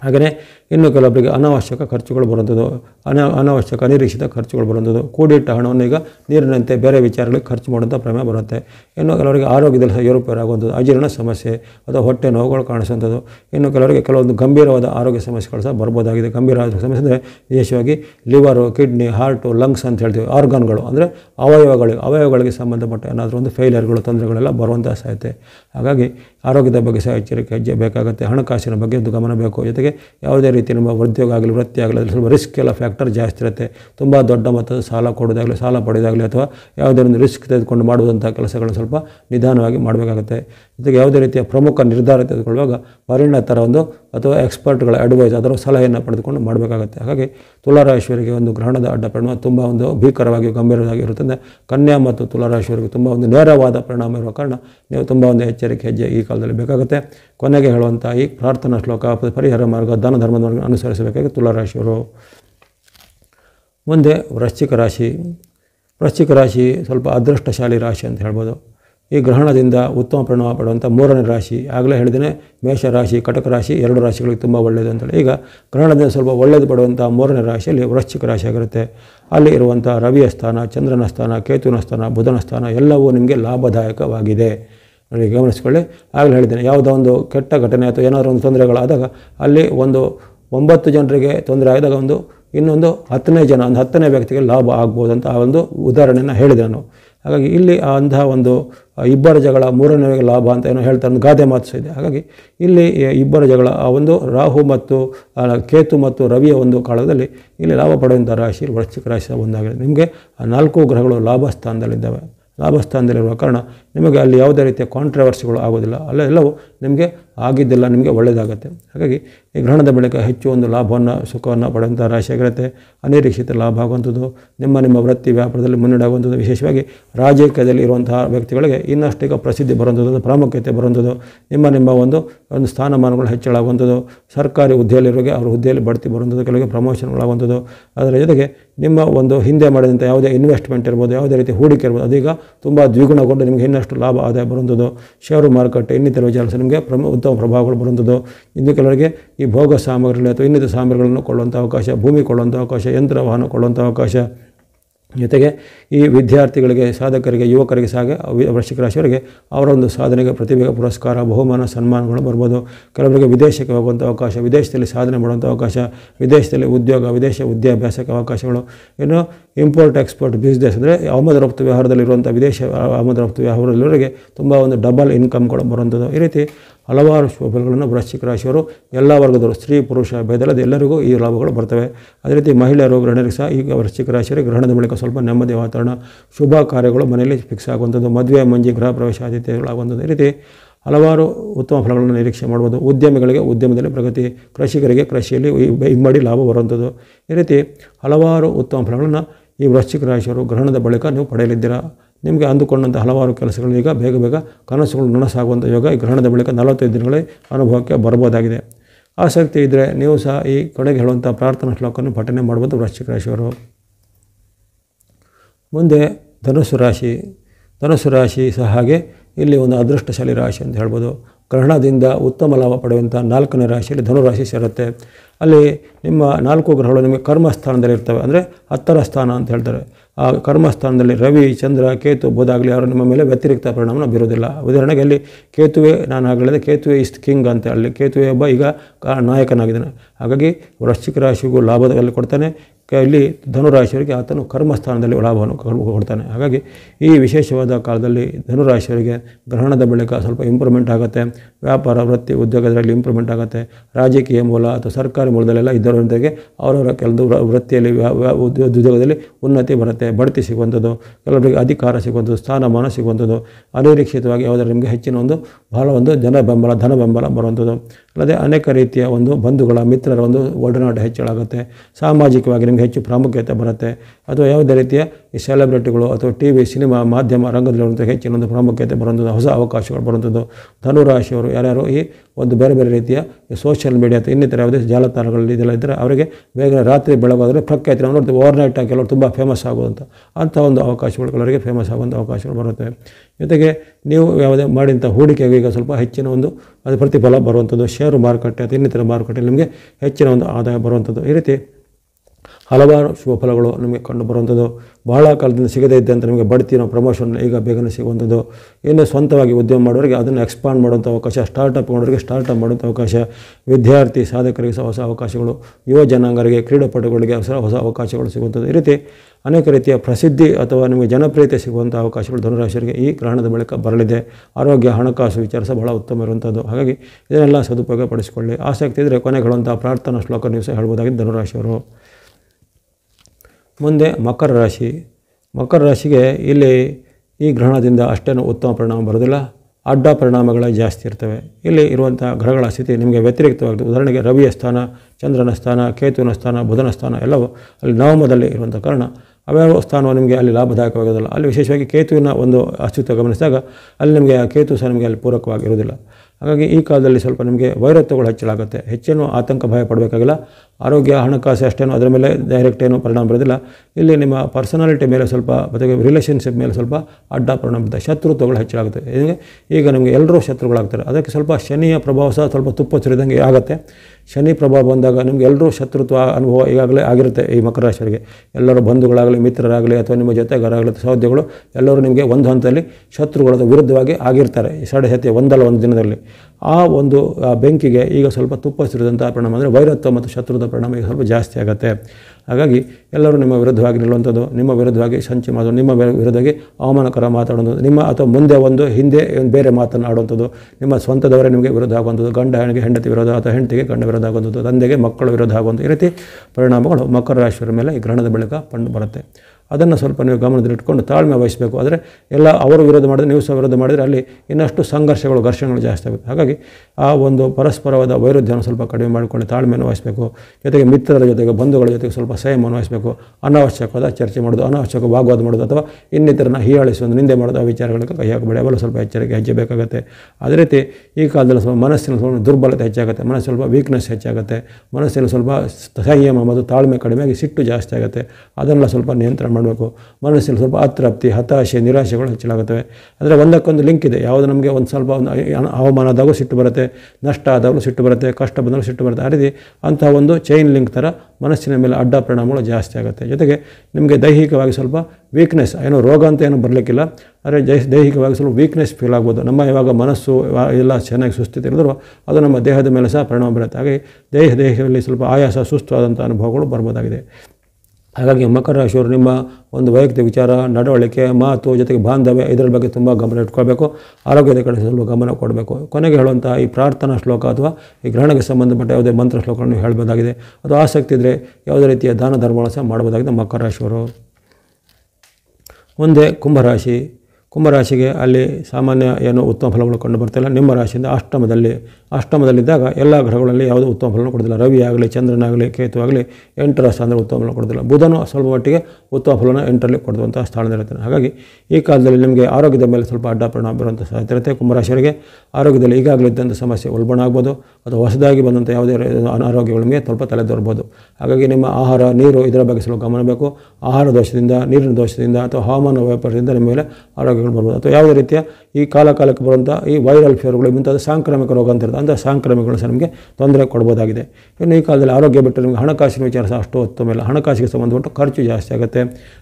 ಹಾಗೆಯೇ ಇನ್ನು ಕೆಲವೊಬ್ಬರಿಗೆ ಅನಾವಶ್ಯಕ ಖರ್ಚುಗಳು ಬರುವಂಥದ್ದು ಅನ ಅನಾವಶ್ಯಕ ಅನಿರೀಕ್ಷಿತ ಖರ್ಚುಗಳು ಬರುವಂಥದ್ದು ಕೂಡಿಟ್ಟ ಹಣವನ್ನು ಈಗ ನೀರಿನಂತೆ ಬೇರೆ ವಿಚಾರಗಳಿಗೆ ಖರ್ಚು ಮಾಡುವಂಥ ಪ್ರಮೇಯ ಬರುತ್ತೆ ಇನ್ನು ಕೆಲವರಿಗೆ ಆರೋಗ್ಯದಲ್ಲಿ ಸಹ ಏರುಪೇರಾಗುವಂಥದ್ದು ಅಜೀರ್ಣ ಸಮಸ್ಯೆ ಅಥವಾ ಹೊಟ್ಟೆ ನೋವುಗಳು ಕಾಣಿಸುವಂಥದ್ದು ಇನ್ನು ಕೆಲವರಿಗೆ ಕೆಲವೊಂದು ಗಂಭೀರವಾದ ಆರೋಗ್ಯ ಸಮಸ್ಯೆಗಳು ಸಹ ಬರ್ಬೋದಾಗಿದೆ ಗಂಭೀರ ಸಮಸ್ಯೆ ಅಂದರೆ ವಿಶೇಷವಾಗಿ ಲಿವರು ಕಿಡ್ನಿ ಹಾರ್ಟು ಲಂಗ್ಸ್ ಅಂತ ಹೇಳ್ತೀವಿ ಆರ್ಗನ್ಗಳು ಅಂದರೆ ಅವಯವಗಳು ಅವಯವಗಳಿಗೆ ಸಂಬಂಧಪಟ್ಟ ಏನಾದರೂ ಒಂದು ಫೇಲಿಯರ್ಗಳು ತೊಂದರೆಗಳೆಲ್ಲ ಬರುವಂಥ ಸಾಧ್ಯತೆ ಹಾಗಾಗಿ ಆರೋಗ್ಯದ ಬಗ್ಗೆ ಸಹ ಎಚ್ಚರಿಕೆ ಹೆಜ್ಜೆ ಬೇಕಾಗುತ್ತೆ ಹಣಕಾಸಿನ ಬಗ್ಗೆ ಒಂದು ಗಮನ ಬೇಕು ಜೊತೆಗೆ ಯಾವುದೇ ರೀತಿ ನಮ್ಮ ಉದ್ಯೋಗ ಆಗಲಿ ವೃತ್ತಿ ಆಗಲಿ ಅದರಲ್ಲಿ ಸ್ವಲ್ಪ ರಿಸ್ಕ್ ಎಲ್ಲ ಫ್ಯಾಕ್ಟರ್ ಜಾಸ್ತಿ ಇರುತ್ತೆ ತುಂಬ ದೊಡ್ಡ ಮೊತ್ತದ ಸಾಲ ಕೊಡೋದಾಗಲಿ ಸಾಲ ಪಡೆಯೋದಾಗಲಿ ಅಥವಾ ಯಾವುದೇ ಒಂದು ರಿಸ್ಕ್ ತೆಗೆದುಕೊಂಡು ಮಾಡುವಂಥ ಕೆಲಸಗಳನ್ನು ಸ್ವಲ್ಪ ನಿಧಾನವಾಗಿ ಮಾಡಬೇಕಾಗುತ್ತೆ ಜೊತೆಗೆ ಯಾವುದೇ ರೀತಿಯ ಪ್ರಮುಖ ನಿರ್ಧಾರ ತೆಗೆದುಕೊಳ್ಳುವಾಗ ಪರಿಣತರ ಒಂದು ಅಥವಾ ಎಕ್ಸ್ಪರ್ಟ್ಗಳ ಅಡ್ವೈಸ್ ಅದರ ಸಲಹೆಯನ್ನು ಪಡೆದುಕೊಂಡು ಮಾಡಬೇಕಾಗುತ್ತೆ ಹಾಗಾಗಿ ತುಲಾರಾಶಿಯವರಿಗೆ ಒಂದು ಗ್ರಹಣದ ಅಡ್ಡ ಪರಿಣಾಮ ತುಂಬ ಒಂದು ಭೀಕರವಾಗಿ ಗಂಭೀರವಾಗಿ ಇರುತ್ತದೆ ಕನ್ಯಾ ಮತ್ತು ತುಲಾರಾಶಿಯವರಿಗೆ ತುಂಬ ಒಂದು ನೇರವಾದ ಪರಿಣಾಮ ಇರುವ ಕಾರಣ ನೀವು ತುಂಬ ಒಂದು ಎಚ್ಚರಿಕೆ ಹೆಜ್ಜೆ ಈ ಕಾಲದಲ್ಲಿ ಬೇಕಾಗುತ್ತೆ ಕೊನೆಗೆ ಹೇಳುವಂಥ ಈ ಪ್ರಾರ್ಥನಾ ಶ್ಲೋಕ ಪರಿಹಾರ ಮಾರ್ಗ ದಾನ ಧರ್ಮದ ಅನುಸರಿಸಬೇಕಾಗಿ ತುಲಾರಾಶಿಯವರು ಮುಂದೆ ವೃಶ್ಚಿಕ ರಾಶಿ ವೃಶ್ಚಿಕ ರಾಶಿ ಸ್ವಲ್ಪ ಅದೃಷ್ಟಶಾಲಿ ರಾಶಿ ಅಂತ ಹೇಳ್ಬೋದು ಈ ಗ್ರಹಣದಿಂದ ಉತ್ತಮ ಪರಿಣಾಮ ಪಡುವಂಥ ಮೂರನೇ ರಾಶಿ ಆಗಲೇ ಹೇಳಿದ್ದೇನೆ ಮೇಷರಾಶಿ ಕಟಕ ರಾಶಿ ಎರಡು ರಾಶಿಗಳಿಗೆ ತುಂಬ ಒಳ್ಳೆಯದು ಅಂತೇಳಿ ಈಗ ಗ್ರಹಣದಿಂದ ಸ್ವಲ್ಪ ಒಳ್ಳೆಯದು ಪಡುವಂಥ ಮೂರನೇ ರಾಶಿಯಲ್ಲಿ ವೃಶ್ಚಿಕ ರಾಶಿ ಆಗಿರುತ್ತೆ ಅಲ್ಲಿ ಇರುವಂಥ ರವಿಯ ಸ್ಥಾನ ಚಂದ್ರನ ಸ್ಥಾನ ಕೇತುವಿನ ಸ್ಥಾನ ಬುಧನ ಸ್ಥಾನ ಎಲ್ಲವೂ ನಿಮಗೆ ಲಾಭದಾಯಕವಾಗಿದೆ ನೋಡಿ ಗಮನಿಸ್ಕೊಳ್ಳಿ ಆಗಲೇ ಹೇಳಿದ್ದೇನೆ ಯಾವುದೋ ಒಂದು ಕೆಟ್ಟ ಘಟನೆ ಅಥವಾ ಏನಾದರೂ ಒಂದು ತೊಂದರೆಗಳಾದಾಗ ಅಲ್ಲಿ ಒಂದು ಒಂಬತ್ತು ಜನರಿಗೆ ತೊಂದರೆ ಆದಾಗ ಒಂದು ಇನ್ನೊಂದು ಹತ್ತನೇ ಜನ ಒಂದು ಹತ್ತನೇ ವ್ಯಕ್ತಿಗೆ ಲಾಭ ಆಗ್ಬೋದು ಅಂತ ಆ ಒಂದು ಉದಾಹರಣೆಯನ್ನು ಹೇಳಿದೆ ನಾನು ಹಾಗಾಗಿ ಇಲ್ಲಿ ಅಂತಹ ಒಂದು ಇಬ್ಬರ ಜಗಳ ಮೂರನೇ ಲಾಭ ಅಂತ ಏನೋ ಹೇಳ್ತಾರೆ ಒಂದು ಗಾದೆ ಮಾತು ಇದೆ ಹಾಗಾಗಿ ಇಲ್ಲಿ ಇಬ್ಬರ ಜಗಳ ಆ ಒಂದು ರಾಹು ಮತ್ತು ಕೇತು ಮತ್ತು ರವಿಯ ಒಂದು ಕಾಲದಲ್ಲಿ ಇಲ್ಲಿ ಲಾಭ ಪಡೆಯುವಂಥ ರಾಶಿ ವೃಶ್ಚಿಕ ರಾಶಿ ಒಂದಾಗಿದೆ ನಿಮಗೆ ಆ ನಾಲ್ಕು ಗ್ರಹಗಳು ಲಾಭ ಸ್ಥಾನದಲ್ಲಿದ್ದಾವೆ ಲಾಭ ಸ್ಥಾನದಲ್ಲಿರುವ ಕಾರಣ ನಿಮಗೆ ಅಲ್ಲಿ ಯಾವುದೇ ರೀತಿಯ ಕಾಂಟ್ರವರ್ಸಿಗಳು ಆಗೋದಿಲ್ಲ ಅಲ್ಲ ಎಲ್ಲವೂ ನಿಮಗೆ ಆಗಿದ್ದೆಲ್ಲ ನಿಮಗೆ ಒಳ್ಳೆಯದಾಗುತ್ತೆ ಹಾಗಾಗಿ ಈ ಗ್ರಹಣದ ಬಳಿಕ ಹೆಚ್ಚು ಒಂದು ಲಾಭವನ್ನು ಸುಖವನ್ನು ಪಡೆಯುವಂಥ ರಾಶಿಯಾಗಿರುತ್ತೆ ಅನಿರೀಕ್ಷಿತ ಲಾಭ ಆಗುವಂಥದ್ದು ನಿಮ್ಮ ನಿಮ್ಮ ವೃತ್ತಿ ವ್ಯಾಪಾರದಲ್ಲಿ ಮುನ್ನಡೆಯಾಗುವಂಥದ್ದು ವಿಶೇಷವಾಗಿ ರಾಜಕೀಯದಲ್ಲಿ ಇರುವಂತಹ ವ್ಯಕ್ತಿಗಳಿಗೆ ಇನ್ನಷ್ಟೀಗ ಪ್ರಸಿದ್ಧಿ ಬರುವಂಥದ್ದು ಪ್ರಾಮುಖ್ಯತೆ ಬರುವಂಥದ್ದು ನಿಮ್ಮ ನಿಮ್ಮ ಒಂದು ಒಂದು ಸ್ಥಾನಮಾನಗಳು ಹೆಚ್ಚಳ ಸರ್ಕಾರಿ ಹುದ್ದೆಯಲ್ಲಿರೋರಿಗೆ ಅವರ ಹುದ್ದೆಯಲ್ಲಿ ಬಡ್ತಿ ಬರುವಂಥದ್ದು ಕೆಲವರಿಗೆ ಪ್ರಮೋಷನ್ಗಳಾಗುವಂಥದ್ದು ಅದರ ಜೊತೆಗೆ ನಿಮ್ಮ ಒಂದು ಹಿಂದೆ ಮಾಡಿದಂಥ ಯಾವುದೇ ಇನ್ವೆಸ್ಟ್ಮೆಂಟ್ ಇರ್ಬೋದು ಯಾವುದೇ ರೀತಿ ಹೂಡಿಕೆ ಇರ್ಬೋದು ಅದೀಗ ತುಂಬ ದ್ವಿಗುಣಗೊಂಡು ನಿಮಗೆ ಇನ್ನಷ್ಟು ಲಾಭ ಆದಾಯ ಬರುವಂಥದ್ದು ಶೇರು ಮಾರುಕಟ್ಟೆ ಇನ್ನಿತರ ವಿಚಾರ ನಮಗೆ ಪ್ರಮ ಉತ್ತಮ ಪ್ರಭಾವಗಳು ಬರುವಂಥದ್ದು ಇನ್ನು ಕೆಲವರಿಗೆ ಈ ಭೋಗ ಸಾಮಗ್ರಿಗಳು ಅಥವಾ ಇನ್ನಿತರ ಸಾಮಗ್ರಿಗಳನ್ನು ಕೊಳ್ಳುವಂಥ ಅವಕಾಶ ಭೂಮಿ ಕೊಳ್ಳುವಂಥ ಅವಕಾಶ ಯಂತ್ರ ವಾಹನ ಕೊಳ್ಳುವಂಥ ಅವಕಾಶ ಜೊತೆಗೆ ಈ ವಿದ್ಯಾರ್ಥಿಗಳಿಗೆ ಸಾಧಕರಿಗೆ ಯುವಕರಿಗೆ ಸಾಗೆ ವೃಶ್ಚಿಕ ರಾಶಿಯವರಿಗೆ ಅವರ ಒಂದು ಸಾಧನೆಗೆ ಪ್ರತಿಭೆ ಪುರಸ್ಕಾರ ಬಹುಮಾನ ಸನ್ಮಾನಗಳು ಬರ್ಬೋದು ಕೆಲವರಿಗೆ ವಿದೇಶಕ್ಕೆ ಹೋಗುವಂಥ ಅವಕಾಶ ವಿದೇಶದಲ್ಲಿ ಸಾಧನೆ ಮಾಡುವಂಥ ಅವಕಾಶ ವಿದೇಶದಲ್ಲಿ ಉದ್ಯೋಗ ವಿದೇಶ ವಿದ್ಯಾಭ್ಯಾಸಕ್ಕೆ ಅವಕಾಶಗಳು ಇನ್ನು ಇಂಪೋರ್ಟ್ ಎಕ್ಸ್ಪೋರ್ಟ್ ಬಿಸ್ನೆಸ್ ಅಂದರೆ ಆಮದು ರಫ್ತು ವ್ಯವಹಾರದಲ್ಲಿರುವಂಥ ವಿದೇಶ ಆಮದು ರಫ್ತು ವ್ಯವಹಾರದಲ್ಲಿರೋರಿಗೆ ತುಂಬ ಒಂದು ಡಬಲ್ ಇನ್ಕಮ್ಗಳು ಬರುವಂಥದ್ದು ಈ ರೀತಿ ಹಲವಾರು ಶುಭಗಳನ್ನು ವೃಶ್ಚಿಕ ರಾಶಿಯವರು ಎಲ್ಲ ವರ್ಗದವರು ಸ್ತ್ರೀ ಪುರುಷ ಭೇದಲ್ಲದೆ ಎಲ್ಲರಿಗೂ ಈ ಲಾಭಗಳು ಬರ್ತವೆ ಅದೇ ರೀತಿ ಮಹಿಳೆಯರು ಗ್ರಹಣರಿಗೆ ಸಹ ಈಗ ವೃಶ್ಚಿಕ ರಾಶಿಯರು ಗ್ರಹಣದ ಬಳಿಕ ಸ್ವಲ್ಪ ನೆಮ್ಮದಿ ವಾತಾವರಣ ಶುಭ ಕಾರ್ಯಗಳು ಮನೆಯಲ್ಲಿ ಫಿಕ್ಸ್ ಆಗುವಂಥದ್ದು ಮದುವೆ ಮಂಜಿ ಗೃಹ ಪ್ರವೇಶ ಆದಿತ್ಯಗಳಾಗುವಂಥದ್ದು ಈ ರೀತಿ ಹಲವಾರು ಉತ್ತಮ ಫಲಗಳನ್ನು ನಿರೀಕ್ಷೆ ಮಾಡ್ಬೋದು ಉದ್ಯಮಿಗಳಿಗೆ ಉದ್ಯಮದಲ್ಲಿ ಪ್ರಗತಿ ಕೃಷಿಕರಿಗೆ ಕೃಷಿಯಲ್ಲಿ ಇಮ್ಮಡಿ ಲಾಭ ಬರುವಂಥದ್ದು ಈ ರೀತಿ ಹಲವಾರು ಉತ್ತಮ ಫಲಗಳನ್ನು ಈ ವೃಶ್ಚಿಕ ರಾಶಿಯವರು ಗ್ರಹಣದ ಬಳಿಕ ನೀವು ಪಡೆಯಲಿದ್ದೀರಾ ನಿಮಗೆ ಅಂದುಕೊಂಡಂಥ ಹಲವಾರು ಕೆಲಸಗಳು ಈಗ ಬೇಗ ಬೇಗ ಕನಸುಗಳು ನನಸಾಗುವಂಥ ಯೋಗ ಈ ಗ್ರಹಣದ ಬಳಿಕ ನಲವತ್ತೈದು ದಿನಗಳೇ ಅನುಭವಕ್ಕೆ ಬರ್ಬೋದಾಗಿದೆ ಆಸಕ್ತಿ ಇದ್ದರೆ ನೀವು ಸಹ ಈ ಕಡೆಗೆ ಹೇಳುವಂಥ ಪ್ರಾರ್ಥನಾ ಶ್ಲೋಕವನ್ನು ಪಠನೆ ಮಾಡ್ಬೋದು ವೃಶ್ಚಿಕ ರಾಶಿಯವರು ಮುಂದೆ ಧನುಸು ರಾಶಿ ಧನುಸು ರಾಶಿ ಸಹ ಹಾಗೆ ಇಲ್ಲಿ ಒಂದು ಅದೃಷ್ಟಶಾಲಿ ರಾಶಿ ಅಂತ ಹೇಳ್ಬೋದು ಗ್ರಹಣದಿಂದ ಉತ್ತಮ ಲಾಭ ಪಡೆಯುವಂಥ ನಾಲ್ಕನೇ ರಾಶಿಯಲ್ಲಿ ಧನುರಾಶಿ ಸೇರುತ್ತೆ ಅಲ್ಲಿ ನಿಮ್ಮ ನಾಲ್ಕು ಗ್ರಹಗಳು ನಿಮಗೆ ಕರ್ಮಸ್ಥಾನದಲ್ಲಿರ್ತವೆ ಅಂದರೆ ಹತ್ತರ ಸ್ಥಾನ ಅಂತ ಹೇಳ್ತಾರೆ ಆ ಕರ್ಮಸ್ಥಾನದಲ್ಲಿ ರವಿ ಚಂದ್ರ ಕೇತು ಬೋಧಾಗಲಿ ಅವರು ನಿಮ್ಮ ಮೇಲೆ ವ್ಯತಿರಿಕ್ತ ಪರಿಣಾಮ ಬೀರೋದಿಲ್ಲ ಉದಾಹರಣೆಗೆ ಅಲ್ಲಿ ಕೇತುವೆ ನಾನು ಆಗಲಿದೆ ಕೇತುವೆ ಇಸ್ ಕಿಂಗ್ ಅಂತ ಅಲ್ಲಿ ಕೇತುವೆ ಒಬ್ಬ ಈಗ ನಾಯಕನಾಗಿದ್ದಾನೆ ಹಾಗಾಗಿ ವೃಶ್ಚಿಕ ರಾಶಿಗೂ ಲಾಭದಲ್ಲಿ ಕೊಡ್ತಾನೆ ಇಲ್ಲಿ ಧನುರಾಶಿಯವರಿಗೆ ಆತನು ಕರ್ಮಸ್ಥಾನದಲ್ಲಿ ಒಳಭಾವನು ಕೊಡ್ತಾನೆ ಹಾಗಾಗಿ ಈ ವಿಶೇಷವಾದ ಕಾಲದಲ್ಲಿ ಧನುರಾಶಿಯವರಿಗೆ ಗ್ರಹಣದ ಬಳಿಕ ಸ್ವಲ್ಪ ಇಂಪ್ರೂವ್ಮೆಂಟ್ ಆಗುತ್ತೆ ವ್ಯಾಪಾರ ವೃತ್ತಿ ಉದ್ಯೋಗದಲ್ಲಿ ಇಂಪ್ರೂವ್ಮೆಂಟ್ ಆಗುತ್ತೆ ರಾಜಕೀಯ ಮೂಲ ಅಥವಾ ಸರ್ಕಾರಿ ಮೂಲದಲ್ಲೆಲ್ಲ ಇದ್ದವರೊಂದಿಗೆ ಅವರವರ ಕೆಲವು ವೃತ್ತಿಯಲ್ಲಿ ಉದ್ಯೋಗದಲ್ಲಿ ಉನ್ನತಿ ಬರುತ್ತೆ ಬಡ್ತಿ ಸಿಗುವಂಥದ್ದು ಕೆಲವರಿಗೆ ಅಧಿಕಾರ ಸಿಗುವಂಥದ್ದು ಸ್ಥಾನಮಾನ ಸಿಗುವಂಥದ್ದು ಅನಿರೀಕ್ಷಿತವಾಗಿ ಯಾವುದಾದ್ರೂ ನಿಮಗೆ ಹೆಚ್ಚಿನ ಒಂದು ಬಹಳ ಒಂದು ಜನ ಬೆಂಬಲ ಧನ ಬೆಂಬಲ ಬರುವಂಥದ್ದು ಅಲ್ಲದೆ ಅನೇಕ ರೀತಿಯ ಒಂದು ಬಂಧುಗಳ ಮಿತ್ರರ ಒಂದು ಒಡನಾಟ ಹೆಚ್ಚಳಾಗುತ್ತೆ ಸಾಮಾಜಿಕವಾಗಿ ನಿಮಗೆ ಹೆಚ್ಚು ಪ್ರಾಮುಖ್ಯತೆ ಬರುತ್ತೆ ಅಥವಾ ಯಾವುದೇ ರೀತಿಯ ಈ ಸೆಲೆಬ್ರಿಟಿಗಳು ಅಥವಾ ಟಿ ವಿ ಸಿನಿಮಾ ಮಾಧ್ಯಮ ರಂಗದಲ್ಲಿರುವಂಥ ಹೆಚ್ಚಿನ ಒಂದು ಪ್ರಾಮುಖ್ಯತೆ ಬರುವಂಥದ್ದು ಹೊಸ ಅವಕಾಶಗಳು ಬರುವಂಥದ್ದು ಧನುರಾಶಿಯವರು ಯಾರ್ಯಾರು ಈ ಒಂದು ಬೇರೆ ಬೇರೆ ರೀತಿಯ ಸೋಷಿಯಲ್ ಮೀಡಿಯಾ ಅಥವಾ ಇನ್ನಿತರ ಯಾವುದೇ ಜಾಲತಾಣಗಳಲ್ಲಿ ಇದೆಲ್ಲ ಇದ್ದರೆ ಅವರಿಗೆ ಬೇಗ ರಾತ್ರಿ ಬೆಳಗಾದರೆ ಪ್ರಖ್ಯಾತಿ ನಾವು ನೋಡ್ತೀವಿ ಓವರ್ನೈಟ್ ಆಗಿ ಕೆಲವರು ತುಂಬ ಫೇಮಸ್ ಆಗುವಂಥ ಅಂಥ ಒಂದು ಅವಕಾಶಗಳು ಕೆಲವರಿಗೆ ಫೇಮಸ್ ಆಗುವಂಥ ಅವಕಾಶಗಳು ಬರುತ್ತವೆ ಜೊತೆಗೆ ನೀವು ಯಾವುದೇ ಮಾಡಿದಂಥ ಹೂಡಿಕೆಗೆ ಈಗ ಸ್ವಲ್ಪ ಹೆಚ್ಚಿನ ಒಂದು ಅದು ಪ್ರತಿಫಲ ಬರುವಂಥದ್ದು ಶೇರು ಮಾರುಕಟ್ಟೆ ಅಥವಾ ಇನ್ನಿತರ ಮಾರುಕಟ್ಟೆ ನಿಮಗೆ ಹೆಚ್ಚಿನ ಒಂದು ಆದಾಯ ಬರುವಂಥದ್ದು ಈ ರೀತಿ ಹಲವಾರು ಶುಭಫಲಗಳು ನಿಮಗೆ ಕಂಡು ಬರುವಂಥದ್ದು ಬಹಳ ಕಾಲದಿಂದ ಸಿಗದೇ ಇದ್ದಂಥ ನಿಮಗೆ ನಿಮಗೆ ನಾವು ಪ್ರಮೋಷನ್ ಈಗ ಬೇಗನೆ ಸಿಗುವಂಥದ್ದು ಇನ್ನು ಸ್ವಂತವಾಗಿ ಉದ್ಯಮ ಮಾಡೋರಿಗೆ ಅದನ್ನು ಎಕ್ಸ್ಪಾಂಡ್ ಮಾಡುವಂಥ ಅವಕಾಶ ಸ್ಟಾರ್ಟಪ್ ಮಾಡೋರಿಗೆ ಸ್ಟಾರ್ಟಪ್ ಮಾಡುವಂಥ ಅವಕಾಶ ವಿದ್ಯಾರ್ಥಿ ಸಾಧಕರಿಗೆ ಸಹ ಹೊಸ ಅವಕಾಶಗಳು ಯುವ ಜನಾಂಗರಿಗೆ ಕ್ರೀಡಾಪಟುಗಳಿಗೆ ಸಹ ಹೊಸ ಅವಕಾಶಗಳು ಸಿಗುವಂಥದ್ದು ಈ ರೀತಿ ಅನೇಕ ರೀತಿಯ ಪ್ರಸಿದ್ಧಿ ಅಥವಾ ನಿಮಗೆ ಜನಪ್ರಿಯತೆ ಸಿಗುವಂಥ ಅವಕಾಶಗಳು ಧನುರಾಶಿಯರಿಗೆ ಈ ಗ್ರಹಣದ ಬಳಿಕ ಬರಲಿದೆ ಆರೋಗ್ಯ ಹಣಕಾಸು ವಿಚಾರ ಸಹ ಬಹಳ ಉತ್ತಮ ಇರುವಂಥದ್ದು ಹಾಗಾಗಿ ಇದನ್ನೆಲ್ಲ ಸದುಪಯೋಗ ಪಡಿಸಿಕೊಳ್ಳಿ ಆಸಕ್ತಿ ಇದ್ದರೆ ಕೊನೆಗಳಂತಹ ಪ್ರಾರ್ಥನಾ ಶ್ಲೋಕ ನೀವು ಸಹ ಹೇಳ್ಬೋದಾಗಿದೆ ಧನುರಾಶಿಯವರು ಮುಂದೆ ಮಕರ ರಾಶಿ ಮಕರ ರಾಶಿಗೆ ಇಲ್ಲಿ ಈ ಗ್ರಹಣದಿಂದ ಅಷ್ಟೇನು ಉತ್ತಮ ಪರಿಣಾಮ ಬರೋದಿಲ್ಲ ಅಡ್ಡ ಪರಿಣಾಮಗಳೇ ಜಾಸ್ತಿ ಇರ್ತವೆ ಇಲ್ಲಿ ಇರುವಂಥ ಗ್ರಹಗಳ ಸ್ಥಿತಿ ನಿಮಗೆ ವ್ಯತಿರಿಕ್ತವಾಗಿದೆ ಉದಾಹರಣೆಗೆ ರವಿಯ ಸ್ಥಾನ ಚಂದ್ರನ ಸ್ಥಾನ ಕೇತುವಿನ ಸ್ಥಾನ ಬುಧನ ಸ್ಥಾನ ಎಲ್ಲವೂ ಅಲ್ಲಿ ನವಮದಲ್ಲಿ ಇರುವಂಥ ಕಾರಣ ಅವ್ಯಾವ ಸ್ಥಾನವು ನಿಮಗೆ ಅಲ್ಲಿ ಲಾಭದಾಯಕವಾಗೋದಿಲ್ಲ ಅಲ್ಲಿ ವಿಶೇಷವಾಗಿ ಕೇತುವಿನ ಒಂದು ಅಸ್ತಿತ್ವ ಗಮನಿಸಿದಾಗ ಅಲ್ಲಿ ನಿಮಗೆ ಆ ಕೇತು ಸಹ ನಿಮಗೆ ಅಲ್ಲಿ ಪೂರಕವಾಗಿರುವುದಿಲ್ಲ ಹಾಗಾಗಿ ಈ ಕಾಲದಲ್ಲಿ ಸ್ವಲ್ಪ ನಿಮಗೆ ವೈರತ್ವಗಳು ಹೆಚ್ಚಳಾಗುತ್ತೆ ಹೆಚ್ಚೇನು ಆತಂಕ ಭಯ ಪಡಬೇಕಾಗಿಲ್ಲ ಆರೋಗ್ಯ ಹಣಕಾಸು ಅಷ್ಟೇನು ಅದರ ಮೇಲೆ ಡೈರೆಕ್ಟ್ ಏನು ಪರಿಣಾಮ ಬರೋದಿಲ್ಲ ಇಲ್ಲಿ ನಿಮ್ಮ ಪರ್ಸನಾಲಿಟಿ ಮೇಲೆ ಸ್ವಲ್ಪ ಮತ್ತೆ ರಿಲೇಷನ್ಶಿಪ್ ಮೇಲೆ ಸ್ವಲ್ಪ ಅಡ್ಡ ಪರಿಣಾಮ ಬರುತ್ತೆ ಶತ್ರುತ್ವಗಳು ಹೆಚ್ಚಲಾಗುತ್ತೆ ಈಗ ಈಗ ನಿಮಗೆ ಎಲ್ಲರೂ ಶತ್ರುಗಳಾಗ್ತಾರೆ ಅದಕ್ಕೆ ಸ್ವಲ್ಪ ಶನಿಯ ಪ್ರಭಾವ ಸಹ ಸ್ವಲ್ಪ ತುಪ್ಪ ಚುರಿದಂಗೆ ಆಗುತ್ತೆ ಶನಿ ಪ್ರಭಾವ ಬಂದಾಗ ಎಲ್ಲರೂ ಶತ್ರುತ್ವ ಅನುಭವ ಈಗಾಗಲೇ ಆಗಿರುತ್ತೆ ಈ ಮಕರ ರಾಶಿಯವರಿಗೆ ಎಲ್ಲರೂ ಬಂಧುಗಳಾಗಲಿ ಮಿತ್ರರಾಗಲಿ ಅಥವಾ ನಿಮ್ಮ ಜೊತೆಗಾರಾಗಲಿ ಸೌದ್ಯಗಳು ಎಲ್ಲರೂ ನಿಮಗೆ ಒಂದು ಹಂತದಲ್ಲಿ ಶತ್ರುಗಳ ವಿರುದ್ಧವಾಗಿ ಆಗಿರ್ತಾರೆ ಈ ಒಂದಲ್ಲ ಒಂದು ದಿನದಲ್ಲಿ ಆ ಒಂದು ಬೆಂಕಿಗೆ ಈಗ ಸ್ವಲ್ಪ ತುಪ್ಪ ಸಿರಿದಂಥ ಪರಿಣಾಮ ಅಂದರೆ ವೈರತ್ವ ಮತ್ತು ಶತ್ರುದ ಪರಿಣಾಮ ಈಗ ಸ್ವಲ್ಪ ಜಾಸ್ತಿ ಆಗುತ್ತೆ ಹಾಗಾಗಿ ಎಲ್ಲರೂ ನಿಮ್ಮ ವಿರುದ್ಧವಾಗಿ ನಿಲ್ಲುವಂಥದ್ದು ನಿಮ್ಮ ವಿರುದ್ಧವಾಗಿ ಸಂಚು ಮಾಡೋದು ನಿಮ್ಮ ವಿರುದ್ಧವಾಗಿ ಅವಮಾನಕರ ಮಾತಾಡೋದು ನಿಮ್ಮ ಅಥವಾ ಮುಂದೆ ಒಂದು ಹಿಂದೆ ಬೇರೆ ಮಾತನ್ನು ಆಡುವಂಥದ್ದು ನಿಮ್ಮ ಸ್ವಂತದವರೇ ನಿಮಗೆ ವಿರೋಧ ಆಗುವಂಥದ್ದು ಗಂಡ ಹೆಣ್ಣಿಗೆ ಹೆಂಡತಿ ವಿರೋಧ ಅಥವಾ ಹೆಂಡತಿಗೆ ಗಂಡ ವಿರೋಧ ಆಗುವಂಥದ್ದು ತಂದೆಗೆ ಮಕ್ಕಳ ವಿರೋಧ ಆಗುವಂಥ ಈ ರೀತಿ ಪರಿಣಾಮಗಳು ಮಕರ ರಾಶಿಯವರ ಮೇಲೆ ಈ ಗ್ರಹಣದ ಬಳಿಕ ಕಂಡು ಬರುತ್ತೆ ಅದನ್ನು ಸ್ವಲ್ಪ ನೀವು ಗಮನದಲ್ಲಿಟ್ಕೊಂಡು ತಾಳ್ಮೆ ವಹಿಸಬೇಕು ಆದರೆ ಎಲ್ಲ ಅವರು ವಿರೋಧ ಮಾಡಿದ್ರೆ ನೀವು ಸಹ ವಿರೋಧ ಮಾಡಿದರೆ ಅಲ್ಲಿ ಇನ್ನಷ್ಟು ಸಂಘರ್ಷಗಳು ಘರ್ಷಣೆಗಳು ಜಾಸ್ತಿ ಆಗುತ್ತೆ ಹಾಗಾಗಿ ಆ ಒಂದು ಪರಸ್ಪರವಾದ ವೈರುಧ್ಯವನ್ನು ಸ್ವಲ್ಪ ಕಡಿಮೆ ಮಾಡಿಕೊಂಡು ತಾಳ್ಮೆಯನ್ನು ವಹಿಸಬೇಕು ಜೊತೆಗೆ ಮಿತ್ರರ ಜೊತೆಗೆ ಬಂಧುಗಳ ಜೊತೆಗೆ ಸ್ವಲ್ಪ ಸಂಯಮವನ್ನು ವಹಿಸಬೇಕು ಅನಾವಶ್ಯಕವಾದ ಚರ್ಚೆ ಮಾಡೋದು ಅನಾವಶ್ಯಕ ವಾಗ್ವಾದ ಮಾಡೋದು ಅಥವಾ ಹೀಯಾಳಿಸಿ ಒಂದು ನಿಂದೆ ಮಾಡೋದು ಆ ವಿಚಾರಗಳಿಗೆ ಕೈ ಹಾಕಬೇಡಿ ಅವೆಲ್ಲ ಸ್ವಲ್ಪ ಎಚ್ಚರಿಕೆ ಹೆಜ್ಜೆ ಅದೇ ರೀತಿ ಈ ಕಾಲದಲ್ಲಿ ಸ್ವಲ್ಪ ಮನಸ್ಸಿನ ಸ್ವಲ್ಪ ದುರ್ಬಲತೆ ಹೆಚ್ಚಾಗುತ್ತೆ ಮನಸ್ಸು ಸ್ವಲ್ಪ ವೀಕ್ನೆಸ್ ಹೆಚ್ಚಾಗುತ್ತೆ ಮನಸ್ಸಿನ ಸ್ವಲ್ಪ ಸಂಯಮ ಮತ್ತು ತಾಳ್ಮೆ ಕಡಿಮೆಯಾಗಿ ಸಿಟ್ಟು ಜಾಸ್ತಿ ಆಗುತ್ತೆ ಅದನ್ನೆಲ್ಲ ಸ್ವಲ್ಪ ನಿಯಂತ್ರಣ ಮಾಡಬೇಕು ಮನಸ್ಸಿನ ಸ್ವಲ್ಪ ಅತೃಪ್ತಿ ಹತಾಶೆ ನಿರಾಶೆಗಳು ಹೆಚ್ಚಳಾಗುತ್ತವೆ ಅಂದರೆ ಒಂದಕ್ಕೊಂದು ಲಿಂಕ್ ಇದೆ ಯಾವುದು ನಮಗೆ ಒಂದು ಸ್ವಲ್ಪ ಒಂದು ಹವಾಮಾನ ಸಿಟ್ಟು ಬರುತ್ತೆ ನಷ್ಟ ಆದಾಗಲೂ ಸಿಟ್ಟು ಬರುತ್ತೆ ಕಷ್ಟ ಬಂದಾಗಲೂ ಸಿಟ್ಟು ಬರುತ್ತೆ ಅರಿದಿ ಅಂತಹ ಒಂದು ಚೈನ್ ಲಿಂಕ್ ಥರ ಮನಸ್ಸಿನ ಮೇಲೆ ಅಡ್ಡ ಪರಿಣಾಮಗಳು ಜಾಸ್ತಿ ಆಗುತ್ತೆ ಜೊತೆಗೆ ನಿಮಗೆ ದೈಹಿಕವಾಗಿ ಸ್ವಲ್ಪ ವೀಕ್ನೆಸ್ ಏನೋ ರೋಗ ಅಂತ ಏನೂ ಬರಲಿಕ್ಕಿಲ್ಲ ಆದರೆ ಜೈ ದೈಹಿಕವಾಗಿ ಸ್ವಲ್ಪ ವೀಕ್ನೆಸ್ ಫೀಲ್ ಆಗ್ಬೋದು ನಮ್ಮ ಯಾವಾಗ ಮನಸ್ಸು ಎಲ್ಲ ಚೆನ್ನಾಗಿ ಸುಸ್ಥಿತಿ ಇರಿದ್ರು ಅದು ನಮ್ಮ ದೇಹದ ಮೇಲೆ ಸಹ ಪರಿಣಾಮ ಬೀರುತ್ತೆ ಹಾಗೆ ದೇಹ ದೇಹದಲ್ಲಿ ಸ್ವಲ್ಪ ಆಯಾಸ ಸುಸ್ತವಾದಂಥ ಅನುಭವಗಳು ಬರ್ಬೋದಾಗಿದೆ ಹಾಗಾಗಿ ಮಕರ ರಾಶಿಯವರು ನಿಮ್ಮ ಒಂದು ವೈಯಕ್ತಿಕ ವಿಚಾರ ನಡವಳಿಕೆ ಮಾತು ಜೊತೆಗೆ ಬಾಂಧವ್ಯ ಇದರ ಬಗ್ಗೆ ತುಂಬ ಗಮನ ಇಟ್ಕೊಳ್ಬೇಕು ಆರೋಗ್ಯದ ಕಡೆ ಸ್ವಲ್ಪ ಗಮನ ಕೊಡಬೇಕು ಕೊನೆಗೆ ಹೇಳುವಂಥ ಈ ಪ್ರಾರ್ಥನಾ ಶ್ಲೋಕ ಅಥವಾ ಈ ಗ್ರಹಣಕ್ಕೆ ಸಂಬಂಧಪಟ್ಟ ಯಾವುದೇ ಮಂತ್ರ ಶ್ಲೋಕವನ್ನು ಹೇಳ್ಬೋದಾಗಿದೆ ಅದು ಆಸಕ್ತಿ ಇದ್ದರೆ ಯಾವುದೇ ರೀತಿಯ ದಾನ ಧರ್ಮಗಳನ್ನು ಸಹ ಮಾಡ್ಬೋದಾಗಿದೆ ಮಕರ ರಾಶಿಯವರು ಮುಂದೆ ಕುಂಭರಾಶಿ ಕುಂಭರಾಶಿಗೆ ಅಲ್ಲಿ ಸಾಮಾನ್ಯ ಏನು ಉತ್ತಮ ಫಲಗಳು ಕಂಡು ಬರ್ತಿಲ್ಲ ನಿಮ್ಮ ರಾಶಿಯಿಂದ ಅಷ್ಟಮದಲ್ಲಿ ಅಷ್ಟಮದಲ್ಲಿದ್ದಾಗ ಎಲ್ಲ ಗ್ರಹಗಳಲ್ಲಿ ಯಾವುದೇ ಉತ್ತಮ ಫಲವನ್ನು ಕೊಡೋದಿಲ್ಲ ರವಿ ಆಗಲಿ ಚಂದ್ರನಾಗಲಿ ಕೇತು ಆಗಲಿ ಎಂಟು ರಾಷ್ಟ್ರ ಅಂದರೆ ಉತ್ತಮ ಫಲ ಕೊಡೋದಿಲ್ಲ ಬುಧನು ಸ್ವಲ್ಪ ಮಟ್ಟಿಗೆ ಉತ್ತಮ ಫಲನ ಎಂಟರಲ್ಲಿ ಕೊಡುವಂಥ ಸ್ಥಾನದಲ್ಲಿರ್ತಾನೆ ಹಾಗಾಗಿ ಈ ಕಾಲದಲ್ಲಿ ನಿಮಗೆ ಆರೋಗ್ಯದ ಮೇಲೆ ಸ್ವಲ್ಪ ಅಡ್ಡ ಪರಿಣಾಮ ಬರುವಂಥ ಸಾಧ್ಯತೆ ಇರುತ್ತೆ ಕುಂಭರಾಶಿಯವರಿಗೆ ಆರೋಗ್ಯದಲ್ಲಿ ಈಗಾಗಲೇ ಇದ್ದಂಥ ಸಮಸ್ಯೆ ಉಲ್ಬಣ ಆಗ್ಬೋದು ಅಥವಾ ಹೊಸದಾಗಿ ಬಂದಂಥ ಯಾವುದೇ ಅನಾರೋಗ್ಯಗಳು ನಿಮಗೆ ಸ್ವಲ್ಪ ದೊರಬೋದು ಹಾಗಾಗಿ ನಿಮ್ಮ ಆಹಾರ ನೀರು ಇದರ ಬಗ್ಗೆ ಸ್ವಲ್ಪ ಗಮನಬೇಕು ಆಹಾರ ದೋಷದಿಂದ ನೀರಿನ ದೋಷದಿಂದ ಅಥವಾ ಹವಾಮಾನ ವ್ಯಾಪಾರದಿಂದ ನಿಮ್ಮ ಮೇಲೆ ಆರೋಗ್ಯ ರೋಗಗಳು ಬರ್ಬೋದು ಅಥವಾ ಯಾವುದೇ ರೀತಿಯ ಈ ಕಾಲ ಕಾಲಕ್ಕೆ ಬರುವಂಥ ಈ ವೈರಲ್ ಫೀವರ್ಗಳು ಮುಂತಾದ ಸಾಂಕ್ರಾಮಿಕ ರೋಗ ಅಂತ ಇರುತ್ತೆ ಅಂಥ ಸಾಂಕ್ರಾಮಿಕಗಳು ಸಹ ನಮಗೆ ತೊಂದರೆ ಕೊಡ್ಬೋದಾಗಿದೆ ಇನ್ನು ಈ ಕಾಲದಲ್ಲಿ ಆರೋಗ್ಯ ಬಿಟ್ಟರೆ ನಿಮಗೆ ಹಣಕಾಸಿನ ವಿಚಾರ ಸಹ ಅಷ್ಟು ಉತ್ತಮ ಇಲ್ಲ ಹಣಕಾಸಿಗೆ ಸಂಬಂಧಪಟ್ಟು ಖರ್ಚು ಜಾಸ್ತಿ ಆಗುತ್ತೆ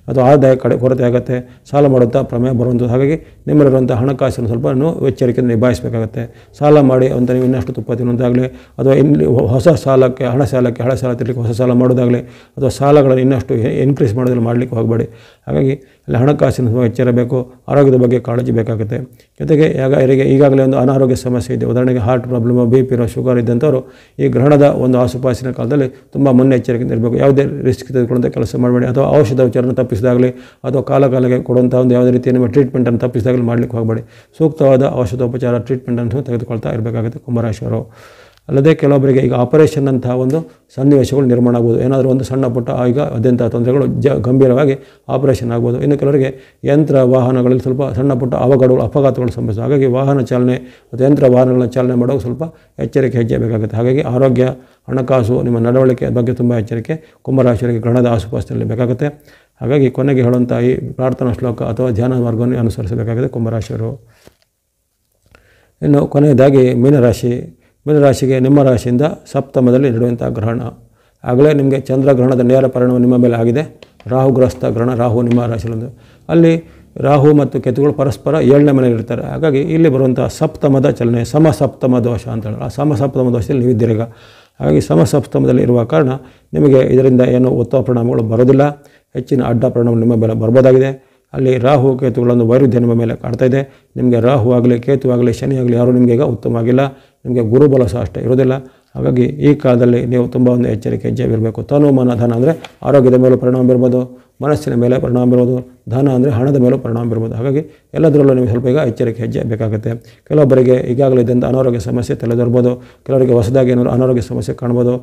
ಅಥವಾ ಆದಾಯ ಕಡೆ ಕೊರತೆ ಆಗುತ್ತೆ ಸಾಲ ಮಾಡುವಂಥ ಪ್ರಮೇಯ ಬರುವಂಥದ್ದು ಹಾಗಾಗಿ ನಿಮ್ಮಲ್ಲಿರುವಂಥ ಹಣಕಾಸಿನ ಸ್ವಲ್ಪ ನೀವು ಎಚ್ಚರಿಕೆಯಿಂದ ನಿಭಾಯಿಸಬೇಕಾಗುತ್ತೆ ಸಾಲ ಮಾಡಿ ಅಂತ ನೀವು ಇನ್ನಷ್ಟು ತುಪ್ಪ ತಿನ್ನೋದಾಗಲಿ ಅಥವಾ ಇಲ್ಲಿ ಹೊಸ ಸಾಲಕ್ಕೆ ಹಣ ಸಾಲಕ್ಕೆ ಹಳೆ ಸಾಲ ತಿರ್ಲಿಕ್ಕೆ ಹೊಸ ಸಾಲ ಮಾಡೋದಾಗಲಿ ಅಥವಾ ಸಾಲಗಳನ್ನು ಇನ್ನಷ್ಟು ಇನ್ಕ್ರೀಸ್ ಮಾಡೋದ್ರಲ್ಲಿ ಮಾಡಲಿಕ್ಕೆ ಹೋಗಬೇಡಿ ಹಾಗಾಗಿ ಅಲ್ಲಿ ಹಣಕಾಸಿನ ಎಚ್ಚರ ಬೇಕು ಆರೋಗ್ಯದ ಬಗ್ಗೆ ಕಾಳಜಿ ಬೇಕಾಗುತ್ತೆ ಜೊತೆಗೆ ಯಾಗ ಇರಿಗೆ ಈಗಾಗಲೇ ಒಂದು ಅನಾರೋಗ್ಯ ಸಮಸ್ಯೆ ಇದೆ ಉದಾಹರಣೆಗೆ ಹಾರ್ಟ್ ಪ್ರಾಬ್ಲಮ್ ಬಿ ಪಿ ಇರೋ ಶುಗರ್ ಇದ್ದಂಥವರು ಈ ಗ್ರಹಣದ ಒಂದು ಆಸುಪಾಸಿನ ಕಾಲದಲ್ಲಿ ತುಂಬ ಮುನ್ನೆಚ್ಚರಿಕೆಯಿಂದ ಇರಬೇಕು ಯಾವುದೇ ರಿಸ್ಕ್ ತೆಗೆದುಕೊಳ್ಳುವಂಥ ಕೆಲಸ ಮಾಡಬೇಡಿ ಅಥವಾ ಔಷಧ ವಿಚಾರನ ತಪ್ಪಿಸಿದಾಗಲಿ ಅಥವಾ ಕಾಲಕಾಲಕ್ಕೆ ಕೊಡುವಂಥ ಒಂದು ಯಾವುದೇ ರೀತಿಯ ನಿಮ್ಮ ಟ್ರೀಟ್ಮೆಂಟನ್ನು ತಪ್ಪಿಸಿದಾಗಲಿ ಮಾಡಲಿಕ್ಕೆ ಹೋಗಬೇಡಿ ಸೂಕ್ತವಾದ ಔಷಧೋಪಚಾರ ಟ್ರೀಟ್ಮೆಂಟನ್ನು ತೆಗೆದುಕೊಳ್ತಾ ಇರಬೇಕಾಗುತ್ತೆ ಕುಂಭರಾಶಿಯವರು ಅಲ್ಲದೆ ಕೆಲವೊಬ್ಬರಿಗೆ ಈಗ ಆಪರೇಷನ್ ಅಂತಹ ಒಂದು ಸನ್ನಿವೇಶಗಳು ನಿರ್ಮಾಣ ಆಗ್ಬೋದು ಏನಾದರೂ ಒಂದು ಸಣ್ಣ ಪುಟ್ಟ ಈಗ ಅದೆಂಥ ತೊಂದರೆಗಳು ಜ ಗಂಭೀರವಾಗಿ ಆಪರೇಷನ್ ಆಗ್ಬೋದು ಇನ್ನು ಕೆಲವರಿಗೆ ಯಂತ್ರ ವಾಹನಗಳಲ್ಲಿ ಸ್ವಲ್ಪ ಸಣ್ಣ ಪುಟ್ಟ ಅವಘಡಗಳು ಅಪಘಾತಗಳು ಸಂಭವಿಸಿದೆ ಹಾಗಾಗಿ ವಾಹನ ಚಾಲನೆ ಮತ್ತು ಯಂತ್ರ ವಾಹನಗಳನ್ನ ಚಾಲನೆ ಮಾಡೋಕೆ ಸ್ವಲ್ಪ ಎಚ್ಚರಿಕೆ ಹೆಜ್ಜೆ ಬೇಕಾಗುತ್ತೆ ಹಾಗಾಗಿ ಆರೋಗ್ಯ ಹಣಕಾಸು ನಿಮ್ಮ ನಡವಳಿಕೆ ಬಗ್ಗೆ ತುಂಬ ಎಚ್ಚರಿಕೆ ಕುಂಭರಾಶಿಯವರಿಗೆ ಗ್ರಹಣದ ಆಸುಪಾಸಿನಲ್ಲಿ ಬೇಕಾಗುತ್ತೆ ಹಾಗಾಗಿ ಕೊನೆಗೆ ಹೇಳುವಂಥ ಈ ಪ್ರಾರ್ಥನಾ ಶ್ಲೋಕ ಅಥವಾ ಧ್ಯಾನ ಮಾರ್ಗವನ್ನು ಅನುಸರಿಸಬೇಕಾಗಿದೆ ಕುಂಭರಾಶಿಯವರು ಇನ್ನು ಕೊನೆಯದಾಗಿ ಮೀನರಾಶಿ ರಾಶಿಗೆ ನಿಮ್ಮ ರಾಶಿಯಿಂದ ಸಪ್ತಮದಲ್ಲಿ ನಡೆಯುವಂಥ ಗ್ರಹಣ ಆಗಲೇ ನಿಮಗೆ ಚಂದ್ರಗ್ರಹಣದ ನೇರ ಪರಿಣಾಮ ನಿಮ್ಮ ಮೇಲೆ ಆಗಿದೆ ರಾಹುಗ್ರಸ್ತ ಗ್ರಹಣ ರಾಹು ನಿಮ್ಮ ರಾಶಿಯಲ್ಲೊಂದು ಅಲ್ಲಿ ರಾಹು ಮತ್ತು ಕೇತುಗಳು ಪರಸ್ಪರ ಏಳನೇ ಇರ್ತಾರೆ ಹಾಗಾಗಿ ಇಲ್ಲಿ ಬರುವಂಥ ಸಪ್ತಮದ ಚಲನೆ ಸಮಸಪ್ತಮ ದೋಷ ಅಂತ ಹೇಳಿ ಆ ಸಮಸಪ್ತಮ ದೋಷದಲ್ಲಿ ನೀವಿದ್ದೀರೀಗ ಹಾಗಾಗಿ ಸಮಸಪ್ತಮದಲ್ಲಿ ಇರುವ ಕಾರಣ ನಿಮಗೆ ಇದರಿಂದ ಏನು ಉತ್ತಮ ಪರಿಣಾಮಗಳು ಬರೋದಿಲ್ಲ ಹೆಚ್ಚಿನ ಅಡ್ಡ ಪರಿಣಾಮ ನಿಮ್ಮ ಮೇಲೆ ಬರ್ಬೋದಾಗಿದೆ ಅಲ್ಲಿ ರಾಹು ಕೇತುಗಳನ್ನು ವೈರುಧ್ಯ ನಿಮ್ಮ ಮೇಲೆ ಕಾಡ್ತಾ ಇದೆ ನಿಮಗೆ ರಾಹು ಆಗಲಿ ಕೇತು ಆಗಲಿ ಶನಿ ಆಗಲಿ ಯಾರೂ ನಿಮಗೆ ಈಗ ಉತ್ತಮವಾಗಿಲ್ಲ ನಿಮಗೆ ಗುರುಬಲ ಸಹ ಅಷ್ಟೇ ಇರೋದಿಲ್ಲ ಹಾಗಾಗಿ ಈ ಕಾಲದಲ್ಲಿ ನೀವು ತುಂಬ ಒಂದು ಎಚ್ಚರಿಕೆ ಹೆಜ್ಜೆ ಇರಬೇಕು ತನು ಮನ ಅಂದರೆ ಆರೋಗ್ಯದ ಮೇಲೂ ಪರಿಣಾಮ ಬೀರ್ಬೋದು ಮನಸ್ಸಿನ ಮೇಲೆ ಪರಿಣಾಮ ಬೀರೋದು ಧನ ಅಂದರೆ ಹಣದ ಮೇಲೂ ಪರಿಣಾಮ ಬೀರ್ಬೋದು ಹಾಗಾಗಿ ಎಲ್ಲದರಲ್ಲೂ ನಿಮಗೆ ಸ್ವಲ್ಪ ಈಗ ಎಚ್ಚರಿಕೆ ಹೆಜ್ಜೆ ಬೇಕಾಗುತ್ತೆ ಕೆಲವೊಬ್ಬರಿಗೆ ಈಗಾಗಲೇ ಇದ್ದಂಥ ಅನಾರೋಗ್ಯ ಸಮಸ್ಯೆ ತಲೆದೊರ್ಬೋದು ಕೆಲವರಿಗೆ ಹೊಸದಾಗಿ ಏನಾದರೂ ಅನಾರೋಗ್ಯ ಸಮಸ್ಯೆ ಕಾಣ್ಬೋದು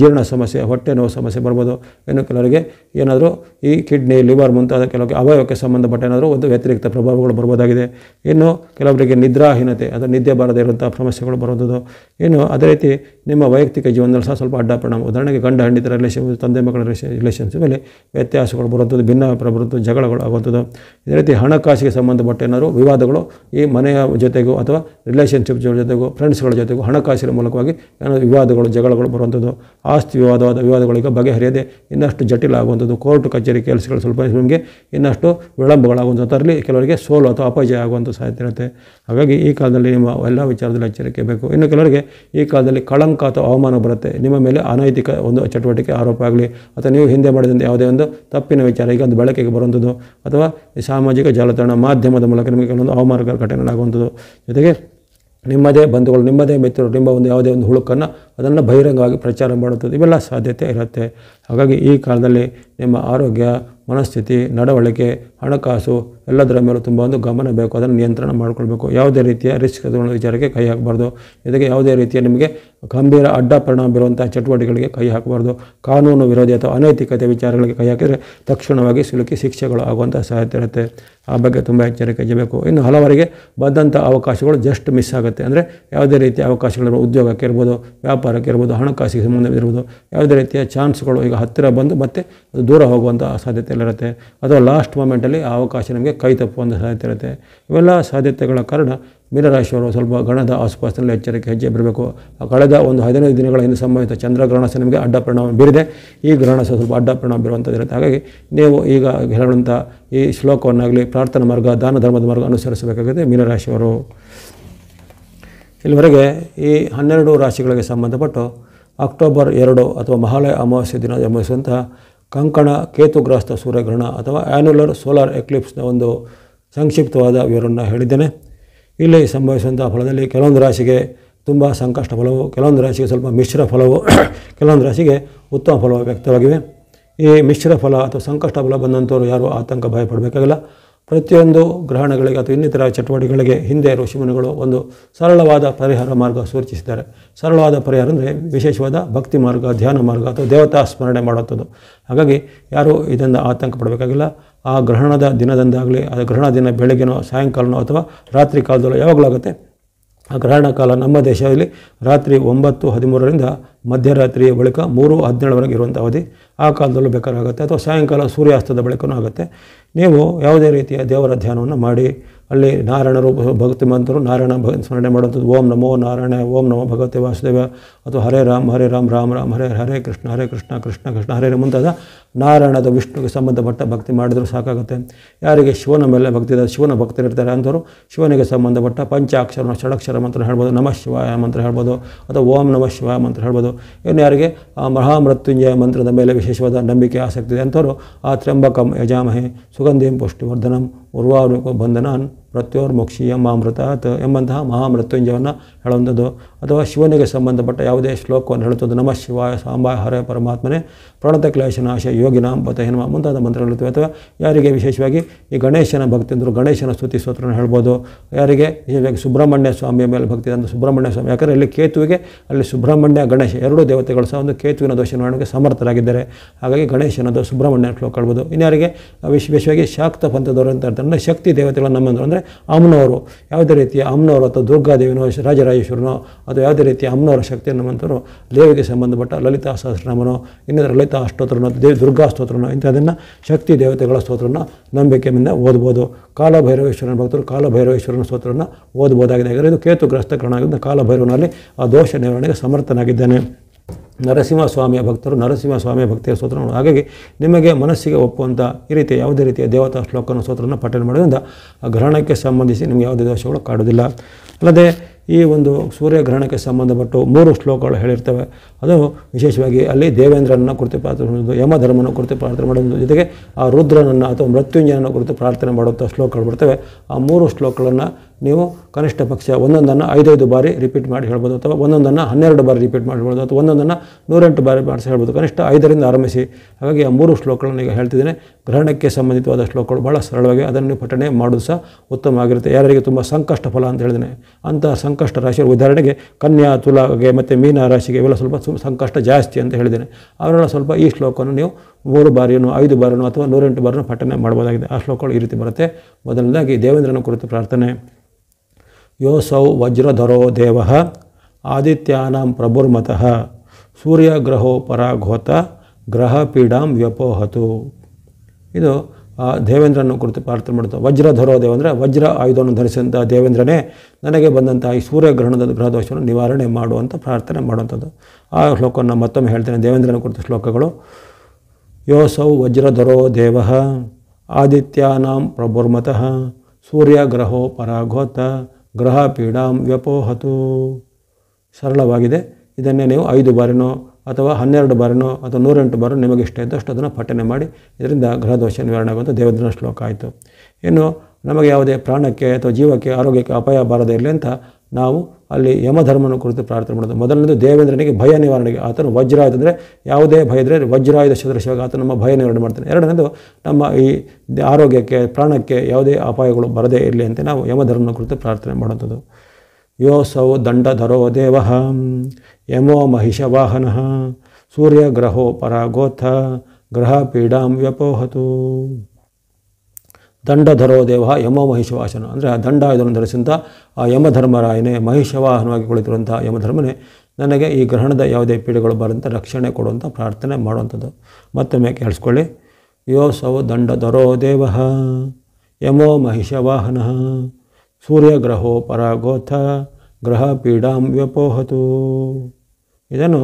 ಜೀರ್ಣ ಸಮಸ್ಯೆ ಹೊಟ್ಟೆ ನೋವು ಸಮಸ್ಯೆ ಬರ್ಬೋದು ಇನ್ನು ಕೆಲವರಿಗೆ ಏನಾದರೂ ಈ ಕಿಡ್ನಿ ಲಿವರ್ ಮುಂತಾದ ಕೆಲವರಿಗೆ ಅವಯವಕ್ಕೆ ಸಂಬಂಧಪಟ್ಟ ಏನಾದರೂ ಒಂದು ವ್ಯತಿರಿಕ್ತ ಪ್ರಭಾವಗಳು ಬರ್ಬೋದಾಗಿದೆ ಇನ್ನು ಕೆಲವರಿಗೆ ನಿದ್ರಾಹೀನತೆ ಅದರ ನಿದ್ದೆ ಬಾರದೇ ಇರುವಂಥ ಸಮಸ್ಯೆಗಳು ಬರೋದು ಇನ್ನು ಅದೇ ರೀತಿ ನಿಮ್ಮ ವೈಯಕ್ತಿಕ ಜೀವನದಲ್ಲಿ ಸಹ ಸ್ವಲ್ಪ ಅಡ್ಡ ಪರಿಣಾಮ ಉದಾಹರಣೆಗೆ ಗಂಡ ಹೆಂಡಿತರ ರಿಲೇಷನ್ ತಂದೆ ಮಕ್ಕಳ ರಿಲೇಷನ್ಸ್ ಮೇಲೆ ವ್ಯತ್ಯಾಸಗಳು ಬರೋದು ಆಗುವಂಥದ್ದು ಭಿನ್ನ ಪ್ರಭುತ್ವ ಜಗಳಗಳು ಆಗುವಂಥದ್ದು ಇದೇ ರೀತಿ ಹಣಕಾಸಿಗೆ ಸಂಬಂಧಪಟ್ಟ ಏನಾದರೂ ವಿವಾದಗಳು ಈ ಮನೆಯ ಜೊತೆಗೂ ಅಥವಾ ರಿಲೇಷನ್ಶಿಪ್ ಜೊತೆಗೂ ಫ್ರೆಂಡ್ಸ್ಗಳ ಜೊತೆಗೂ ಹಣಕಾಸಿನ ಮೂಲಕವಾಗಿ ಏನಾದರೂ ವಿವಾದಗಳು ಜಗಳಗಳು ಬರುವಂಥದ್ದು ಆಸ್ತಿ ವಿವಾದವಾದ ವಿವಾದಗಳಿಗೆ ಬಗೆಹರಿಯದೆ ಇನ್ನಷ್ಟು ಜಟಿಲ ಆಗುವಂಥದ್ದು ಕೋರ್ಟ್ ಕಚೇರಿ ಕೆಲಸಗಳು ಸ್ವಲ್ಪ ನಿಮಗೆ ಇನ್ನಷ್ಟು ವಿಳಂಬಗಳಾಗುವಂಥದ್ದರಲ್ಲಿ ಕೆಲವರಿಗೆ ಸೋಲು ಅಥವಾ ಅಪಜಯ ಆಗುವಂಥ ಸಾಧ್ಯತೆ ಇರುತ್ತೆ ಹಾಗಾಗಿ ಈ ಕಾಲದಲ್ಲಿ ನಿಮ್ಮ ಎಲ್ಲ ವಿಚಾರದಲ್ಲಿ ಎಚ್ಚರಿಕೆ ಬೇಕು ಇನ್ನು ಕೆಲವರಿಗೆ ಈ ಕಾಲದಲ್ಲಿ ಕಳಂಕ ಅಥವಾ ಅವಮಾನ ಬರುತ್ತೆ ನಿಮ್ಮ ಮೇಲೆ ಅನೈತಿಕ ಒಂದು ಚಟುವಟಿಕೆ ಆರೋಪ ಆಗಲಿ ಅಥವಾ ನೀವು ಹಿಂದೆ ಮಾಡಿದಂಥ ಯಾವುದೇ ಒಂದು ತಪ್ಪಿನ ವಿಚಾರ ಈಗ ಒಂದು ಬೆಳಕಿಗೆ ಬರುವಂಥದ್ದು ಅಥವಾ ಸಾಮಾಜಿಕ ಜಾಲತಾಣ ಮಾಧ್ಯಮದ ಮೂಲಕ ನಿಮಗೆ ಕೆಲವೊಂದು ಘಟನೆ ಘಟನೆಗಳಾಗುವಂಥದ್ದು ಜೊತೆಗೆ ನಿಮ್ಮದೇ ಬಂಧುಗಳು ನಿಮ್ಮದೇ ಮಿತ್ರರು ನಿಮ್ಮ ಒಂದು ಯಾವುದೇ ಒಂದು ಹುಳುಕನ್ನು ಅದನ್ನು ಬಹಿರಂಗವಾಗಿ ಪ್ರಚಾರ ಮಾಡುತ್ತದೆ ಇವೆಲ್ಲ ಸಾಧ್ಯತೆ ಇರುತ್ತೆ ಹಾಗಾಗಿ ಈ ಕಾಲದಲ್ಲಿ ನಿಮ್ಮ ಆರೋಗ್ಯ ಮನಸ್ಥಿತಿ ನಡವಳಿಕೆ ಹಣಕಾಸು ಎಲ್ಲದರ ಮೇಲೂ ತುಂಬ ಒಂದು ಗಮನ ಬೇಕು ಅದನ್ನು ನಿಯಂತ್ರಣ ಮಾಡಿಕೊಳ್ಬೇಕು ಯಾವುದೇ ರೀತಿಯ ರಿಸ್ಕ್ ವಿಚಾರಕ್ಕೆ ಕೈ ಹಾಕಬಾರ್ದು ಇದಕ್ಕೆ ಯಾವುದೇ ರೀತಿಯ ನಿಮಗೆ ಗಂಭೀರ ಅಡ್ಡ ಪರಿಣಾಮ ಬೀರುವಂಥ ಚಟುವಟಿಕೆಗಳಿಗೆ ಕೈ ಹಾಕಬಾರ್ದು ಕಾನೂನು ವಿರೋಧಿ ಅಥವಾ ಅನೈತಿಕತೆ ವಿಚಾರಗಳಿಗೆ ಕೈ ಹಾಕಿದರೆ ತಕ್ಷಣವಾಗಿ ಸಿಲುಕಿ ಶಿಕ್ಷೆಗಳು ಆಗುವಂಥ ಸಾಧ್ಯತೆ ಇರುತ್ತೆ ಆ ಬಗ್ಗೆ ತುಂಬ ಎಚ್ಚರಿಕೆ ಇರಬೇಕು ಇನ್ನು ಹಲವರಿಗೆ ಬಂದಂಥ ಅವಕಾಶಗಳು ಜಸ್ಟ್ ಮಿಸ್ ಆಗುತ್ತೆ ಅಂದರೆ ಯಾವುದೇ ರೀತಿಯ ಅವಕಾಶಗಳು ಉದ್ಯೋಗಕ್ಕೆ ಇರ್ಬೋದು ವ್ಯಾಪಾರಕ್ಕೆ ಇರ್ಬೋದು ಹಣಕಾಸಿಗೆ ಸಂಬಂಧವಿರ್ಬೋದು ಯಾವುದೇ ರೀತಿಯ ಚಾನ್ಸ್ಗಳು ಈಗ ಹತ್ತಿರ ಬಂದು ಮತ್ತೆ ಅದು ದೂರ ಹೋಗುವಂಥ ಇರುತ್ತೆ ಅಥವಾ ಲಾಸ್ಟ್ ಮೊಮೆಂಟಲ್ಲಿ ಆ ಅವಕಾಶ ನಿಮಗೆ ಕೈ ತಪ್ಪುವಂಥ ಸಾಧ್ಯತೆ ಇರುತ್ತೆ ಇವೆಲ್ಲ ಸಾಧ್ಯತೆಗಳ ಕಾರಣ ಮೀನರಾಶಿಯವರು ಸ್ವಲ್ಪ ಗಣದ ಆಸುಪಾಸಿನಲ್ಲಿ ಎಚ್ಚರಿಕೆ ಹೆಜ್ಜೆ ಬರಬೇಕು ಕಳೆದ ಒಂದು ಹದಿನೈದು ದಿನಗಳ ಹಿಂದೆ ಸಂಭವಿತ ಚಂದ್ರಗ್ರಹಣ ಸಹ ನಿಮಗೆ ಅಡ್ಡ ಪರಿಣಾಮ ಬೀರಿದೆ ಈ ಗ್ರಹಣ ಸಹ ಸ್ವಲ್ಪ ಅಡ್ಡ ಪರಿಣಾಮ ಬೀರುವಂಥದ್ದಿರುತ್ತೆ ಹಾಗಾಗಿ ನೀವು ಈಗ ಹೇಳುವಂಥ ಈ ಶ್ಲೋಕವನ್ನಾಗಲಿ ಪ್ರಾರ್ಥನಾ ಮಾರ್ಗ ದಾನ ಧರ್ಮದ ಮಾರ್ಗ ಅನುಸರಿಸಬೇಕಾಗಿದೆ ಮೀನರಾಶಿಯವರು ಇಲ್ಲಿವರೆಗೆ ಈ ಹನ್ನೆರಡು ರಾಶಿಗಳಿಗೆ ಸಂಬಂಧಪಟ್ಟು ಅಕ್ಟೋಬರ್ ಎರಡು ಅಥವಾ ಮಹಾಲಯ ಅಮಾವಾಸ್ಯ ದಿನ ಎಂಬಿಸುವಂಥ ಕಂಕಣ ಕೇತುಗ್ರಸ್ತ ಸೂರ್ಯಗ್ರಹಣ ಅಥವಾ ಆ್ಯನ್ಯುಲರ್ ಸೋಲಾರ್ ಎಕ್ಲಿಪ್ಸ್ನ ಒಂದು ಸಂಕ್ಷಿಪ್ತವಾದ ವಿವರನ್ನು ಹೇಳಿದ್ದೇನೆ ಇಲ್ಲಿ ಸಂಭವಿಸುವಂಥ ಫಲದಲ್ಲಿ ಕೆಲವೊಂದು ರಾಶಿಗೆ ತುಂಬ ಸಂಕಷ್ಟ ಫಲವು ಕೆಲವೊಂದು ರಾಶಿಗೆ ಸ್ವಲ್ಪ ಮಿಶ್ರ ಫಲವು ಕೆಲವೊಂದು ರಾಶಿಗೆ ಉತ್ತಮ ಫಲವು ವ್ಯಕ್ತವಾಗಿವೆ ಈ ಮಿಶ್ರ ಫಲ ಅಥವಾ ಸಂಕಷ್ಟ ಫಲ ಬಂದಂಥವ್ರು ಯಾರೂ ಆತಂಕ ಭಯಪಡಬೇಕಾಗಿಲ್ಲ ಪ್ರತಿಯೊಂದು ಗ್ರಹಣಗಳಿಗೆ ಅಥವಾ ಇನ್ನಿತರ ಚಟುವಟಿಕೆಗಳಿಗೆ ಹಿಂದೆ ಋಷಿಮುನಿಗಳು ಒಂದು ಸರಳವಾದ ಪರಿಹಾರ ಮಾರ್ಗ ಸೂಚಿಸಿದ್ದಾರೆ ಸರಳವಾದ ಪರಿಹಾರ ಅಂದರೆ ವಿಶೇಷವಾದ ಭಕ್ತಿ ಮಾರ್ಗ ಧ್ಯಾನ ಮಾರ್ಗ ಅಥವಾ ದೇವತಾ ಸ್ಮರಣೆ ಮಾಡುವಂಥದ್ದು ಹಾಗಾಗಿ ಯಾರೂ ಇದನ್ನು ಆತಂಕ ಪಡಬೇಕಾಗಿಲ್ಲ ಆ ಗ್ರಹಣದ ದಿನದಂದಾಗಲಿ ಆ ಗ್ರಹಣ ದಿನ ಬೆಳಗ್ಗೆನೋ ಸಾಯಂಕಾಲನೋ ಅಥವಾ ರಾತ್ರಿ ಕಾಲದಲ್ಲೋ ಯಾವಾಗಲಾಗುತ್ತೆ ಆ ಗ್ರಹಣ ಕಾಲ ನಮ್ಮ ದೇಶದಲ್ಲಿ ರಾತ್ರಿ ಒಂಬತ್ತು ಹದಿಮೂರರಿಂದ ಮಧ್ಯರಾತ್ರಿಯ ಬಳಿಕ ಮೂರು ಹದಿನೇಳವರೆಗೆ ಇರುವಂಥ ಅವಧಿ ಆ ಕಾಲದಲ್ಲೂ ಬೇಕಾಗುತ್ತೆ ಅಥವಾ ಸಾಯಂಕಾಲ ಸೂರ್ಯಾಸ್ತದ ಬಳಿಕನೂ ಆಗುತ್ತೆ ನೀವು ಯಾವುದೇ ರೀತಿಯ ದೇವರ ಧ್ಯಾನವನ್ನು ಮಾಡಿ ಅಲ್ಲಿ ನಾರಾಯಣರು ಭಕ್ತಿಮಂತರು ನಾರಾಯಣ ಭ ಸ್ಮರಣೆ ಮಾಡುವಂಥದ್ದು ಓಂ ನಮೋ ನಾರಾಯಣ ಓಂ ನಮೋ ಭಗವತಿ ವಾಸುದೇವ ಅಥವಾ ಹರೇ ರಾಮ್ ಹರೇ ರಾಮ್ ರಾಮ್ ರಾಮ್ ಹರೇ ಹರೇ ಕೃಷ್ಣ ಹರೇ ಕೃಷ್ಣ ಕೃಷ್ಣ ಕೃಷ್ಣ ಹರೇ ಮುಂತಾದ ನಾರಾಯಣದ ವಿಷ್ಣುಗೆ ಸಂಬಂಧಪಟ್ಟ ಭಕ್ತಿ ಮಾಡಿದರೂ ಸಾಕಾಗುತ್ತೆ ಯಾರಿಗೆ ಶಿವನ ಮೇಲೆ ಭಕ್ತಿ ಇದೆ ಶಿವನ ಇರ್ತಾರೆ ಅಂಥವ್ರು ಶಿವನಿಗೆ ಸಂಬಂಧಪಟ್ಟ ಪಂಚಾಕ್ಷರ ಷಡಕ್ಷರ ಮಂತ್ರ ಹೇಳ್ಬೋದು ನಮಃ ಶಿವಾಯ ಮಂತ್ರ ಹೇಳ್ಬೋದು ಅಥವಾ ಓಂ ನಮಃ ಶಿವ ಮಂತ್ರ ಹೇಳ್ಬೋದು ಇನ್ನು ಯಾರಿಗೆ ಆ ಮಹಾಮೃತ್ಯುಂಜಯ ಮಂತ್ರದ ಮೇಲೆ ವಿಶೇಷವಾದ ನಂಬಿಕೆ ಆಸಕ್ತಿ ಇದೆ ಅಂಥವ್ರು ಆ ತ್ರಂಬಕಂ ಯಜಾಮಹೆ ಸುಗಂಧಿಂ ಪುಷ್ಟಿವರ್ಧನಂ ಉರ್ವಾರುಕ ಬಂಧನ ಮೃತ್ಯೋರ್ಮುಕ್ಷೀಯಂ ಅಮೃತ ಎಂಬಂತಹ ಮಹಾಮೃತ್ಯುಂಜಯವನ್ನು ಹೇಳುವಂಥದ್ದು ಅಥವಾ ಶಿವನಿಗೆ ಸಂಬಂಧಪಟ್ಟ ಯಾವುದೇ ಶ್ಲೋಕವನ್ನು ಹೇಳುತ್ತದೆ ನಮಃ ಶಿವ ಸಾಂಬಾಯ ಹರೇ ಪರಮಾತ್ಮನೇ ಪ್ರಣತ ಕ್ಲೇಶನಾಶ ಯೋಗಿನ ಬತ ಹೆನ್ಮ ಮುಂತಾದ ಮಂತ್ರಗಳಿರ್ತವೆ ಅಥವಾ ಯಾರಿಗೆ ವಿಶೇಷವಾಗಿ ಈ ಗಣೇಶನ ಭಕ್ತಿ ಅಂದರು ಗಣೇಶನ ಸ್ತುತಿ ಸ್ತೋತ್ರನ ಹೇಳ್ಬೋದು ಯಾರಿಗೆ ವಿಶೇಷವಾಗಿ ಸುಬ್ರಹ್ಮಣ್ಯ ಸ್ವಾಮಿಯ ಮೇಲೆ ಭಕ್ತಿ ಅಂದರೆ ಸುಬ್ರಹ್ಮಣ್ಯ ಸ್ವಾಮಿ ಯಾಕಂದರೆ ಇಲ್ಲಿ ಕೇತುವಿಗೆ ಅಲ್ಲಿ ಸುಬ್ರಹ್ಮಣ್ಯ ಗಣೇಶ ಎರಡೂ ದೇವತೆಗಳು ಸಹ ಒಂದು ಕೇತುವಿನ ದೋಷ ನಿವಾರಣೆಗೆ ಸಮರ್ಥರಾಗಿದ್ದಾರೆ ಹಾಗಾಗಿ ಗಣೇಶನದು ಸುಬ್ರಹ್ಮಣ್ಯ ಶ್ಲೋಕ ಹೇಳ್ಬೋದು ಇನ್ಯಾರಿಗೆ ವಿಶೇಷವಾಗಿ ಶಾಕ್ತ ಪಂಥದವರು ಅಂತ ಹೇಳ್ತಾರೆ ಶಕ್ತಿ ದೇವತೆಗಳು ನಮ್ಮಂದರು ಅಂದರೆ ಅಮ್ಮನವರು ಯಾವುದೇ ರೀತಿಯ ಅಮ್ಮನವರು ಅಥವಾ ದುರ್ಗಾದೇವಿನೋ ರಾಜರಾಜೇಶ್ವರನೋ ಅಥವಾ ಯಾವುದೇ ರೀತಿಯ ಅಮ್ಮನವರ ಶಕ್ತಿಯನ್ನು ಅನ್ನುವಂಥವ್ರು ದೇವಿಗೆ ಸಂಬಂಧಪಟ್ಟ ಲಲಿತಾ ಸಹಸ್ರನಾಮನೋ ಇನ್ನಿತರ ಲಲಿತಾ ಅಷ್ಟೋತ್ರನೋ ದೇವಿ ದುರ್ಗಾ ಸ್ತೋತ್ರನೋ ಇಂಥದನ್ನು ಶಕ್ತಿ ದೇವತೆಗಳ ಸ್ತೋತ್ರನ ನಂಬಿಕೆ ಮುಂದೆ ಓದ್ಬೋದು ಕಾಲಭೈರವೇಶ್ವರನ ಭಕ್ತರು ಕಾಲಭೈರವೇಶ್ವರನ ಸ್ತೋತ್ರನ ಓದ್ಬೋದಾಗಿದೆ ಯಾಕಂದರೆ ಇದು ಕೇತು ಗ್ರಸ್ತಕರಣ ಕಾಲಭೈರವನಲ್ಲಿ ಆ ದೋಷ ನಿರ್ವಹಣೆಗೆ ಸಮರ್ಥನಾಗಿದ್ದಾನೆ ನರಸಿಂಹಸ್ವಾಮಿಯ ಭಕ್ತರು ನರಸಿಂಹಸ್ವಾಮಿಯ ಭಕ್ತಿಯ ಸ್ತೋತ್ರವನ್ನು ಹಾಗಾಗಿ ನಿಮಗೆ ಮನಸ್ಸಿಗೆ ಒಪ್ಪುವಂಥ ಈ ರೀತಿಯ ಯಾವುದೇ ರೀತಿಯ ದೇವತಾ ಶ್ಲೋಕನ ಸ್ತೋತ್ರವನ್ನು ಪಠನೆ ಮಾಡೋದ್ರಿಂದ ಆ ಗ್ರಹಣಕ್ಕೆ ಸಂಬಂಧಿಸಿ ನಿಮಗೆ ಯಾವುದೇ ದೋಷಗಳು ಕಾಡೋದಿಲ್ಲ ಅಲ್ಲದೆ ಈ ಒಂದು ಸೂರ್ಯ ಗ್ರಹಣಕ್ಕೆ ಸಂಬಂಧಪಟ್ಟು ಮೂರು ಶ್ಲೋಕಗಳು ಹೇಳಿರ್ತವೆ ಅದು ವಿಶೇಷವಾಗಿ ಅಲ್ಲಿ ದೇವೇಂದ್ರನನ್ನು ಕುರಿತು ಪ್ರಾರ್ಥನೆ ಮಾಡೋದು ಯಮಧರ್ಮನ ಕುರಿತು ಪ್ರಾರ್ಥನೆ ಮಾಡೋದ್ರ ಜೊತೆಗೆ ಆ ರುದ್ರನನ್ನು ಅಥವಾ ಮೃತ್ಯುಂಜಯನ ಕುರಿತು ಪ್ರಾರ್ಥನೆ ಮಾಡುವಂಥ ಶ್ಲೋಕಗಳು ಬರ್ತವೆ ಆ ಮೂರು ಶ್ಲೋಕಗಳನ್ನು ನೀವು ಕನಿಷ್ಠ ಪಕ್ಷ ಒಂದೊಂದನ್ನು ಐದೈದು ಬಾರಿ ರಿಪೀಟ್ ಮಾಡಿ ಹೇಳ್ಬೋದು ಅಥವಾ ಒಂದೊಂದನ್ನು ಹನ್ನೆರಡು ಬಾರಿ ರಿಪೀಟ್ ಮಾಡಿ ಹೇಳ್ಬೋದು ಅಥವಾ ಒಂದೊಂದನ್ನು ನೂರೆಂಟು ಬಾರಿ ಮಾಡಿಸಿ ಹೇಳ್ಬೋದು ಕನಿಷ್ಠ ಐದರಿಂದ ಆರಂಭಿಸಿ ಹಾಗಾಗಿ ಆ ಮೂರು ಶ್ಲೋಕಗಳನ್ನು ಈಗ ಹೇಳ್ತಿದ್ದೇನೆ ಗ್ರಹಣಕ್ಕೆ ಸಂಬಂಧಿತವಾದ ಶ್ಲೋಕಗಳು ಭಾಳ ಸರಳವಾಗಿ ಅದನ್ನು ಪಠಣೆ ಮಾಡೋದು ಸಹ ಉತ್ತಮ ಆಗಿರುತ್ತೆ ಯಾರಿಗೆ ತುಂಬ ಸಂಕಷ್ಟ ಫಲ ಅಂತ ಹೇಳಿದ್ದೇನೆ ಅಂತಹ ಸಂಕಷ್ಟ ರಾಶಿಯ ಉದಾಹರಣೆಗೆ ಕನ್ಯಾ ತುಲಾಗೆ ಮತ್ತು ಮೀನ ರಾಶಿಗೆ ಇವೆಲ್ಲ ಸ್ವಲ್ಪ ಸಂಕಷ್ಟ ಜಾಸ್ತಿ ಅಂತ ಹೇಳಿದ್ದೇನೆ ಅವರೆಲ್ಲ ಸ್ವಲ್ಪ ಈ ಶ್ಲೋಕವನ್ನು ನೀವು ಮೂರು ಬಾರಿಯೂ ಐದು ಬಾರಿಯೂ ಅಥವಾ ನೂರೆಂಟು ಬಾರಿಯೂ ಪಠನೆ ಮಾಡ್ಬೋದಾಗಿದೆ ಆ ಶ್ಲೋಕಗಳು ಈ ರೀತಿ ಬರುತ್ತೆ ಮೊದಲನೇದಾಗಿ ದೇವೇಂದ್ರನ ಕುರಿತು ಪ್ರಾರ್ಥನೆ ಯೋ ಸೌ ವಜ್ರಧರೋ ದೇವ ಆದಿತ್ಯಾನಾಂ ಪ್ರಭುರ್ಮತಃ ಗ್ರಹೋ ಪರಾಘೋತ ಗ್ರಹ ಪೀಡಾಂ ವ್ಯಪೋಹತು ಇದು ದೇವೇಂದ್ರನ ಕುರಿತು ಪ್ರಾರ್ಥನೆ ಮಾಡುತ್ತೆ ವಜ್ರಧರೋ ಧರೋ ಅಂದರೆ ವಜ್ರ ಆಯುಧವನ್ನು ಧರಿಸಿದಂಥ ದೇವೇಂದ್ರನೇ ನನಗೆ ಬಂದಂಥ ಈ ಸೂರ್ಯಗ್ರಹಣದ ದೋಷವನ್ನು ನಿವಾರಣೆ ಮಾಡುವಂಥ ಪ್ರಾರ್ಥನೆ ಮಾಡುವಂಥದ್ದು ಆ ಶ್ಲೋಕವನ್ನು ಮತ್ತೊಮ್ಮೆ ಹೇಳ್ತೇನೆ ದೇವೇಂದ್ರನ ಕುರಿತು ಶ್ಲೋಕಗಳು ಯೋಸೌ ವಜ್ರಧರೋ ದೇವ ಆದಿತ್ಯಾನಾಂ ಪ್ರಭುರ್ಮತಃ ಸೂರ್ಯಗ್ರಹೋ ಪರಾಘೋತ ಗ್ರಹ ಪೀಡಾಂ ವ್ಯಪೋಹತು ಸರಳವಾಗಿದೆ ಇದನ್ನೇ ನೀವು ಐದು ಬಾರಿನೋ ಅಥವಾ ಹನ್ನೆರಡು ಬಾರಿನೋ ಅಥವಾ ನೂರೆಂಟು ಬಾರೋ ನಿಮಗೆ ಇಷ್ಟ ಇದ್ದಷ್ಟು ಅದನ್ನು ಪಠನೆ ಮಾಡಿ ಇದರಿಂದ ಗ್ರಹದೋಷ ನಿವಾರಣೆಗೊಂದು ದೇವದನ ಶ್ಲೋಕ ಆಯಿತು ಇನ್ನು ನಮಗೆ ಯಾವುದೇ ಪ್ರಾಣಕ್ಕೆ ಅಥವಾ ಜೀವಕ್ಕೆ ಆರೋಗ್ಯಕ್ಕೆ ಅಪಾಯ ಬಾರದೇ ಇರಲಿ ಅಂತ ನಾವು ಅಲ್ಲಿ ಯಮಧರ್ಮನ ಕುರಿತು ಪ್ರಾರ್ಥನೆ ಮಾಡೋದು ಮೊದಲನೇದು ದೇವೇಂದ್ರನಿಗೆ ಭಯ ನಿವಾರಣೆಗೆ ಆತನು ವಜ್ರಾಯುಧ ಅಂದರೆ ಯಾವುದೇ ಭಯ ಇದ್ದರೆ ವಜ್ರಾಯುಧ ಸದೃಶವಾಗಿ ಆತ ನಮ್ಮ ಭಯ ನಿವಾರಣೆ ಮಾಡ್ತಾನೆ ಎರಡನೇದು ನಮ್ಮ ಈ ಆರೋಗ್ಯಕ್ಕೆ ಪ್ರಾಣಕ್ಕೆ ಯಾವುದೇ ಅಪಾಯಗಳು ಬರದೇ ಇರಲಿ ಅಂತ ನಾವು ಯಮಧರ್ಮನ ಕುರಿತು ಪ್ರಾರ್ಥನೆ ಸೌ ದಂಡ ಧರೋ ದೇವ ಯಮೋ ಮಹಿಷ ವಾಹನ ಗ್ರಹೋ ಪರಾಗೋಥ ಗ್ರಹ ಪೀಡಾಂ ವ್ಯಪೋಹತು ದಂಡಧರೋ ದೇವ ಯಮ ಮಹಿಷವಾಸನ ಅಂದರೆ ಆ ದಂಡ ಇದನ್ನು ಧರಿಸಿದಂಥ ಆ ಯಮಧರ್ಮರಾಯನೇ ಮಹಿಷವಾಹನವಾಗಿ ಕುಳಿತಿರುವಂಥ ಯಮಧರ್ಮನೇ ನನಗೆ ಈ ಗ್ರಹಣದ ಯಾವುದೇ ಪೀಡೆಗಳು ಬರಂತೆ ರಕ್ಷಣೆ ಕೊಡುವಂಥ ಪ್ರಾರ್ಥನೆ ಮಾಡುವಂಥದ್ದು ಮತ್ತೊಮ್ಮೆ ಕೇಳಿಸ್ಕೊಳ್ಳಿ ಯೋ ಸೌ ದಂಡಧರೋ ದೇವ ಯಮೋ ಮಹಿಷವಾಹನ ಸೂರ್ಯಗ್ರಹೋ ಪರಾಗೋಥ ಗ್ರಹ ಪೀಡಾಂ ವ್ಯಪೋಹತು ಇದನ್ನು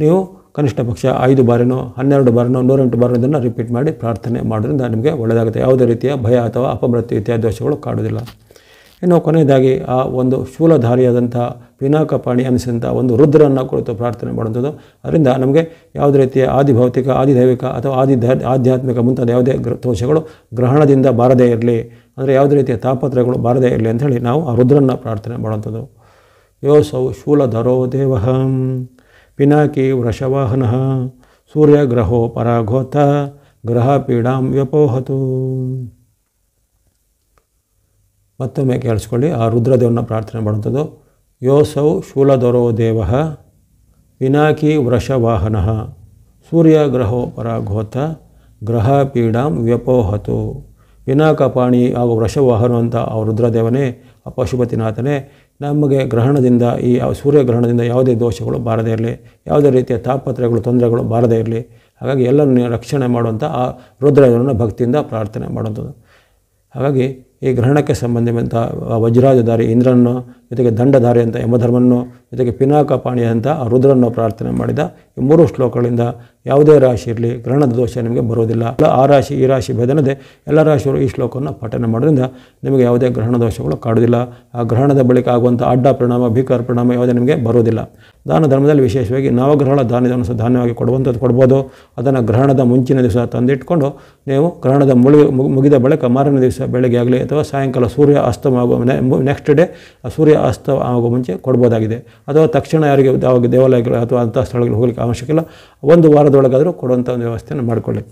ನೀವು ಕನಿಷ್ಠ ಪಕ್ಷ ಐದು ಬಾರಿನೋ ಹನ್ನೆರಡು ಬಾರಿನೋ ನೂರೆಂಟು ಬಾರಿನೋ ರಿಪೀಟ್ ಮಾಡಿ ಪ್ರಾರ್ಥನೆ ಮಾಡೋದ್ರಿಂದ ನಿಮಗೆ ಒಳ್ಳೆಯದಾಗುತ್ತೆ ಯಾವುದೇ ರೀತಿಯ ಭಯ ಅಥವಾ ಅಪಮೃತ್ಯು ಇತ್ಯಾದಿ ದೋಷಗಳು ಕಾಡೋದಿಲ್ಲ ಇನ್ನು ಕೊನೆಯದಾಗಿ ಆ ಒಂದು ಶೂಲಧಾರಿಯಾದಂಥ ಪಿನಾಕಪಾಣಿ ಅನಿಸಿದಂಥ ಒಂದು ರುದ್ರನ್ನು ಕುರಿತು ಪ್ರಾರ್ಥನೆ ಮಾಡುವಂಥದ್ದು ಅದರಿಂದ ನಮಗೆ ಯಾವುದೇ ರೀತಿಯ ಆದಿಭೌತಿಕ ಆದಿದೈವಿಕ ಅಥವಾ ಆದಿ ಆಧ್ಯಾತ್ಮಿಕ ಮುಂತಾದ ಯಾವುದೇ ದೋಷಗಳು ಗ್ರಹಣದಿಂದ ಬಾರದೇ ಇರಲಿ ಅಂದರೆ ಯಾವುದೇ ರೀತಿಯ ತಾಪತ್ರಗಳು ಬಾರದೇ ಇರಲಿ ಅಂಥೇಳಿ ನಾವು ಆ ರುದ್ರನ್ನು ಪ್ರಾರ್ಥನೆ ಮಾಡುವಂಥದ್ದು ಯೋ ಸೌ ಶೂಲಧರೋ ದೇವಹಂ ಪಿನಾಕಿ ವೃಷವಾಹನ ಸೂರ್ಯಗ್ರಹೋ ಪರಾಘೋತ ಗ್ರಹ ಪೀಡಾಂ ವ್ಯಪೋಹತು ಮತ್ತೊಮ್ಮೆ ಕೇಳಿಸ್ಕೊಳ್ಳಿ ಆ ರುದ್ರದೇವನ ಪ್ರಾರ್ಥನೆ ಮಾಡುವಂಥದ್ದು ಯೋಸೌ ಶೂಲದೊರೋ ದೇವ ಪಿನಾಕಿ ವೃಷವಾಹನ ಸೂರ್ಯಗ್ರಹೋ ಪರಾಘೋತ ಗ್ರಹ ಪೀಡಾಂ ವ್ಯಪೋಹತು ಪಿನಾಕಪಾಣಿ ಹಾಗೂ ವೃಷವಾಹನ ಅಂತ ಆ ರುದ್ರದೇವನೇ ಆ ಪಶುಪತಿನಾಥನೇ ನಮಗೆ ಗ್ರಹಣದಿಂದ ಈ ಸೂರ್ಯಗ್ರಹಣದಿಂದ ಯಾವುದೇ ದೋಷಗಳು ಬಾರದೇ ಇರಲಿ ಯಾವುದೇ ರೀತಿಯ ತಾಪತ್ರೆಗಳು ತೊಂದರೆಗಳು ಬಾರದೇ ಇರಲಿ ಹಾಗಾಗಿ ಎಲ್ಲರನ್ನು ರಕ್ಷಣೆ ಮಾಡುವಂಥ ಆ ರುದ್ರಾಜನನ್ನು ಭಕ್ತಿಯಿಂದ ಪ್ರಾರ್ಥನೆ ಮಾಡುವಂಥದ್ದು ಹಾಗಾಗಿ ಈ ಗ್ರಹಣಕ್ಕೆ ಸಂಬಂಧಿಸಿದಂಥ ವಜ್ರಾಜಧಾರಿ ಇಂದ್ರನ್ನು ಜೊತೆಗೆ ದಂಡಧಾರಿ ಅಂತ ಯಮಧರ್ಮನ್ನು ಜೊತೆಗೆ ಪಿನಾಕ ಪಾಣಿ ಅಂತ ರುದ್ರನ್ನು ಪ್ರಾರ್ಥನೆ ಮಾಡಿದ ಈ ಮೂರು ಶ್ಲೋಕಗಳಿಂದ ಯಾವುದೇ ರಾಶಿ ಇರಲಿ ಗ್ರಹಣದ ದೋಷ ನಿಮಗೆ ಬರೋದಿಲ್ಲ ಆ ರಾಶಿ ಈ ರಾಶಿ ಭೇದನದೆ ಎಲ್ಲ ರಾಶಿಯವರು ಈ ಶ್ಲೋಕವನ್ನು ಪಠನೆ ಮಾಡೋದ್ರಿಂದ ನಿಮಗೆ ಯಾವುದೇ ಗ್ರಹಣ ದೋಷಗಳು ಕಾಡೋದಿಲ್ಲ ಆ ಗ್ರಹಣದ ಬಳಿಕ ಆಗುವಂಥ ಅಡ್ಡ ಪರಿಣಾಮ ಭೀಕರ ಪರಿಣಾಮ ಯಾವುದೇ ನಿಮಗೆ ಬರೋದಿಲ್ಲ ದಾನ ಧರ್ಮದಲ್ಲಿ ವಿಶೇಷವಾಗಿ ನವಗ್ರಹಗಳ ಧಾನ್ಯವನ್ನು ಸಹ ಧಾನ್ಯವಾಗಿ ಕೊಡುವಂಥದ್ದು ಕೊಡ್ಬೋದು ಅದನ್ನು ಗ್ರಹಣದ ಮುಂಚಿನ ದಿವಸ ತಂದಿಟ್ಕೊಂಡು ನೀವು ಗ್ರಹಣದ ಮುಳುಗಿ ಮುಗಿದ ಬಳಿಕ ಮಾರನೇ ದಿವಸ ಬೆಳಗ್ಗೆ ಆಗಲಿ ಅಥವಾ ಸಾಯಂಕಾಲ ಸೂರ್ಯ ಅಸ್ತಮ ಆಗುವ ನೆಕ್ಸ್ಟ್ ಡೇ ಆ ಸೂರ್ಯ ಅಸ್ತವ ಆಗೋ ಮುಂಚೆ ಕೊಡ್ಬೋದಾಗಿದೆ ಅಥವಾ ತಕ್ಷಣ ಯಾರಿಗೆ ದೇವಾಲಯಗಳು ಅಥವಾ ಅಂಥ ಸ್ಥಳಗಳಿಗೆ ಹೋಗಲಿಕ್ಕೆ ಅವಶ್ಯಕ ಇಲ್ಲ ಒಂದು ವಾರದೊಳಗಾದರೂ ಕೊಡುವಂಥ ಒಂದು ವ್ಯವಸ್ಥೆಯನ್ನು ಮಾಡಿಕೊಳ್ಳಿ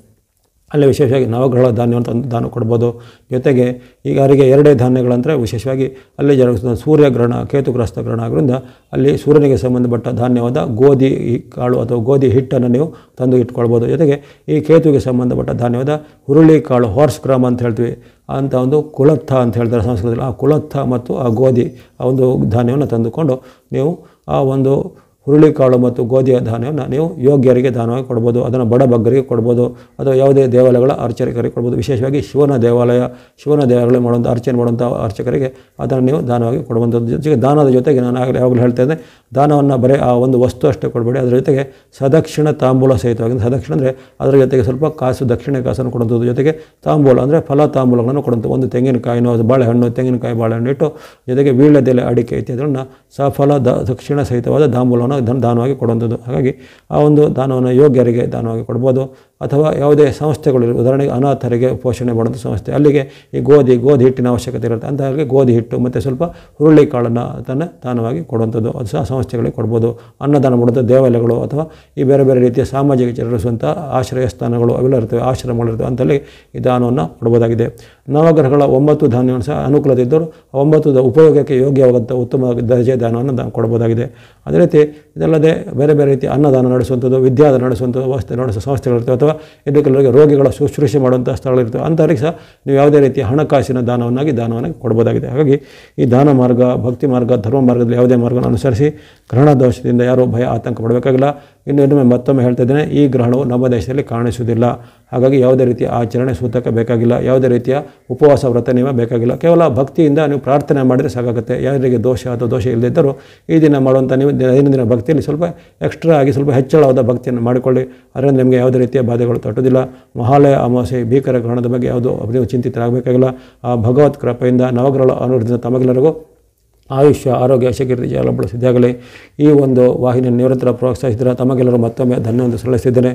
ಅಲ್ಲೇ ವಿಶೇಷವಾಗಿ ನವಗ್ರಹ ಧಾನ್ಯವನ್ನು ತಂದು ದಾನ ಕೊಡ್ಬೋದು ಜೊತೆಗೆ ಈಗ ಅವರಿಗೆ ಎರಡೇ ಧಾನ್ಯಗಳಂದರೆ ವಿಶೇಷವಾಗಿ ಅಲ್ಲಿ ಜರುಗಿಸಿದ ಸೂರ್ಯಗ್ರಹಣ ಕೇತುಗ್ರಸ್ತ ಗ್ರಹಣ ಆದ್ದರಿಂದ ಅಲ್ಲಿ ಸೂರ್ಯನಿಗೆ ಸಂಬಂಧಪಟ್ಟ ಧಾನ್ಯವಾದ ಗೋಧಿ ಕಾಳು ಅಥವಾ ಗೋಧಿ ಹಿಟ್ಟನ್ನು ನೀವು ತಂದು ಇಟ್ಕೊಳ್ಬೋದು ಜೊತೆಗೆ ಈ ಕೇತುವಿಗೆ ಸಂಬಂಧಪಟ್ಟ ಧಾನ್ಯವಾದ ಹುರುಳಿ ಕಾಳು ಹಾರ್ಸ್ ಕ್ರಮ ಅಂತ ಹೇಳ್ತೀವಿ ಅಂತ ಒಂದು ಕುಳತ್ತ ಅಂತ ಹೇಳ್ತಾರೆ ಸಂಸ್ಕೃತದಲ್ಲಿ ಆ ಕುಳತ್ತ ಮತ್ತು ಆ ಗೋಧಿ ಆ ಒಂದು ಧಾನ್ಯವನ್ನು ತಂದುಕೊಂಡು ನೀವು ಆ ಒಂದು ಹುರುಳಿಕಾಳು ಮತ್ತು ಗೋಧಿಯ ಧಾನ್ಯವನ್ನು ನೀವು ಯೋಗ್ಯರಿಗೆ ದಾನವಾಗಿ ಕೊಡ್ಬೋದು ಅದನ್ನು ಬಡ ಬಗ್ಗರಿಗೆ ಕೊಡ್ಬೋದು ಅಥವಾ ಯಾವುದೇ ದೇವಾಲಯಗಳ ಅರ್ಚಕರಿಗೆ ಕೊಡ್ಬೋದು ವಿಶೇಷವಾಗಿ ಶಿವನ ದೇವಾಲಯ ಶಿವನ ದೇವಾಲಯ ಮಾಡುವಂಥ ಅರ್ಚನೆ ಮಾಡುವಂಥ ಅರ್ಚಕರಿಗೆ ಅದನ್ನು ನೀವು ದಾನವಾಗಿ ಕೊಡುವಂಥದ್ದು ಜೊತೆಗೆ ದಾನದ ಜೊತೆಗೆ ನಾನು ಆಗಲೇ ಯಾವಾಗಲೂ ಹೇಳ್ತೇನೆ ಇದ್ದೆ ದಾನವನ್ನು ಬರೀ ಆ ಒಂದು ವಸ್ತು ಅಷ್ಟೇ ಕೊಡಬೇಡಿ ಅದರ ಜೊತೆಗೆ ಸದಕ್ಷಿಣ ತಾಂಬೂಲ ಸಹಿತವಾಗಿ ಸದಕ್ಷಿಣ ಅಂದರೆ ಅದರ ಜೊತೆಗೆ ಸ್ವಲ್ಪ ಕಾಸು ದಕ್ಷಿಣ ಕಾಸನ್ನು ಕೊಡುವಂಥದ್ದು ಜೊತೆಗೆ ತಾಂಬೂಲ ಅಂದರೆ ಫಲ ತಾಂಬೂಲಗಳನ್ನು ಕೊಡುವಂಥ ಒಂದು ತೆಂಗಿನಕಾಯಿನೋ ಬಾಳೆಹಣ್ಣು ತೆಂಗಿನಕಾಯಿ ಬಾಳೆಹಣ್ಣು ಇಟ್ಟು ಜೊತೆಗೆ ವೀಳ್ಯದೆಲೆ ಅಡಿಕೆ ಇತ್ಯಾದಿಗಳನ್ನು ಸಫಲ ದ ದಕ್ಷಿಣ ಸಹಿತವಾದ ತಾಂಬೂಲವನ್ನು ದಾನವಾಗಿ ಧನ ದಾನವಾಗಿ ಕೊಡುವಂಥದ್ದು ಹಾಗಾಗಿ ಆ ಒಂದು ದಾನವನ್ನು ಯೋಗ್ಯರಿಗೆ ದಾನವಾಗಿ ಕೊಡ್ಬೋದು ಅಥವಾ ಯಾವುದೇ ಸಂಸ್ಥೆಗಳು ಉದಾಹರಣೆಗೆ ಅನಾಥರಿಗೆ ಪೋಷಣೆ ಮಾಡುವಂಥ ಸಂಸ್ಥೆ ಅಲ್ಲಿಗೆ ಈ ಗೋಧಿ ಗೋಧಿ ಹಿಟ್ಟಿನ ಅವಶ್ಯಕತೆ ಇರುತ್ತೆ ಅಂತ ಹಾಗೆ ಗೋಧಿ ಹಿಟ್ಟು ಮತ್ತು ಸ್ವಲ್ಪ ಕಾಳನ್ನು ಅದನ್ನು ದಾನವಾಗಿ ಕೊಡುವಂಥದ್ದು ಅದು ಸಹ ಸಂಸ್ಥೆಗಳಿಗೆ ಕೊಡ್ಬೋದು ಅನ್ನದಾನ ಮಾಡುವಂಥ ದೇವಾಲಯಗಳು ಅಥವಾ ಈ ಬೇರೆ ಬೇರೆ ರೀತಿಯ ಸಾಮಾಜಿಕ ಚರಿಸುವಂಥ ಆಶ್ರಯ ಸ್ಥಾನಗಳು ಅವೆಲ್ಲ ಇರ್ತವೆ ಆಶ್ರಮಗಳಿರ್ತವೆ ಅಂತಲ್ಲಿ ಈ ದಾನವನ್ನು ಕೊಡ್ಬೋದಾಗಿದೆ ನವಗ್ರಹಗಳ ಒಂಬತ್ತು ಧಾನ್ಯವನ್ನು ಸಹ ಅನುಕೂಲತೆ ಇದ್ದರೂ ಒಂಬತ್ತು ಉಪಯೋಗಕ್ಕೆ ಯೋಗ್ಯವಾದಂಥ ಉತ್ತಮ ದರ್ಜೆ ದಾನವನ್ನು ದಾನ ಕೊಡ್ಬೋದಾಗಿದೆ ಅದೇ ರೀತಿ ಇದಲ್ಲದೆ ಬೇರೆ ಬೇರೆ ರೀತಿ ಅನ್ನದಾನ ನಡೆಸುವಂಥದ್ದು ವಿದ್ಯಾದಾನ ನಡೆಸುವಂಥದ್ದು ವಸ್ತು ನಡೆಸುವ ಸಂಸ್ಥೆಗಳಿರ್ತವೆ ಅಥವಾ ಅಥವಾ ಕೆಲವರಿಗೆ ರೋಗಿಗಳ ಶುಶ್ರೂಷೆ ಮಾಡುವಂಥ ಸ್ಥಳಗಳಿರ್ತವೆ ಅಂಥವ್ರಿಗೆ ಸಹ ನೀವು ಯಾವುದೇ ರೀತಿಯ ಹಣಕಾಸಿನ ದಾನವನ್ನಾಗಿ ದಾನವನ್ನು ಕೊಡ್ಬೋದಾಗಿದೆ ಹಾಗಾಗಿ ಈ ದಾನ ಮಾರ್ಗ ಭಕ್ತಿ ಮಾರ್ಗ ಧರ್ಮ ಮಾರ್ಗದಲ್ಲಿ ಯಾವುದೇ ಮಾರ್ಗವನ್ನು ಅನುಸರಿಸಿ ಗ್ರಹಣ ದೋಷದಿಂದ ಯಾರೂ ಭಯ ಆತಂಕ ಪಡಬೇಕಾಗಿಲ್ಲ ಇನ್ನೊಮ್ಮೆ ಮತ್ತೊಮ್ಮೆ ಹೇಳ್ತಾ ಇದ್ದೇನೆ ಈ ಗ್ರಹಣವು ನಮ್ಮ ದೇಶದಲ್ಲಿ ಕಾಣಿಸುವುದಿಲ್ಲ ಹಾಗಾಗಿ ಯಾವುದೇ ರೀತಿಯ ಆಚರಣೆ ಸೂತಕ ಬೇಕಾಗಿಲ್ಲ ಯಾವುದೇ ರೀತಿಯ ಉಪವಾಸ ವ್ರತ ನಿಯಮ ಬೇಕಾಗಿಲ್ಲ ಕೇವಲ ಭಕ್ತಿಯಿಂದ ನೀವು ಪ್ರಾರ್ಥನೆ ಮಾಡಿದರೆ ಸಾಕಾಗುತ್ತೆ ಯಾರಿಗೆ ದೋಷ ಅಥವಾ ದೋಷ ಇಲ್ಲದಿದ್ದರೂ ಈ ದಿನ ಮಾಡುವಂಥ ನೀವು ದೈನಂದಿನ ಭಕ್ತಿಯಲ್ಲಿ ಸ್ವಲ್ಪ ಎಕ್ಸ್ಟ್ರಾ ಆಗಿ ಸ್ವಲ್ಪ ಹೆಚ್ಚಳವಾದ ಭಕ್ತಿಯನ್ನು ಮಾಡಿಕೊಳ್ಳಿ ಅದರಿಂದ ನಿಮಗೆ ಯಾವುದೇ ರೀತಿಯ ಬಾಧೆಗಳು ತಟ್ಟುವುದಿಲ್ಲ ಮಹಾಲಯ ಅಮಾವಾಸ್ಯೆ ಭೀಕರ ಗ್ರಹಣದ ಬಗ್ಗೆ ಯಾವುದು ನೀವು ಚಿಂತಿತರಾಗಬೇಕಾಗಿಲ್ಲ ಆ ಭಗವತ್ ಕೃಪೆಯಿಂದ ನವಗ್ರಹ ಅನುಗ್ರಹದಿಂದ ತಮಗೆಲ್ಲರಿಗೂ ಆಯುಷ್ಯ ಆರೋಗ್ಯ ಶಕೀರ್ತಿ ಜಾಲ ಬಳಸಿದ್ದಾಗಲೇ ಈ ಒಂದು ವಾಹಿನಿಯನ್ನು ನಿರಂತರ ಪ್ರೋತ್ಸಾಹಿಸಿದರೆ ತಮಗೆಲ್ಲರೂ ಮತ್ತೊಮ್ಮೆ ಧನ್ಯವಾದ ಸಲ್ಲಿಸಿದ್ದೇನೆ